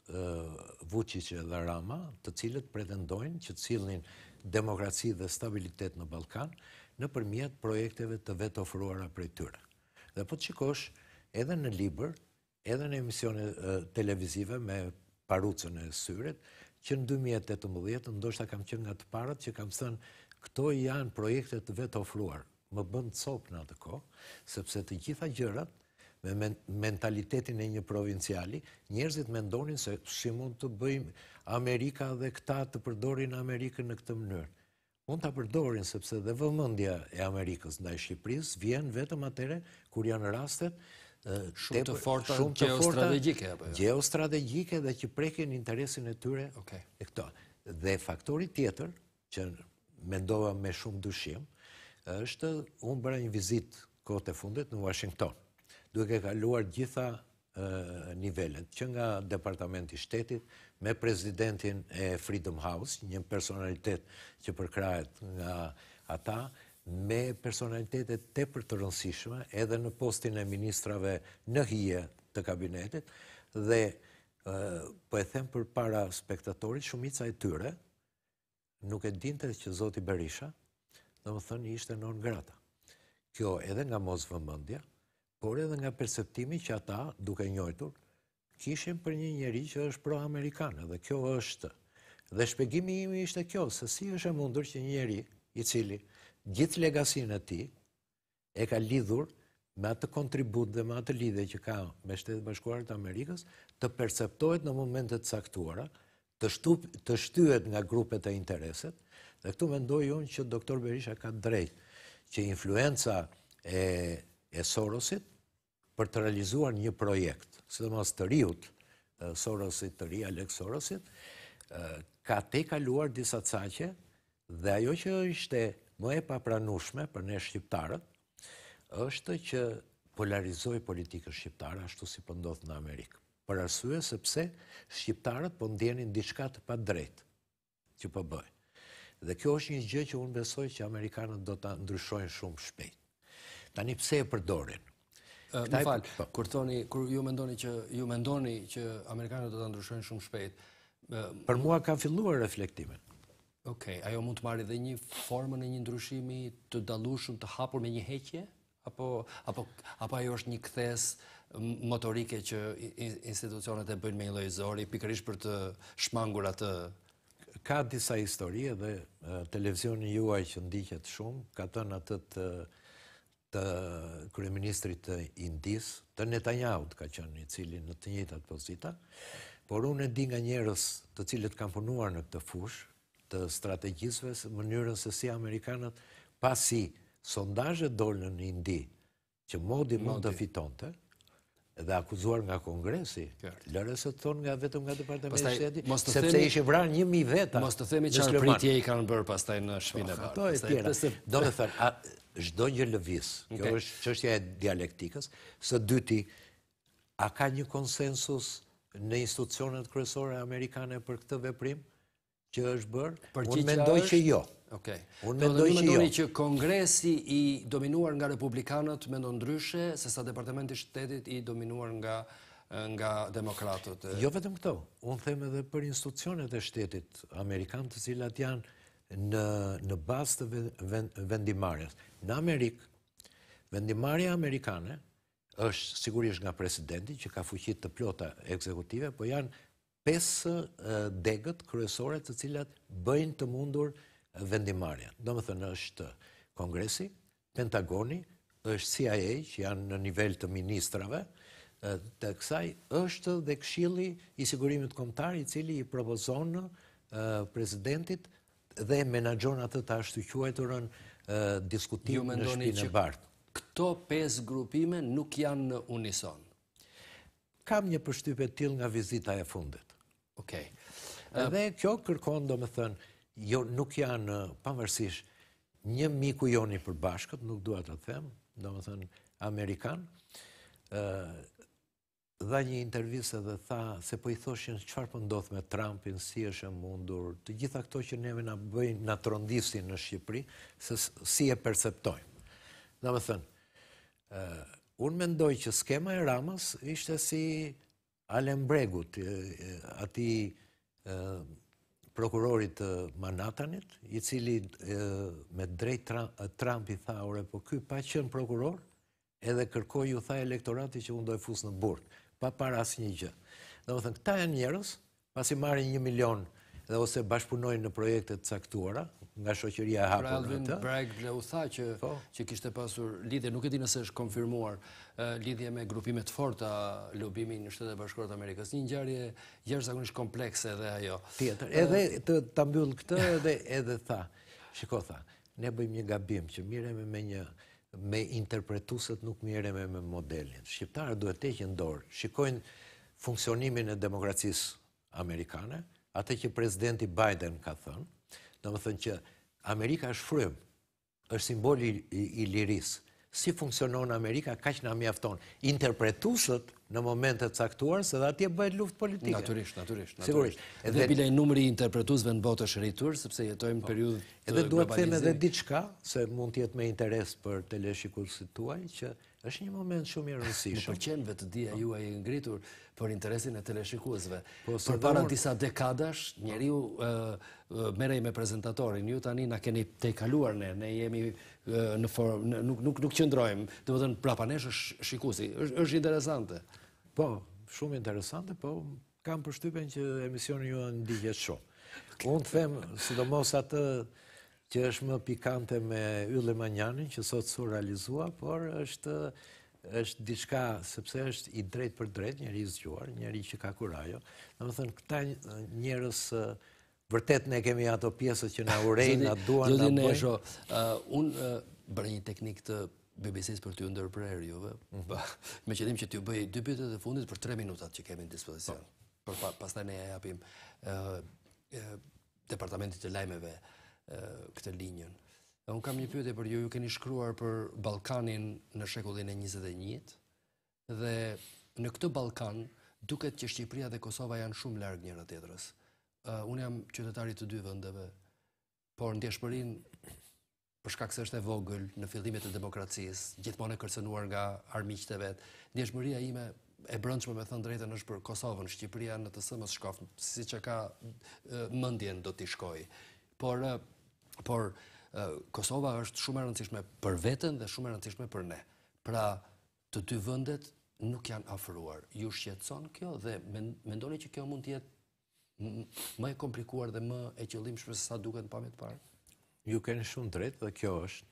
S5: Vucicje dhe Rama, të cilët pretendojnë që cilin demokraci dhe stabilitet në Balkan në përmjet projekteve të vetë ofruara për tyre. Dhe po të qikosh edhe në liber, edhe në emisione televizive me parucën e syret, që në 2018, ndoshta kam qënë nga të parët që kam thënë këto janë projektet vetë ofruar, më bëndë cokë në atë kohë, sepse të gjitha gjërat, me mentalitetin e një provinciali, njerëzit me ndonin se shi mund të bëjmë Amerika dhe këta të përdorin Amerikën në këtë mënyrë. Mund të përdorin sepse dhe vëmëndja e Amerikës ndaj Shqipëris vjen vetëm atere kur janë rastet shumë të forta geostrategjike. Jo? Geostrategjike dhe që prekin interesin e tyre e këto. Dhe faktori tjetër, që mendova me shumë dushim, është unë bëra një vizit kote e fundit në Washington, duke kaluar gjitha nivellet, që nga Departamenti Shtetit, me prezidentin e Freedom House, një personalitet që përkrajet nga ata, me personalitetet të për të rëndësishme, edhe në postin e ministrave në hije të kabinetit, dhe po e them për para spektatorit, shumica e tyre, nuk e dinte që Zoti Berisha, dhe më thënë, ishte non grata. Kjo edhe nga mos vëmëndja, por edhe nga perceptimi që ata, duke njojtur, kishen për një njeri që është pro-amerikanë, dhe kjo është. Dhe shpegimi imi ishte kjo, se si është e mundur që njeri, i cili, gjithë legasinë e ti, e ka lidhur me atë kontribut dhe me atë lidhe që ka me shtetë bashkuarët Amerikës, të perceptojt në momentet saktuara, të shtyhet nga grupet e intereset, dhe këtu mendoj unë që doktor Berisha ka drejt që influenca e Sorosit për të realizuar një projekt, së të mas të riut Sorosit, të ri Alek Sorosit, ka te kaluar disa cache dhe ajo që është më e papranushme për ne shqiptarët, është që polarizoj politikës shqiptarë ashtu si përndodhë po në Amerikë për arsue sepse shqiptarët po ndjenin diçka të pa drejt që po bëjnë. Dhe kjo është një gjë që unë besoj që Amerikanët do të ndryshojnë shumë shpejt. Ta një pse e përdorin.
S1: Më falë, po.
S5: kur thoni, kur
S1: ju mendoni që, ju mendoni që Amerikanët do të ndryshojnë shumë shpejt. Për mua ka filluar reflektimet. Ok, ajo mund të marri dhe një formën e një ndryshimi të dalushëm të hapur me një heqje? Apo, apo, apo ajo është një këthes motorike që institucionet e bëjnë me një lojzori, pikërish për të shmangur atë...
S5: Ka disa historie dhe televizionin juaj që ndihjet shumë, ka të në atë të të kryeministrit të Indis, të Netanyahu të ka qenë i cili në të njëjtë atë pozita, por unë e di nga njerës të cilët kanë punuar në këtë fush të strategjisve, mënyrën se si Amerikanët pasi sondajet dollë në Indi që modi mund të fitonte, edhe akuzuar nga kongresi, lërës e të thonë nga vetëm nga departament e shteti, sepse ishe vranë një mi veta. Mos të themi që pritje i kanë bërë pastaj në shpine e po, tjera. Do të thërë, a shdo një lëvis, kjo është qështja e dialektikës, së dyti, a ka një konsensus në institucionet kërësore amerikane për këtë veprim që është bërë? Unë mendoj Unë mendoj që jo.
S1: Unë me ndonjë jo. që kongresi i dominuar nga republikanët mendon ndryshe se sa departamenti i shtetit i dominuar nga nga demokratët. Jo
S5: vetëm këto. Unë them edhe për institucionet e shtetit amerikan të cilat janë në në bazë të vendimarrjes. Në Amerikë vendimarrja amerikane është sigurisht nga presidenti që ka fuqi të plota ekzekutive, po janë pesë degët kryesore të cilat bëjnë të mundur vendimarja. Do më thënë është Kongresi, Pentagoni, është CIA, që janë në nivel të ministrave, të kësaj është dhe këshili i sigurimit komtari, i cili i propozonë presidentit dhe menagjonat atë të ashtu quajturën diskutim në shpinë e bartë. Këto 5
S1: grupime nuk janë
S5: në unison? Kam një përshtype t'il nga vizita e fundit. Okej. Dhe kjo kërkon, do më thënë, jo nuk janë uh, pavarësisht një miku joni për bashkët, nuk duhet të them, do më thënë Amerikan, uh, dha një intervjise dhe tha se po i thoshin qëfar pëndodh po me Trumpin, si është e mundur, të gjitha këto që neve nga bëjnë nga trondisi në Shqipëri, se si e perceptojmë. Dhe më thënë, uh, unë mendoj që skema e ramës ishte si alembregut, ati prokurorit Manatanit, i cili me drejt Trump i tha, ore, po këj pa qënë prokuror, edhe kërkoj ju tha elektorati që mundoj fusë në burë, pa para asë një gjë. Dhe më thënë, këta e njerës, pas i marin një milion dhe ose bashkëpunojnë në projekte të caktuara, nga shoqëria hapur. Pra Alvin
S1: Bragg dhe u tha që, po? që kishte pasur lidhje, nuk e di nëse është konfirmuar, lidhje me grupimet forta lobimin në shtetet e bashkuara Amerikës. Një ngjarje jashtëzakonisht komplekse dhe ajo. Tjetër, edhe
S5: të ta mbyll këtë edhe edhe tha. Shiko tha, ne bëjmë një gabim që mireme me një me interpretuesët nuk mireme me modelin. Shqiptarët duhet të heqin dorë, shikojnë funksionimin e demokracisë amerikane, atë që presidenti Biden ka thënë, Në më thënë që Amerika është frym, është simboli i liris. Si funksionon Amerika, ka që në mjafton. Interpretusët në momentet saktuar, se dhe atje bëjt luft politike. Naturisht, naturisht. Sigurisht. Dhe bilej
S1: numëri interpretusëve
S5: në botë është rritur, sepse jetojmë në po. periud të globalizim. Edhe duhet të them edhe diçka, se mund tjetë me interes për tuaj, që është një moment shumë i rëndësishëm. Më pëlqen vetë dia po. juaj
S1: e ngritur për interesin e teleshikuesve. Po, për para dëmur... disa dekadash, njeriu ju uh, merrej me prezantatorin. Ju tani na keni te kaluar ne, ne jemi në formë, nuk nuk nuk qëndrojmë. të thënë prapa është shikuesi. Është është interesante.
S5: Po, shumë interesante, po kam përshtypjen që emisioni juaj ndihet shumë. Unë të them, sidomos atë që është më pikante me Yllë Manjanin, që sot su realizua, por është është diçka, sepse është i drejt për drejt, njëri i zgjuar, njëri që ka kurajo. Në më thënë, këta njërës, vërtet ne kemi ato pjesët që në urejnë, në duan, në bëshë.
S1: Unë bërë një teknik të BBC-s për të ndërprerë për e rjove, me qëllim që t'ju bëjë dy pjetët dhe fundit për tre minutat që kemi në dispozicion. Po. Pas të ne e japim departamentit të lajmeve, këtë linjën. Unë kam një pyetje për ju, ju keni shkruar për Balkanin në shekullin e 21-të, dhe në këtë Balkan, duket që Shqipëria dhe Kosova janë shumë largë njërë atjetërës. Unë jam qytetarit të dy vëndeve, por në tjeshpërin, përshka se është e vogël në fillimit e demokracisë, gjithmonë e kërcenuar nga armiqët e vetë, në tjeshpëria ime e brëndshme me thënë drejten është për Kosovën, Shqipëria në të sëmës shkofën, si që ka mëndjen do t'i shkojë. Por por Kosova është shumë e rëndësishme për vetën dhe shumë e rëndësishme për ne. Pra, të dy vëndet nuk janë afruar. Ju shqetson kjo dhe mendoni që kjo mund tjetë më e komplikuar dhe më e qëllim shpër se sa duket në pamit parë?
S5: Ju kene shumë drejtë dhe kjo është.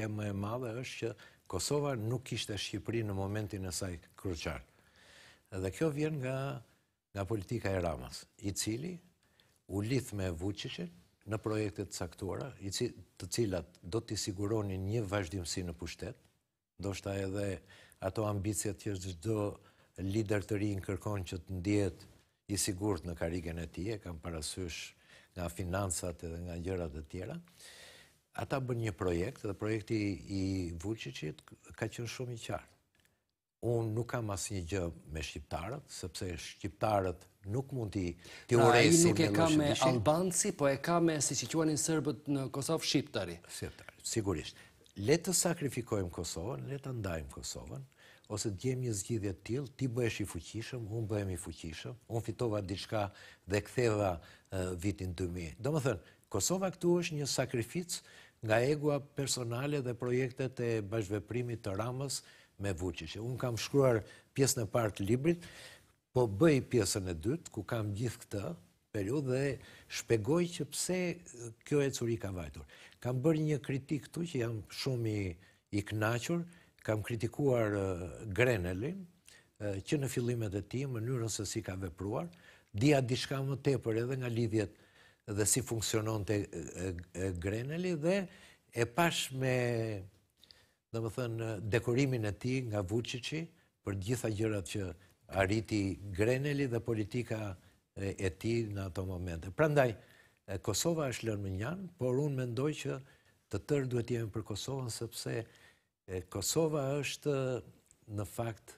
S5: e më e madhe është që Kosova nuk ishte Shqipëri në momentin e saj kërqar. Dhe kjo vjen nga, nga politika e Ramas, i cili u lith me Vucicin, në projektet saktuara, të cilat do të siguroni një vazhdimësi në pushtet, do shta edhe ato ambicjet që gjithdo lider të rinë kërkon që të ndjetë i sigurët në karigen e tje, kam parasysh nga finansat edhe nga gjërat e tjera, ata bën një projekt, dhe projekti i Vucicit ka qënë shumë i qartë unë nuk kam asë një gjë me shqiptarët, sepse shqiptarët nuk mund t'i pra, uresi me lëshë dishin. A i nuk e ka me
S1: Albanci, po e ka me si që quenin sërbët në Kosovë, Shqiptari. Shqiptari, sigurisht.
S5: Letë të sakrifikojmë Kosovën, letë të ndajmë Kosovën, ose të gjemë një zgjidhje t'il, ti bëhesh i fuqishëm, unë bëhem i fuqishëm, unë fitova diçka dhe ktheva vitin 2000. Do më thënë, Kosova këtu është një sakrificë nga egua personale dhe projekte të bashkëveprimit të ramës me vuqishe. Unë kam shkruar pjesën e partë të librit, po bëj pjesën e dytë, ku kam gjithë këtë periud dhe shpegoj që pse kjo e curi ka vajtur. Kam bërë një kritik këtu që jam shumë i knachur, kam kritikuar Grenelin, që në fillimet e ti, mënyrën se si ka vepruar, dhja dishka më tepër edhe nga lidhjet dhe si funksionon të Greneli dhe e pash me dhe më thënë, dekorimin e ti nga Vucici për gjitha gjërat që arriti Greneli dhe politika e ti në ato momente. Pra ndaj, Kosova është lërë më njanë, por unë mendoj që të tërë duhet jemi për Kosovën, sepse Kosova është në fakt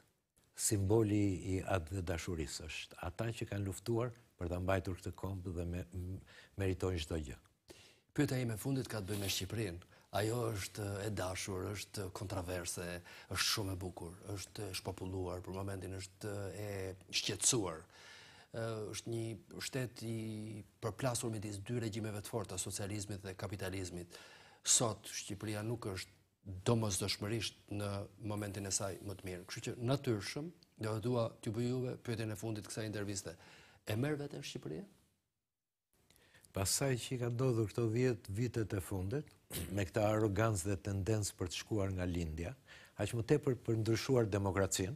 S5: simboli i atë dhe dashurisë është. Ata që kanë luftuar për të mbajtur këtë kompë dhe meritojnë shdo gjë. Pyta i me fundit ka të bëjmë e Shqipërinë ajo është
S1: e dashur, është kontraverse, është shumë e bukur, është shpopulluar, për momentin është e shqetsuar. është një shtet i përplasur me disë dy regjimeve të forta, socializmit dhe kapitalizmit. Sot, Shqipëria nuk është domës dëshmërisht në momentin e saj më të mirë. Kështë që në tërshëm, të dhe dua të bëjuve pëjtën e fundit kësa interviste, e mërë vetë Shqipëria?
S5: Pasaj që i ka dodhur këto 10 vitet e fundit, me këta arogancë dhe tendencë për të shkuar nga lindja, a më te për përndryshuar demokracin,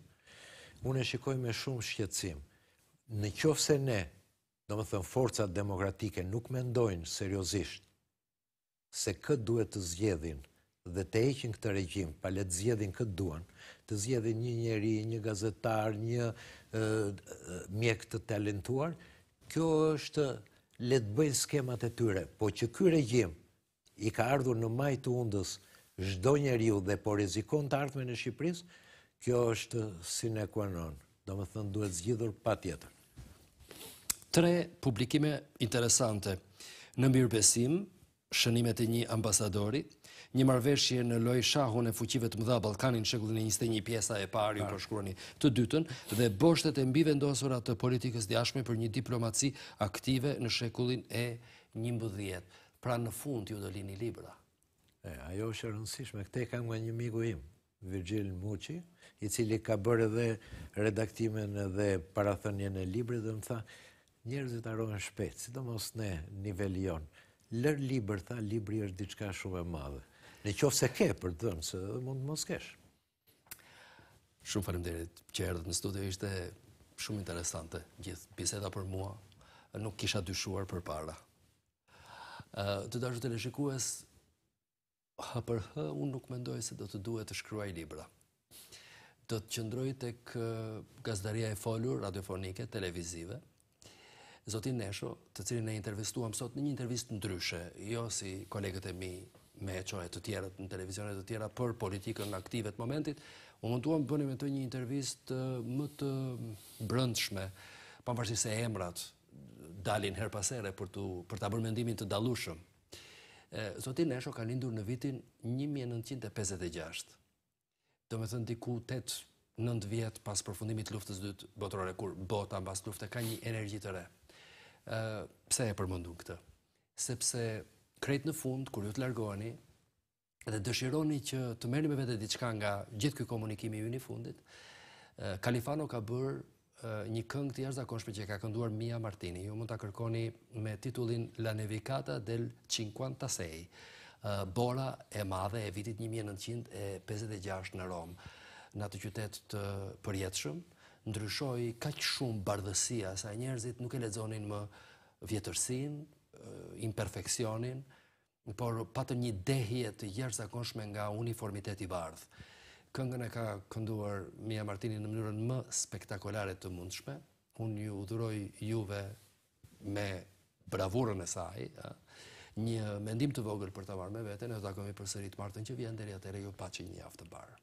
S5: unë e shikoj me shumë shqetsim. Në qofë se ne, do më thëmë, forcat demokratike nuk me ndojnë seriosisht se këtë duhet të zgjedhin dhe të eqin këtë regjim, pa le të zgjedhin këtë duan, të zgjedhin një njeri, një gazetar, një mjek të talentuar, kjo është le të bëjnë skemat e tyre, po që këtë regjim i ka ardhur në maj të undës zdo njeri u dhe po rezikon të ardhme në Shqipëris, kjo është sine kuanon. Do më thënë duhet zgjidhur pa tjetër. Tre publikime interesante.
S1: Në mirëbesim, shënimet e një ambasadori, një marveshje në loj shahun e fuqive të mëdha Balkanin shëgullin e njiste një pjesa e pari ju përshkroni të dytën, dhe boshtet e mbive ndosurat të politikës djashme për një diplomaci aktive në shëgullin
S5: e një mbëdhjetë pra në fund ju do lini libra. E, ajo është rëndësishme, këte ka kam nga një migu im, Virgil Muqi, i cili ka bërë dhe redaktimin dhe parathënje në libri dhe më tha, njerëzit arrojnë shpetë, si do mos ne nivelion, lër liber tha, libri është diçka shumë e madhe. Në qofë se ke, për të dëmë, se dhe mund të mos kesh. Shumë farim që erdhët në studio,
S1: ishte shumë interesante, gjithë biseta për mua, nuk kisha dyshuar për para të dashë të leshikues, hë për hë, unë nuk mendoj se do të duhet të shkryaj libra. Do të qëndroj të kë gazdaria e folur, radiofonike, televizive, Zotin Nesho, të cilin e intervistuam sot në një intervist në dryshe, jo si kolegët e mi me qohet të tjerët në televizionet të tjera për politikën në aktive të momentit, unë munduam bënim me të një intervist më të brëndshme, pa më se emrat dalin her pasere për të për ta bërë mendimin të dalushëm. Zotin Zoti Nesho ka lindur në vitin 1956. Do të thënë diku 8-9 vjet pas përfundimit të luftës së dytë botërore kur bota mbas luftë ka një energji të re. Ë pse e përmendun këtë? Sepse krejt në fund kur ju të largoheni dhe dëshironi që të merrni me vete diçka nga gjithë ky komunikim i një fundit, Kalifano ka bërë një këngë të jashtëzakonshme që ka kënduar Mia Martini. Ju mund ta kërkoni me titullin La Nevicata del 56, bora e madhe e vitit 1956 në Rom, në atë qytet të përjetshëm, ndryshoi kaq shumë bardhësia sa njerëzit nuk e lexonin më vjetërsinë, imperfeksionin, por patën një dehje të jashtëzakonshme nga uniformiteti i bardhë këngën e ka kënduar Mia Martini në mënyrën më spektakolare të mundshme. Unë ju udhëroj juve me bravurën e saj, një mendim të vogël për ta marrë me veten, e do takohemi përsëri të martën që vjen deri atëherë ju paçi një aftë të barë.